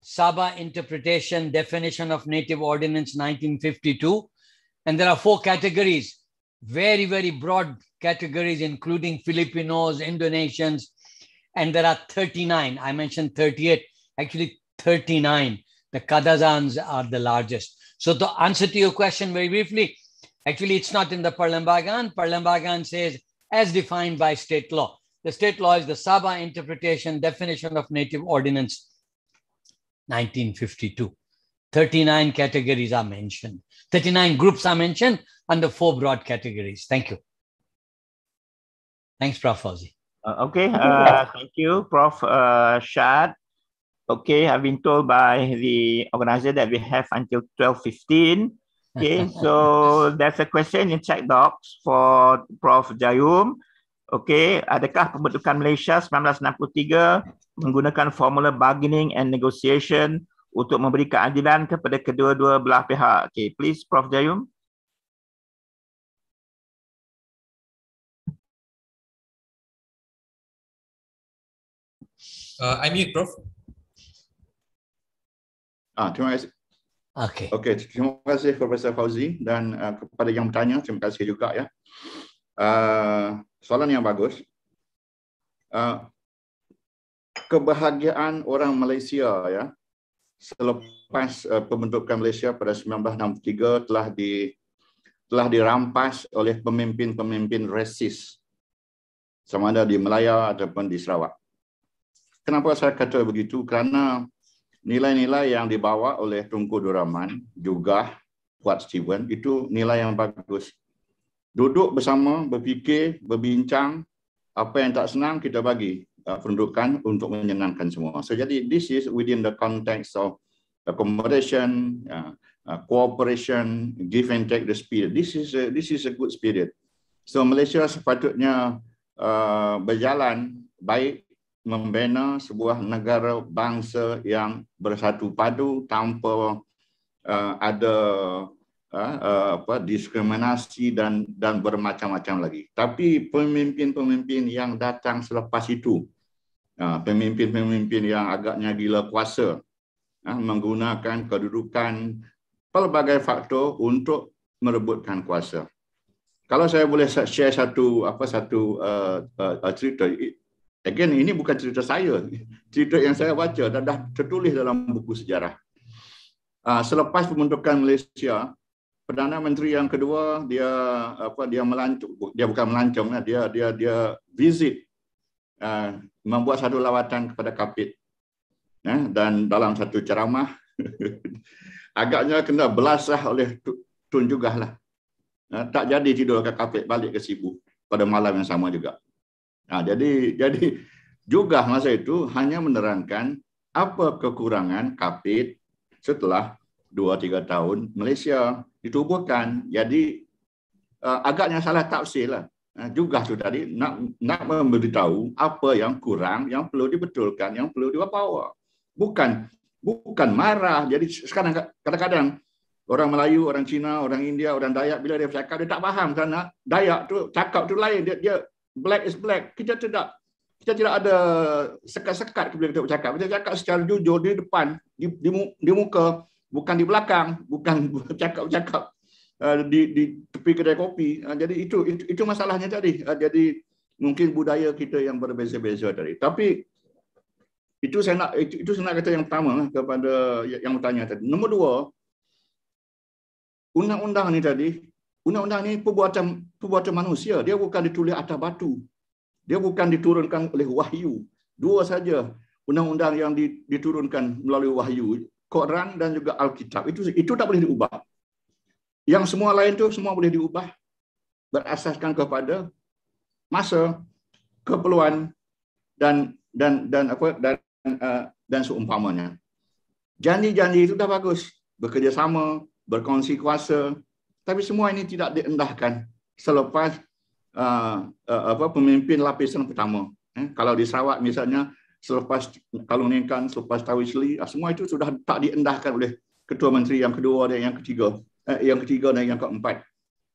Saba interpretation definition of native ordinance 1952. And there are four categories, very, very broad categories, including Filipinos, Indonesians, and there are 39. I mentioned 38, actually 39. The Kadazans are the largest. So the answer to your question very briefly, actually it's not in the Parlambagan. Parlambagan says as defined by state law. The state law is the Saba interpretation definition of native ordinance 1952. 39 categories are mentioned. 39 groups are mentioned under four broad categories. Thank you. Thanks, Prof. Fauzi. Uh, okay, uh, thank you, Prof. Uh, Shad. Okay, I've been told by the organizer that we have until 12.15. Okay, so there's a question in chat box for Prof. Jayum. Okey, adakah pembentukan Malaysia 1963 menggunakan formula bargaining and negotiation untuk memberi keadilan kepada kedua-dua belah pihak? Okey, please Prof Jayum. Uh, I mute, Prof. Ah, terima kasih. Okey. Okey, terima kasih Profesor Fauzi dan uh, kepada yang bertanya, terima kasih juga ya. Uh, soalan yang bagus. Uh, kebahagiaan orang Malaysia ya selepas uh, pembentukan Malaysia pada 1963 telah di telah dirampas oleh pemimpin-pemimpin resis sama ada di Melaya ataupun di Sarawak. Kenapa saya kata begitu? Kerana nilai-nilai yang dibawa oleh Tunku Duraman juga Kuat Steven itu nilai yang bagus duduk bersama, berfikir, berbincang, apa yang tak senang kita bagi uh, perundukan untuk menyenangkan semua. So jadi this is within the context of accommodation, uh, uh, cooperation, give and take the spirit. This is a, this is a good spirit. So Malaysia sepatutnya uh, berjalan baik membina sebuah negara bangsa yang bersatu padu tanpa uh, ada uh, apa diskriminasi dan dan bermacam-macam lagi. Tapi pemimpin-pemimpin yang datang selepas itu, uh, pemimpin-pemimpin yang agaknya gila kuasa uh, menggunakan kedudukan pelbagai faktor untuk merebutkan kuasa. Kalau saya boleh share satu apa satu uh, uh, cerita again ini bukan cerita saya. Cerita yang saya baca dan dah tertulis dalam buku sejarah. Uh, selepas pembentukan Malaysia, Perdana Menteri yang kedua dia apa dia melancong dia bukan melancung lah dia dia dia visit uh, membuat satu lawatan kepada Kapit uh, dan dalam satu ceramah agaknya kena belasah oleh Tun juga lah uh, tak jadi tidur ke Kapit balik ke Sibu pada malam yang sama juga uh, jadi jadi juga masa itu hanya menerangkan apa kekurangan Kapit setelah Dua tiga tahun, Malaysia ditubuhkan. Jadi uh, agaknya salah tafsir lah. Uh, juga tu tadi nak nak memberitahu apa yang kurang, yang perlu dibetulkan, yang perlu diwapawa. Bukan bukan marah. Jadi sekarang kadang-kadang orang Melayu, orang Cina, orang India, orang Dayak bila dia cakap dia tak faham kerana Dayak tu cakap tu lain dia, dia black is black. Kita tidak kita tidak ada sekat-sekat bila kita bercakap. Kita cakap secara jujur di depan di di, di muka bukan di belakang, bukan cakap-cakap uh, di, di tepi kedai kopi. Uh, jadi itu itu, itu masalahnya tadi. Uh, jadi mungkin budaya kita yang berbeza-beza tadi. Tapi itu saya nak itu, itu saya nak kata yang pertama kepada ya, yang bertanya tadi. Nombor dua, undang-undang ni tadi, undang-undang ni perbuatan perbuatan manusia. Dia bukan ditulis atas batu. Dia bukan diturunkan oleh wahyu. Dua saja undang-undang yang diturunkan melalui wahyu Quran dan juga Alkitab itu itu tak boleh diubah. Yang semua lain tu semua boleh diubah berasaskan kepada masa, keperluan dan dan dan apa dan dan, uh, dan seumpamanya. Janji-janji itu dah bagus, bekerjasama, berkongsi kuasa, tapi semua ini tidak diendahkan selepas uh, uh, apa pemimpin lapisan pertama. Eh, kalau di Sarawak misalnya selepas kalau nengkan selepas Tawisli ah, semua itu sudah tak diendahkan oleh ketua menteri yang kedua dan yang ketiga eh, yang ketiga dan yang keempat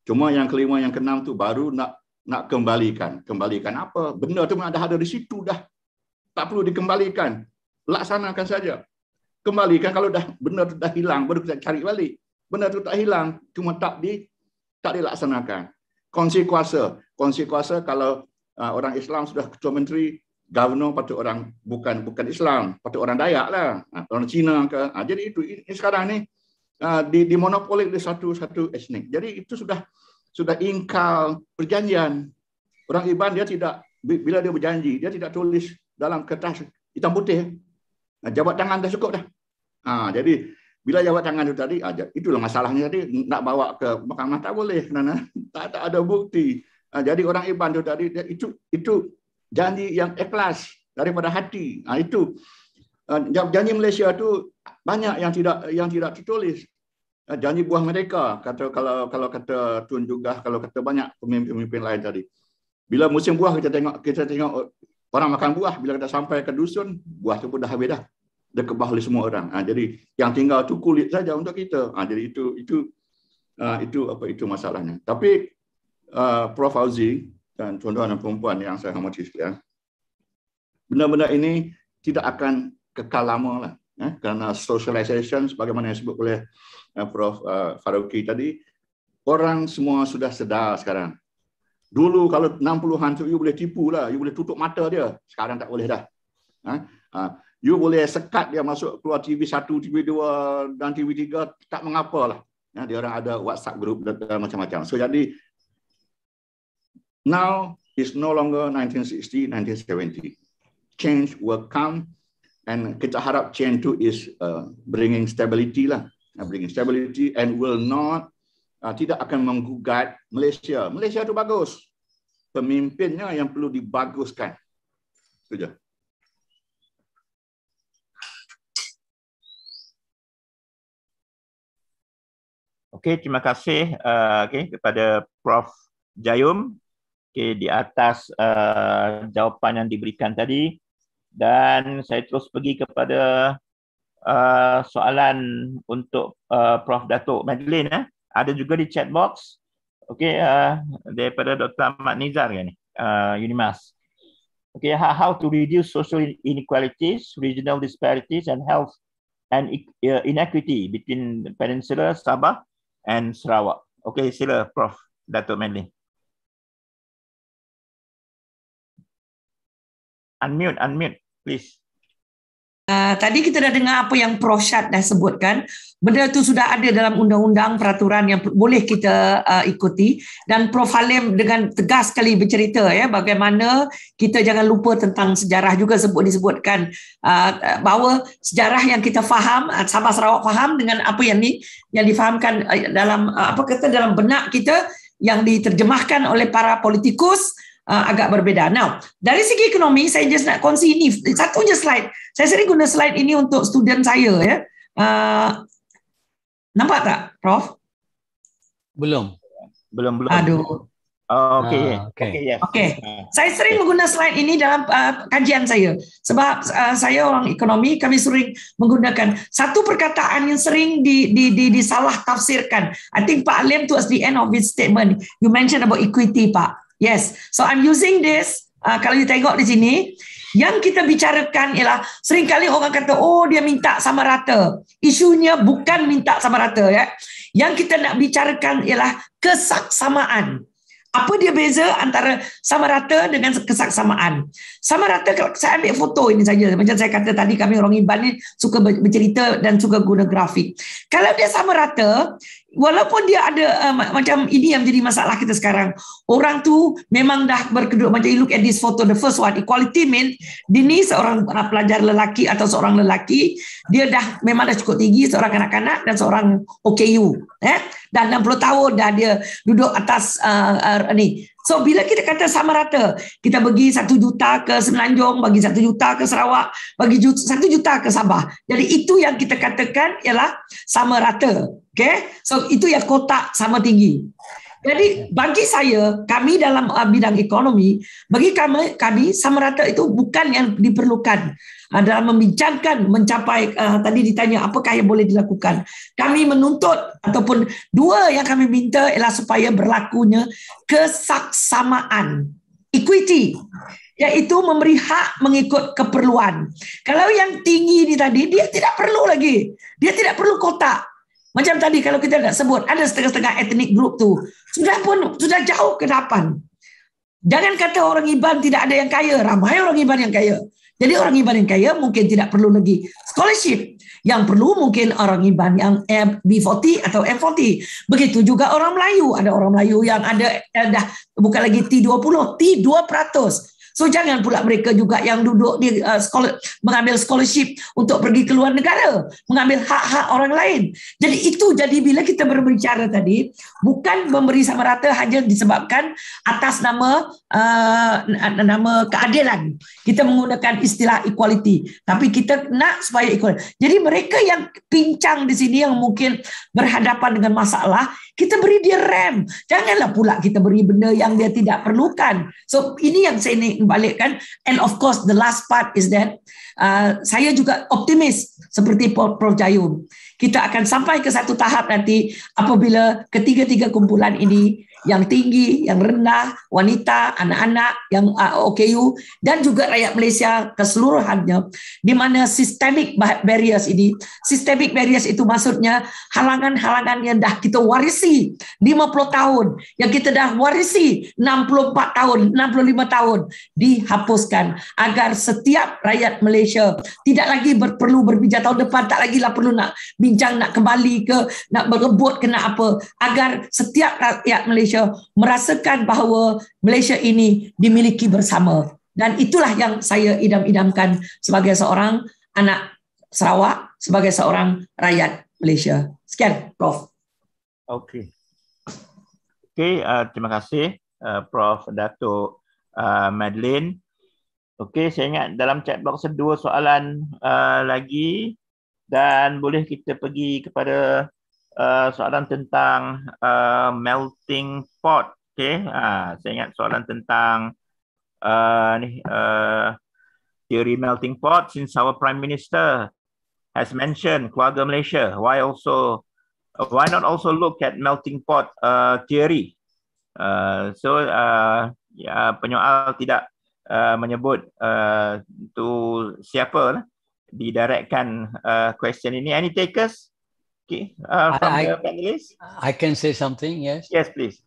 cuma yang kelima yang keenam tu baru nak nak kembalikan kembalikan apa benda tu ada ada di situ dah tak perlu dikembalikan laksanakan saja kembalikan kalau dah benda tu dah hilang baru kita cari balik benda tu tak hilang cuma tak di tak dilaksanakan konsekuensi kuasa kalau ah, orang Islam sudah ketua menteri governor pada orang bukan bukan Islam, pada orang Dayak lah, ah, orang Cina ke. Ah, jadi itu ini sekarang ni ah, di di monopoli oleh satu satu etnik. Jadi itu sudah sudah ingkar perjanjian. Orang Iban dia tidak bila dia berjanji, dia tidak tulis dalam kertas hitam putih. jawab tangan dah cukup dah. jadi bila jawab tangan itu tadi, aja itulah masalahnya tadi nak bawa ke mahkamah tak boleh, nana tak, tak ada bukti. Jadi orang Iban itu tadi itu itu janji yang ikhlas daripada hati. Ha, itu ha, janji Malaysia tu banyak yang tidak yang tidak tertulis. Ha, janji buah mereka kata kalau kalau kata Tun juga kalau kata banyak pemimpin-pemimpin lain tadi. Bila musim buah kita tengok kita tengok orang makan buah bila kita sampai ke dusun buah tu pun dah habis dah. Dia kebah oleh semua orang. Ha, jadi yang tinggal tu kulit saja untuk kita. Ha, jadi itu itu ha, itu apa itu masalahnya. Tapi uh, Prof Auzi dan tuan-tuan dan perempuan yang saya hormati sekalian. Benda-benda ini tidak akan kekal lama lah. Eh, kerana socialization sebagaimana yang disebut oleh eh, Prof. Uh, eh, Faruqi tadi, orang semua sudah sedar sekarang. Dulu kalau 60-an tu, you boleh tipu lah. You boleh tutup mata dia. Sekarang tak boleh dah. Eh, uh, you boleh sekat dia masuk keluar TV 1, TV 2 dan TV 3. Tak mengapa lah. Eh, dia orang ada WhatsApp group dan macam-macam. So jadi Now it's no longer 1960, 1970. Change will come and kita harap change tu is uh, bringing stability lah. Bringing stability and will not, uh, tidak akan menggugat Malaysia. Malaysia tu bagus. Pemimpinnya yang perlu dibaguskan. Itu je. Okey, terima kasih uh, okay, kepada Prof. Jayum Okey di atas uh, jawapan yang diberikan tadi dan saya terus pergi kepada uh, soalan untuk uh, Prof Datuk Madeline eh. ada juga di chat box okey uh, daripada Dr Ahmad Nizar kan ni uh, Unimas okey how, ha, how to reduce social inequalities regional disparities and health and e, e, inequity between peninsula Sabah and Sarawak okey sila Prof Datuk Madeline unmute, unmute, please. Uh, tadi kita dah dengar apa yang Prof. dah sebutkan. Benda itu sudah ada dalam undang-undang peraturan yang boleh kita uh, ikuti. Dan Prof. Halim dengan tegas sekali bercerita ya, bagaimana kita jangan lupa tentang sejarah juga sebut disebutkan. Uh, bahawa sejarah yang kita faham, Sabah Sarawak faham dengan apa yang ni yang difahamkan dalam uh, apa kata dalam benak kita yang diterjemahkan oleh para politikus uh, agak berbeza. Now, dari segi ekonomi, saya just nak kongsi ini. Satu je slide. Saya sering guna slide ini untuk student saya. ya. Uh, nampak tak, Prof? Belum. Belum, belum. Aduh. Oh, okay. Ah, okay. Okay, yes. okay. Saya sering okay. menggunakan slide ini dalam uh, kajian saya. Sebab uh, saya orang ekonomi, kami sering menggunakan satu perkataan yang sering di, di, di, disalah tafsirkan. I think Pak tu as the end of his statement, you mentioned about equity, Pak. Yes. So I'm using this. Uh, kalau you tengok di sini. Yang kita bicarakan ialah seringkali orang kata oh dia minta sama rata. Isunya bukan minta sama rata ya. Yang kita nak bicarakan ialah kesaksamaan apa dia beza antara sama rata dengan kesaksamaan? Sama rata kalau saya ambil foto ini saja macam saya kata tadi kami orang Iban ni suka bercerita dan suka guna grafik. Kalau dia sama rata, walaupun dia ada uh, macam ini yang jadi masalah kita sekarang. Orang tu memang dah berkedudukan macam you look at this photo the first one equality mean dia ni seorang uh, pelajar lelaki atau seorang lelaki, dia dah memang dah cukup tinggi seorang kanak-kanak dan seorang OKU, eh? dah 60 tahun dah dia duduk atas uh, uh, ni. So bila kita kata sama rata, kita bagi 1 juta ke Semenanjung, bagi 1 juta ke Sarawak, bagi 1 juta ke Sabah. Jadi itu yang kita katakan ialah sama rata. Okay? So itu yang kotak sama tinggi. Jadi bagi saya, kami dalam uh, bidang ekonomi, bagi kami, kami sama rata itu bukan yang diperlukan dalam membincangkan mencapai uh, tadi ditanya apakah yang boleh dilakukan. Kami menuntut ataupun dua yang kami minta ialah supaya berlakunya kesaksamaan equity iaitu memberi hak mengikut keperluan. Kalau yang tinggi ni tadi dia tidak perlu lagi. Dia tidak perlu kotak. Macam tadi kalau kita nak sebut ada setengah-setengah etnik group tu sudah pun sudah jauh ke depan. Jangan kata orang Iban tidak ada yang kaya. Ramai orang Iban yang kaya. Jadi orang Iban yang kaya mungkin tidak perlu lagi scholarship. Yang perlu mungkin orang Iban yang B40 atau M40. Begitu juga orang Melayu. Ada orang Melayu yang ada eh, dah bukan lagi T20, T2 So jangan pula mereka juga yang duduk di uh, sekolah, mengambil scholarship untuk pergi ke luar negara, mengambil hak-hak orang lain. Jadi itu jadi bila kita berbicara tadi, bukan memberi sama rata hanya disebabkan atas nama uh, nama keadilan. Kita menggunakan istilah equality, tapi kita nak supaya equal. Jadi mereka yang pincang di sini yang mungkin berhadapan dengan masalah kita beri dia rem. Janganlah pula kita beri benda yang dia tidak perlukan. So ini yang saya ingin balikkan. And of course the last part is that uh, saya juga optimis seperti Prof. Jayum. Kita akan sampai ke satu tahap nanti apabila ketiga-tiga kumpulan ini yang tinggi, yang rendah, wanita, anak-anak, yang uh, OKU, dan juga rakyat Malaysia keseluruhannya, di mana systemic barriers ini, systemic barriers itu maksudnya halangan-halangan yang dah kita warisi 50 tahun, yang kita dah warisi 64 tahun, 65 tahun, dihapuskan agar setiap rakyat Malaysia tidak lagi ber- perlu berbincang tahun depan, tak lagi lah perlu nak bincang, nak kembali ke, nak berebut, kena apa, agar setiap rakyat Malaysia Malaysia merasakan bahawa Malaysia ini dimiliki bersama. Dan itulah yang saya idam-idamkan sebagai seorang anak Sarawak, sebagai seorang rakyat Malaysia. Sekian, Prof. Okey. Okey, uh, terima kasih uh, Prof. Datuk uh, Madeline. Okey, saya ingat dalam chat box ada dua soalan uh, lagi dan boleh kita pergi kepada Eh, soalan tentang uh, melting pot. Okay, uh, saya ingat soalan tentang uh, ni uh, theory melting pot. Since our prime minister has mentioned keluarga Malaysia, why also why not also look at melting pot uh, theory? Uh, so uh, ya, penyoal tidak uh, menyebut uh, to siapa lah, didirectkan uh, question ini. Any takers? Okay, uh, from I, the panelists. I can say something, yes? Yes, please.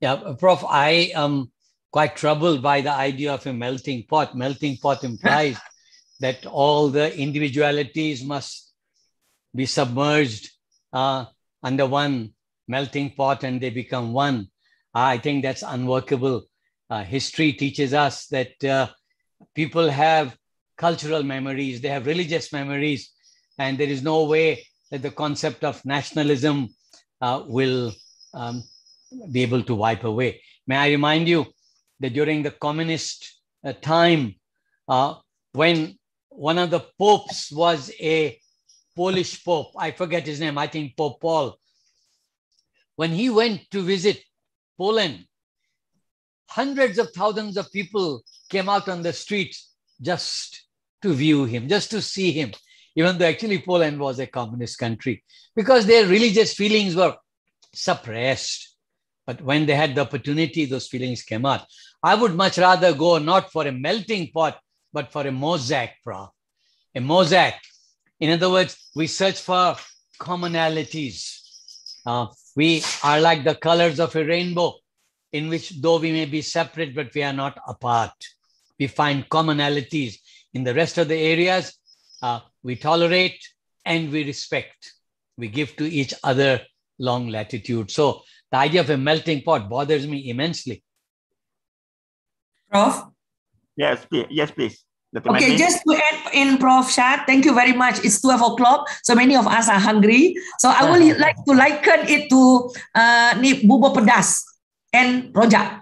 Yeah, Prof, I am quite troubled by the idea of a melting pot. Melting pot implies that all the individualities must be submerged uh, under one melting pot and they become one. Uh, I think that's unworkable. Uh, history teaches us that uh, people have cultural memories, they have religious memories, and there is no way that the concept of nationalism uh, will um, be able to wipe away. May I remind you that during the communist uh, time, uh, when one of the popes was a Polish pope, I forget his name, I think Pope Paul, when he went to visit Poland, hundreds of thousands of people came out on the streets just to view him, just to see him even though actually Poland was a communist country, because their religious feelings were suppressed. But when they had the opportunity, those feelings came out. I would much rather go not for a melting pot, but for a mosaic prob, a mosaic. In other words, we search for commonalities. Uh, we are like the colors of a rainbow, in which though we may be separate, but we are not apart. We find commonalities in the rest of the areas uh, we tolerate and we respect. We give to each other long latitude. So the idea of a melting pot bothers me immensely. Prof? Yes, please. Yes, please. Okay, just to add in, Prof. Shah, thank you very much. It's 12 o'clock, so many of us are hungry. So I would uh-huh. like to liken it to uh, bubo pedas and rojak.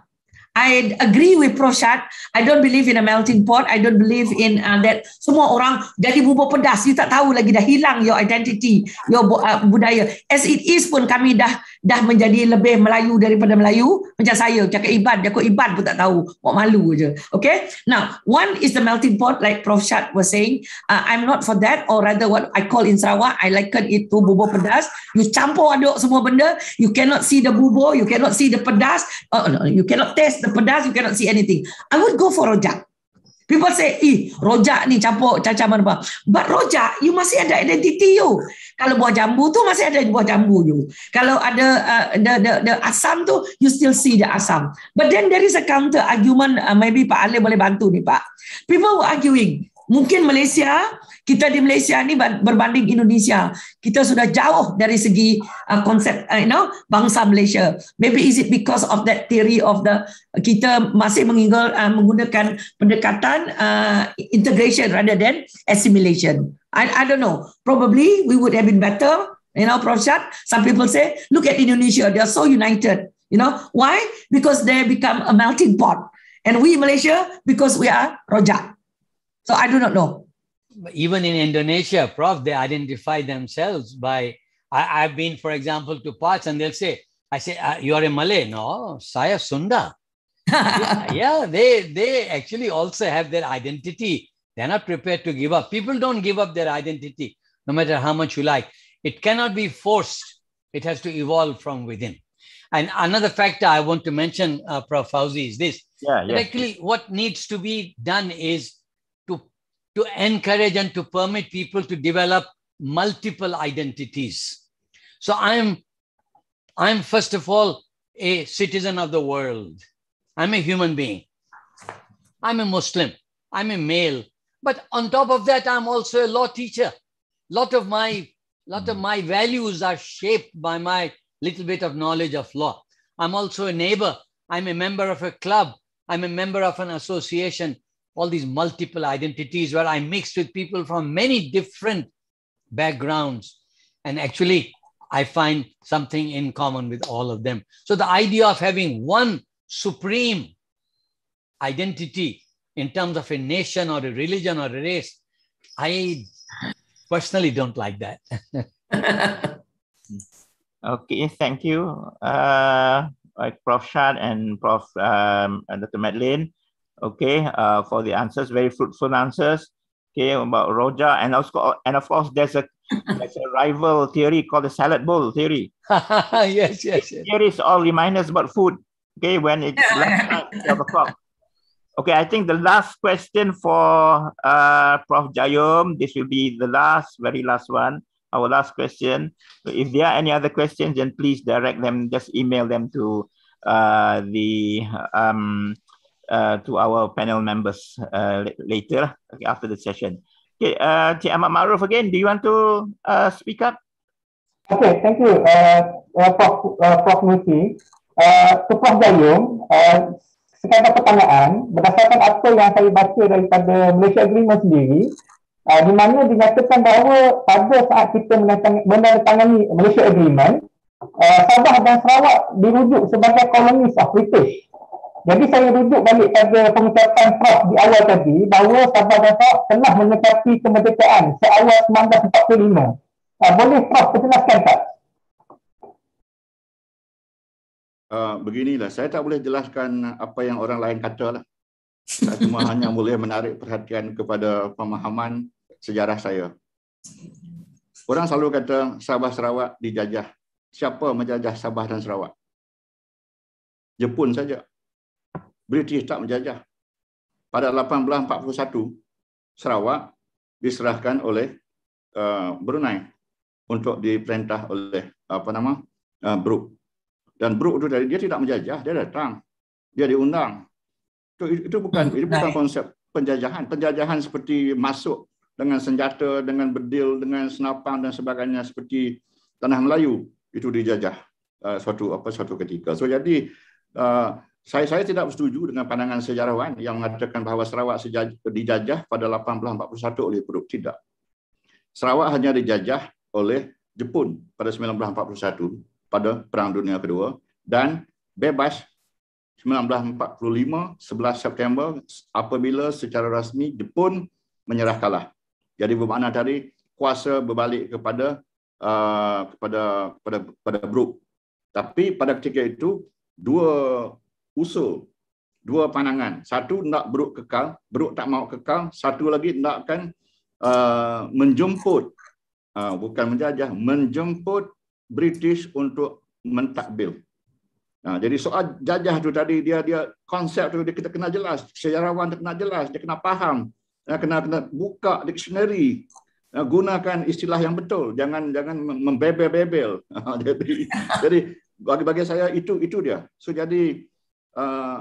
I agree with Proshad. I don't believe in a melting pot. I don't believe in uh, that semua orang jadi bubur pedas. You tak tahu lagi dah hilang your identity, your uh, budaya. As it is pun kami dah dah menjadi lebih Melayu daripada Melayu macam saya cakap Iban cakap Iban pun tak tahu buat malu je okay now one is the melting pot like Prof Shad was saying uh, I'm not for that or rather what I call in Sarawak I liken it to bubur pedas you campur aduk semua benda you cannot see the bubur you cannot see the pedas uh, no, you cannot taste the pedas you cannot see anything I would go for rojak People say, eh, rojak ni campur cacah mana apa. But rojak, you masih ada identity you. Kalau buah jambu tu, masih ada buah jambu you. Kalau ada uh, the, the, the asam tu, you still see the asam. But then there is a counter argument, uh, maybe Pak Ali boleh bantu ni Pak. People were arguing, mungkin Malaysia kita di Malaysia ni berbanding Indonesia kita sudah jauh dari segi uh, konsep uh, you know bangsa Malaysia maybe is it because of that theory of the kita masih mengingat uh, menggunakan pendekatan uh, integration rather than assimilation I, I don't know probably we would have been better you know Prof Shad some people say look at Indonesia they are so united you know why because they become a melting pot and we Malaysia because we are rojak So I do not know. Even in Indonesia, Prof, they identify themselves by. I, have been, for example, to parts and they'll say, I say, uh, you are a Malay. No, Saya Sunda. yeah, yeah, they they actually also have their identity. They're not prepared to give up. People don't give up their identity, no matter how much you like. It cannot be forced. It has to evolve from within. And another factor I want to mention, uh, Prof. Fauzi, is this. Yeah, yeah. Actually, what needs to be done is to encourage and to permit people to develop multiple identities. So I'm, I'm first of all a citizen of the world. I'm a human being. I'm a Muslim. I'm a male. But on top of that, I'm also a law teacher. Lot of my lot of hmm. my values are shaped by my little bit of knowledge of law. I'm also a neighbor. I'm a member of a club. I'm a member of an association all these multiple identities where I mixed with people from many different backgrounds. And actually, I find something in common with all of them. So the idea of having one supreme identity in terms of a nation or a religion or a race, I personally don't like that. okay, thank you, uh, like Prof. Shad and Prof. Um, Dr. Madeline okay, uh, for the answers, very fruitful answers. Okay, about Roja, and also, and of course, there's a there's a rival theory called the salad bowl theory. yes, yes, yes. all reminders about food. Okay, when it's last night, twelve o'clock. Okay, I think the last question for uh, Prof. Jayom. This will be the last, very last one. Our last question. if there are any other questions, then please direct them. Just email them to uh, the um, Uh, to our panel members uh, later lah, okay, after the session. Okay, uh, Cik Ahmad Maruf again, do you want to uh, speak up? Okay, thank you, uh, uh, Prof. Uh, Prof. Nuti. Uh, Prof. Dayung, uh, sekadar pertanyaan, berdasarkan apa yang saya baca daripada Malaysia Agreement sendiri, uh, di mana dinyatakan bahawa pada saat kita menandatangani Malaysia Agreement, uh, Sabah dan Sarawak dirujuk sebagai koloni British. Jadi saya rujuk balik pada pengucapan Prof di awal tadi bahawa Sabah Sarawak telah menetapi kemerdekaan seawal 1945. Uh, ah, boleh Prof perjelaskan tak? Uh, ah, beginilah, saya tak boleh jelaskan apa yang orang lain kata lah. Saya cuma hanya boleh menarik perhatian kepada pemahaman sejarah saya. Orang selalu kata Sabah Sarawak dijajah. Siapa menjajah Sabah dan Sarawak? Jepun saja. British tak menjajah. Pada 1841, Sarawak diserahkan oleh uh, Brunei untuk diperintah oleh apa nama uh, Brook. Dan Brook itu dari dia tidak menjajah, dia datang, dia diundang. Itu, itu bukan itu bukan konsep penjajahan. Penjajahan seperti masuk dengan senjata, dengan bedil, dengan senapang dan sebagainya seperti tanah Melayu itu dijajah uh, suatu apa suatu ketika. So jadi uh, saya, saya tidak setuju dengan pandangan sejarawan yang mengatakan bahawa Sarawak dijajah pada 1841 oleh Perut. Tidak. Sarawak hanya dijajah oleh Jepun pada 1941 pada Perang Dunia Kedua dan bebas 1945, 11 September apabila secara rasmi Jepun menyerah kalah. Jadi bermakna tadi kuasa berbalik kepada uh, kepada kepada kepada Brook. Tapi pada ketika itu dua usul dua pandangan. Satu nak beruk kekal, beruk tak mau kekal. Satu lagi nak kan uh, menjemput uh, bukan menjajah, menjemput British untuk mentakbil. Nah, jadi soal jajah tu tadi dia dia konsep tu dia kita kena jelas, sejarawan dia kena jelas, dia kena faham. Dia kena kena buka dictionary. gunakan istilah yang betul, jangan jangan membebel-bebel. jadi jadi bagi bagi saya itu itu dia. So jadi Eh,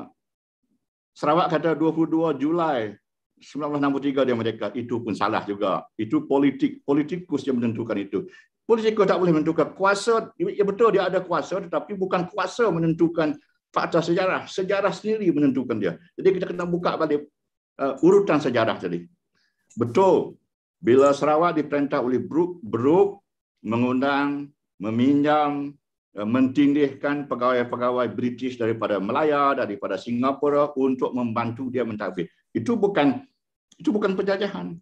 Sarawak kata 22 Julai 1963 dia merdeka. Itu pun salah juga. Itu politik. Politikus yang menentukan itu. Politikus tak boleh menentukan kuasa. Ya betul dia ada kuasa tetapi bukan kuasa menentukan fakta sejarah. Sejarah sendiri menentukan dia. Jadi kita kena buka balik uh, urutan sejarah tadi. Betul. Bila Sarawak diperintah oleh Brook, Brook mengundang, meminjam, Eh, mentindihkan pegawai-pegawai British daripada Melaya, daripada Singapura untuk membantu dia mentadbir. Itu bukan itu bukan penjajahan.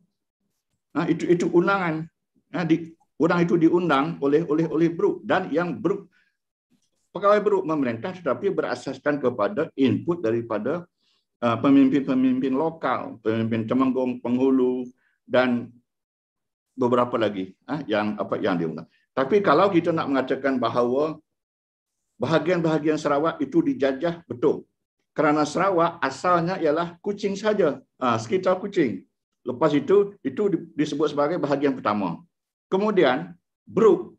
Nah, ha, itu itu undangan. Nah, ha, di, undang itu diundang oleh oleh oleh Bruk dan yang Bruk pegawai Bruk memerintah tetapi berasaskan kepada input daripada eh, pemimpin-pemimpin uh, lokal, pemimpin Temenggung, Penghulu dan beberapa lagi ah, yang apa yang diundang. Tapi kalau kita nak mengatakan bahawa bahagian-bahagian Sarawak itu dijajah betul. Kerana Sarawak asalnya ialah kucing saja, ha, sekitar kucing. Lepas itu, itu disebut sebagai bahagian pertama. Kemudian, Brook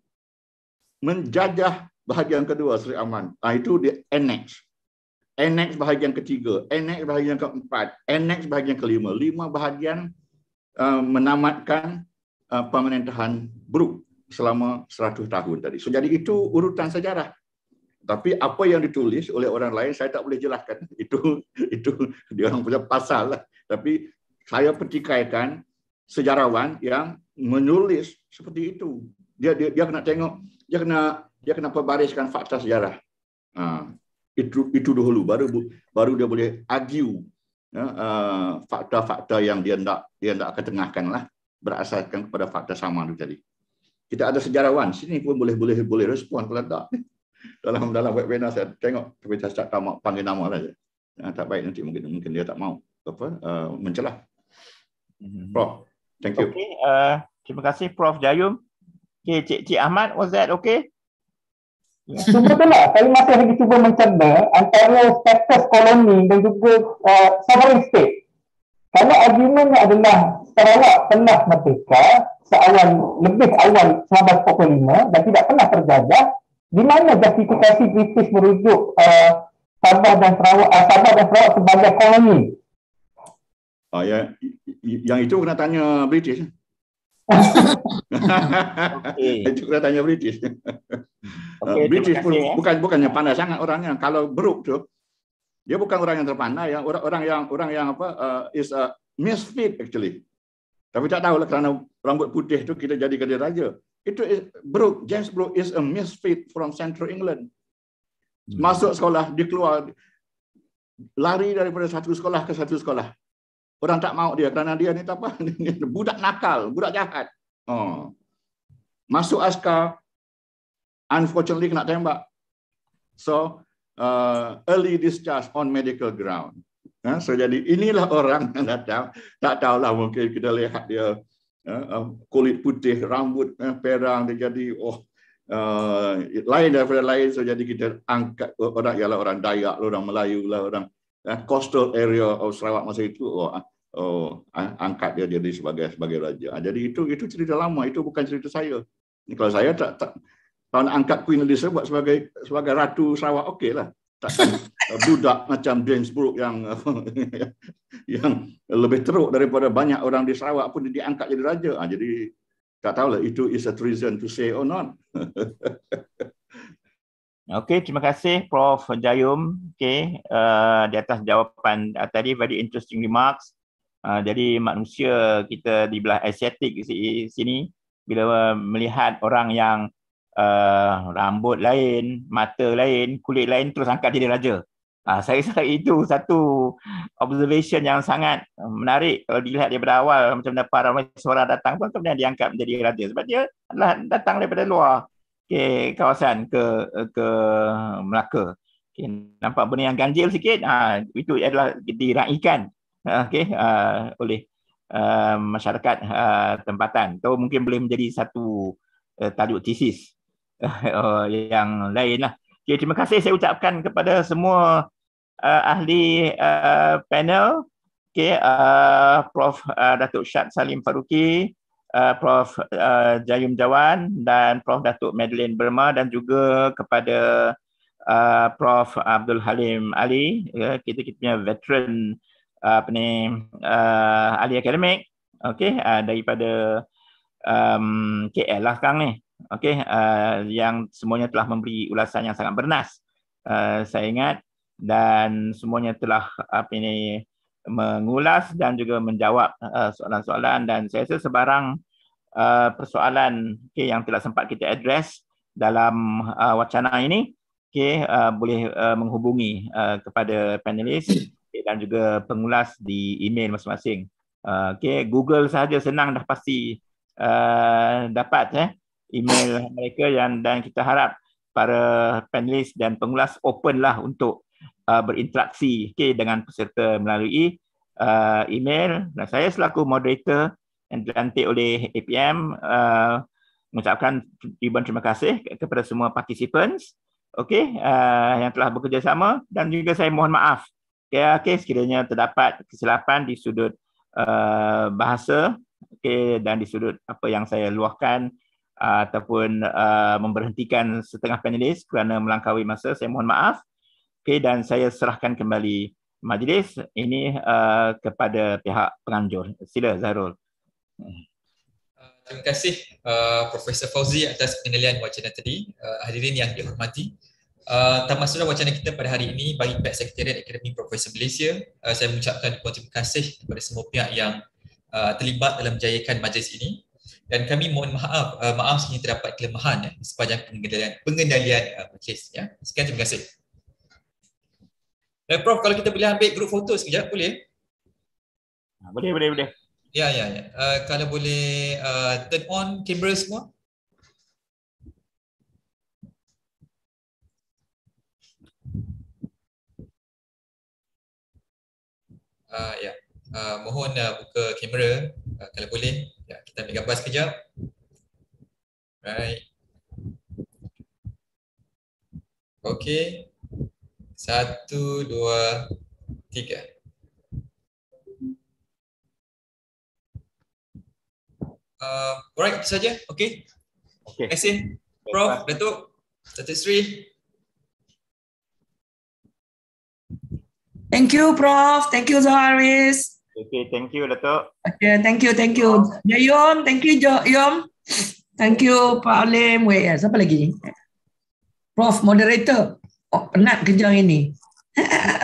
menjajah bahagian kedua Sri Aman. Ha, itu di annex. Annex bahagian ketiga, annex bahagian keempat, annex bahagian kelima. Lima bahagian uh, menamatkan uh, pemerintahan Brook selama 100 tahun tadi. So, jadi itu urutan sejarah. Tapi apa yang ditulis oleh orang lain saya tak boleh jelaskan. Itu itu dia orang punya pasal lah. Tapi saya pertikaikan sejarawan yang menulis seperti itu. Dia dia dia kena tengok, dia kena dia kena perbariskan fakta sejarah. Ha, itu itu dahulu baru baru dia boleh argue ya, uh, fakta-fakta yang dia hendak dia hendak ketengahkan lah berasaskan kepada fakta sama itu tadi. Kita ada sejarawan sini pun boleh boleh boleh respon kalau tak dalam dalam webinar saya tengok tapi saya tak tahu panggil nama lah je. Ya, tak baik nanti mungkin mungkin dia tak mau apa uh, mencelah. Mhm. Prof, thank you. Okay, uh, terima kasih Prof Jayum. Okay, Cik Cik Ahmad, was that okay? Cuma tu lah, saya masih lagi cuba mencerna antara status koloni dan juga uh, sovereign state. Karena argumennya adalah Sarawak pernah merdeka seawal lebih awal sahabat 45 dan tidak pernah terjajah, di mana justifikasi British merujuk uh, Sabah dan Sarawak uh, Sabah dan Sarawak sebagai koloni? Oh ya, yang itu kena tanya British. okay. Itu kena tanya British. Ah, okay, British pun kasih, eh. bukan ya. bukannya pandai sangat orangnya. Kalau beruk tu, dia bukan orang yang terpandai. Yang orang, orang yang orang yang apa uh, is a misfit actually. Tapi tak tahu lah kerana rambut putih tu kita jadi kerja raja. Itu is, Brooke, James Brooke is a misfit from Central England. Hmm. Masuk sekolah, dikeluar, keluar. Lari daripada satu sekolah ke satu sekolah. Orang tak mau dia kerana dia ni tak apa. budak nakal, budak jahat. Oh. Masuk askar, unfortunately kena tembak. So, uh, early discharge on medical ground. Ha? So, jadi inilah orang yang datang. Tak tahulah mungkin kita lihat dia Ya, eh, kulit putih, rambut eh, perang, dia jadi oh uh, lain daripada lain. So jadi kita angkat orang ialah orang Dayak, lah, orang Melayu lah orang uh, coastal area of Sarawak masa itu. Oh, ah, oh ah, angkat dia jadi sebagai sebagai raja. Ah, jadi itu itu cerita lama, itu bukan cerita saya. Kalau saya tak, tak tahun angkat Queen Elizabeth sebagai sebagai ratu Sarawak okeylah tak budak macam James Brooke yang yang lebih teruk daripada banyak orang di Sarawak pun dia diangkat jadi raja. Ha, jadi tak tahulah itu is a treason to say or not. Okey, terima kasih Prof Jayum. Okey, uh, di atas jawapan uh, tadi very interesting remarks. Uh, jadi manusia kita di belah asiatik sini bila melihat orang yang uh, rambut lain, mata lain, kulit lain terus angkat jadi raja. Uh, saya rasa itu satu observation yang sangat menarik kalau dilihat daripada awal macam mana para suara datang pun kemudian diangkat menjadi raja sebab dia adalah datang daripada luar ke kawasan ke ke Melaka. Okay, nampak benda yang ganjil sikit ah itu adalah diraikan ah, okey uh, oleh uh, masyarakat uh, tempatan. Itu mungkin boleh menjadi satu uh, tajuk tesis uh, yang lain lah. Okay, terima kasih saya ucapkan kepada semua uh, ahli uh, panel. Okay, uh, Prof. Uh, Datuk Syad Salim Faruqi, uh, Prof. Uh, Jayum Jawan dan Prof. Datuk Madeline Berma dan juga kepada uh, Prof. Abdul Halim Ali, uh, kita kita punya veteran uh, apa ni uh, ahli akademik okay, uh, daripada um, KL lah sekarang ni Okey, uh, yang semuanya telah memberi ulasan yang sangat bernas. Uh, saya ingat dan semuanya telah apa ini mengulas dan juga menjawab uh, soalan-soalan dan saya rasa sebarang uh, persoalan okay, yang tidak sempat kita address dalam uh, wacana ini okay, uh, boleh uh, menghubungi uh, kepada panelis okay, dan juga pengulas di email masing-masing. Uh, okay, Google saja senang dah pasti uh, dapat. Eh email mereka yang dan kita harap para panelis dan pengulas openlah untuk uh, berinteraksi okay, dengan peserta melalui uh, email. Nah, saya selaku moderator yang dilantik oleh APM uh, mengucapkan ribuan terima kasih kepada semua participants okay, uh, yang telah bekerjasama dan juga saya mohon maaf okay, okay, sekiranya terdapat kesilapan di sudut uh, bahasa okay, dan di sudut apa yang saya luahkan ataupun uh, memberhentikan setengah panelis kerana melangkaui masa saya mohon maaf Okay, dan saya serahkan kembali majlis ini uh, kepada pihak penganjur sila Zahrul hmm. uh, Terima kasih uh, Profesor Fauzi atas penilaian wacana tadi. Uh, hadirin yang dihormati. Uh, Tamasulah wacana kita pada hari ini bagi Pak Sekretariat Akademi Profesor Malaysia. Uh, saya mengucapkan terima kasih kepada semua pihak yang uh, terlibat dalam menjayakan majlis ini dan kami mohon maaf uh, maaf sekiranya terdapat kelemahan ya, sepanjang pengendalian pengendalian uh, purchase ya. Sekian terima kasih. Eh, Prof kalau kita boleh ambil grup foto sekejap boleh? Ah, boleh boleh boleh. Ya ya ya. Uh, kalau boleh uh, turn on kamera semua. Uh, ya. Yeah uh, mohon uh, buka kamera uh, kalau boleh. Ya, kita ambil gambar sekejap. Right. Okay. Satu, dua, tiga. Uh, alright, itu saja. Okay. Okay. Terima kasih. Prof, okay. Datuk, Datuk Sri. Thank you, Prof. Thank you, Zaharis. Okay, thank you, Datuk. Okay, thank you, thank you. Ya, Yom. Thank you, jo, Yom. Thank you, Pak Alim. Wait, ya. siapa lagi? Prof, moderator. Oh, penat kerja ini.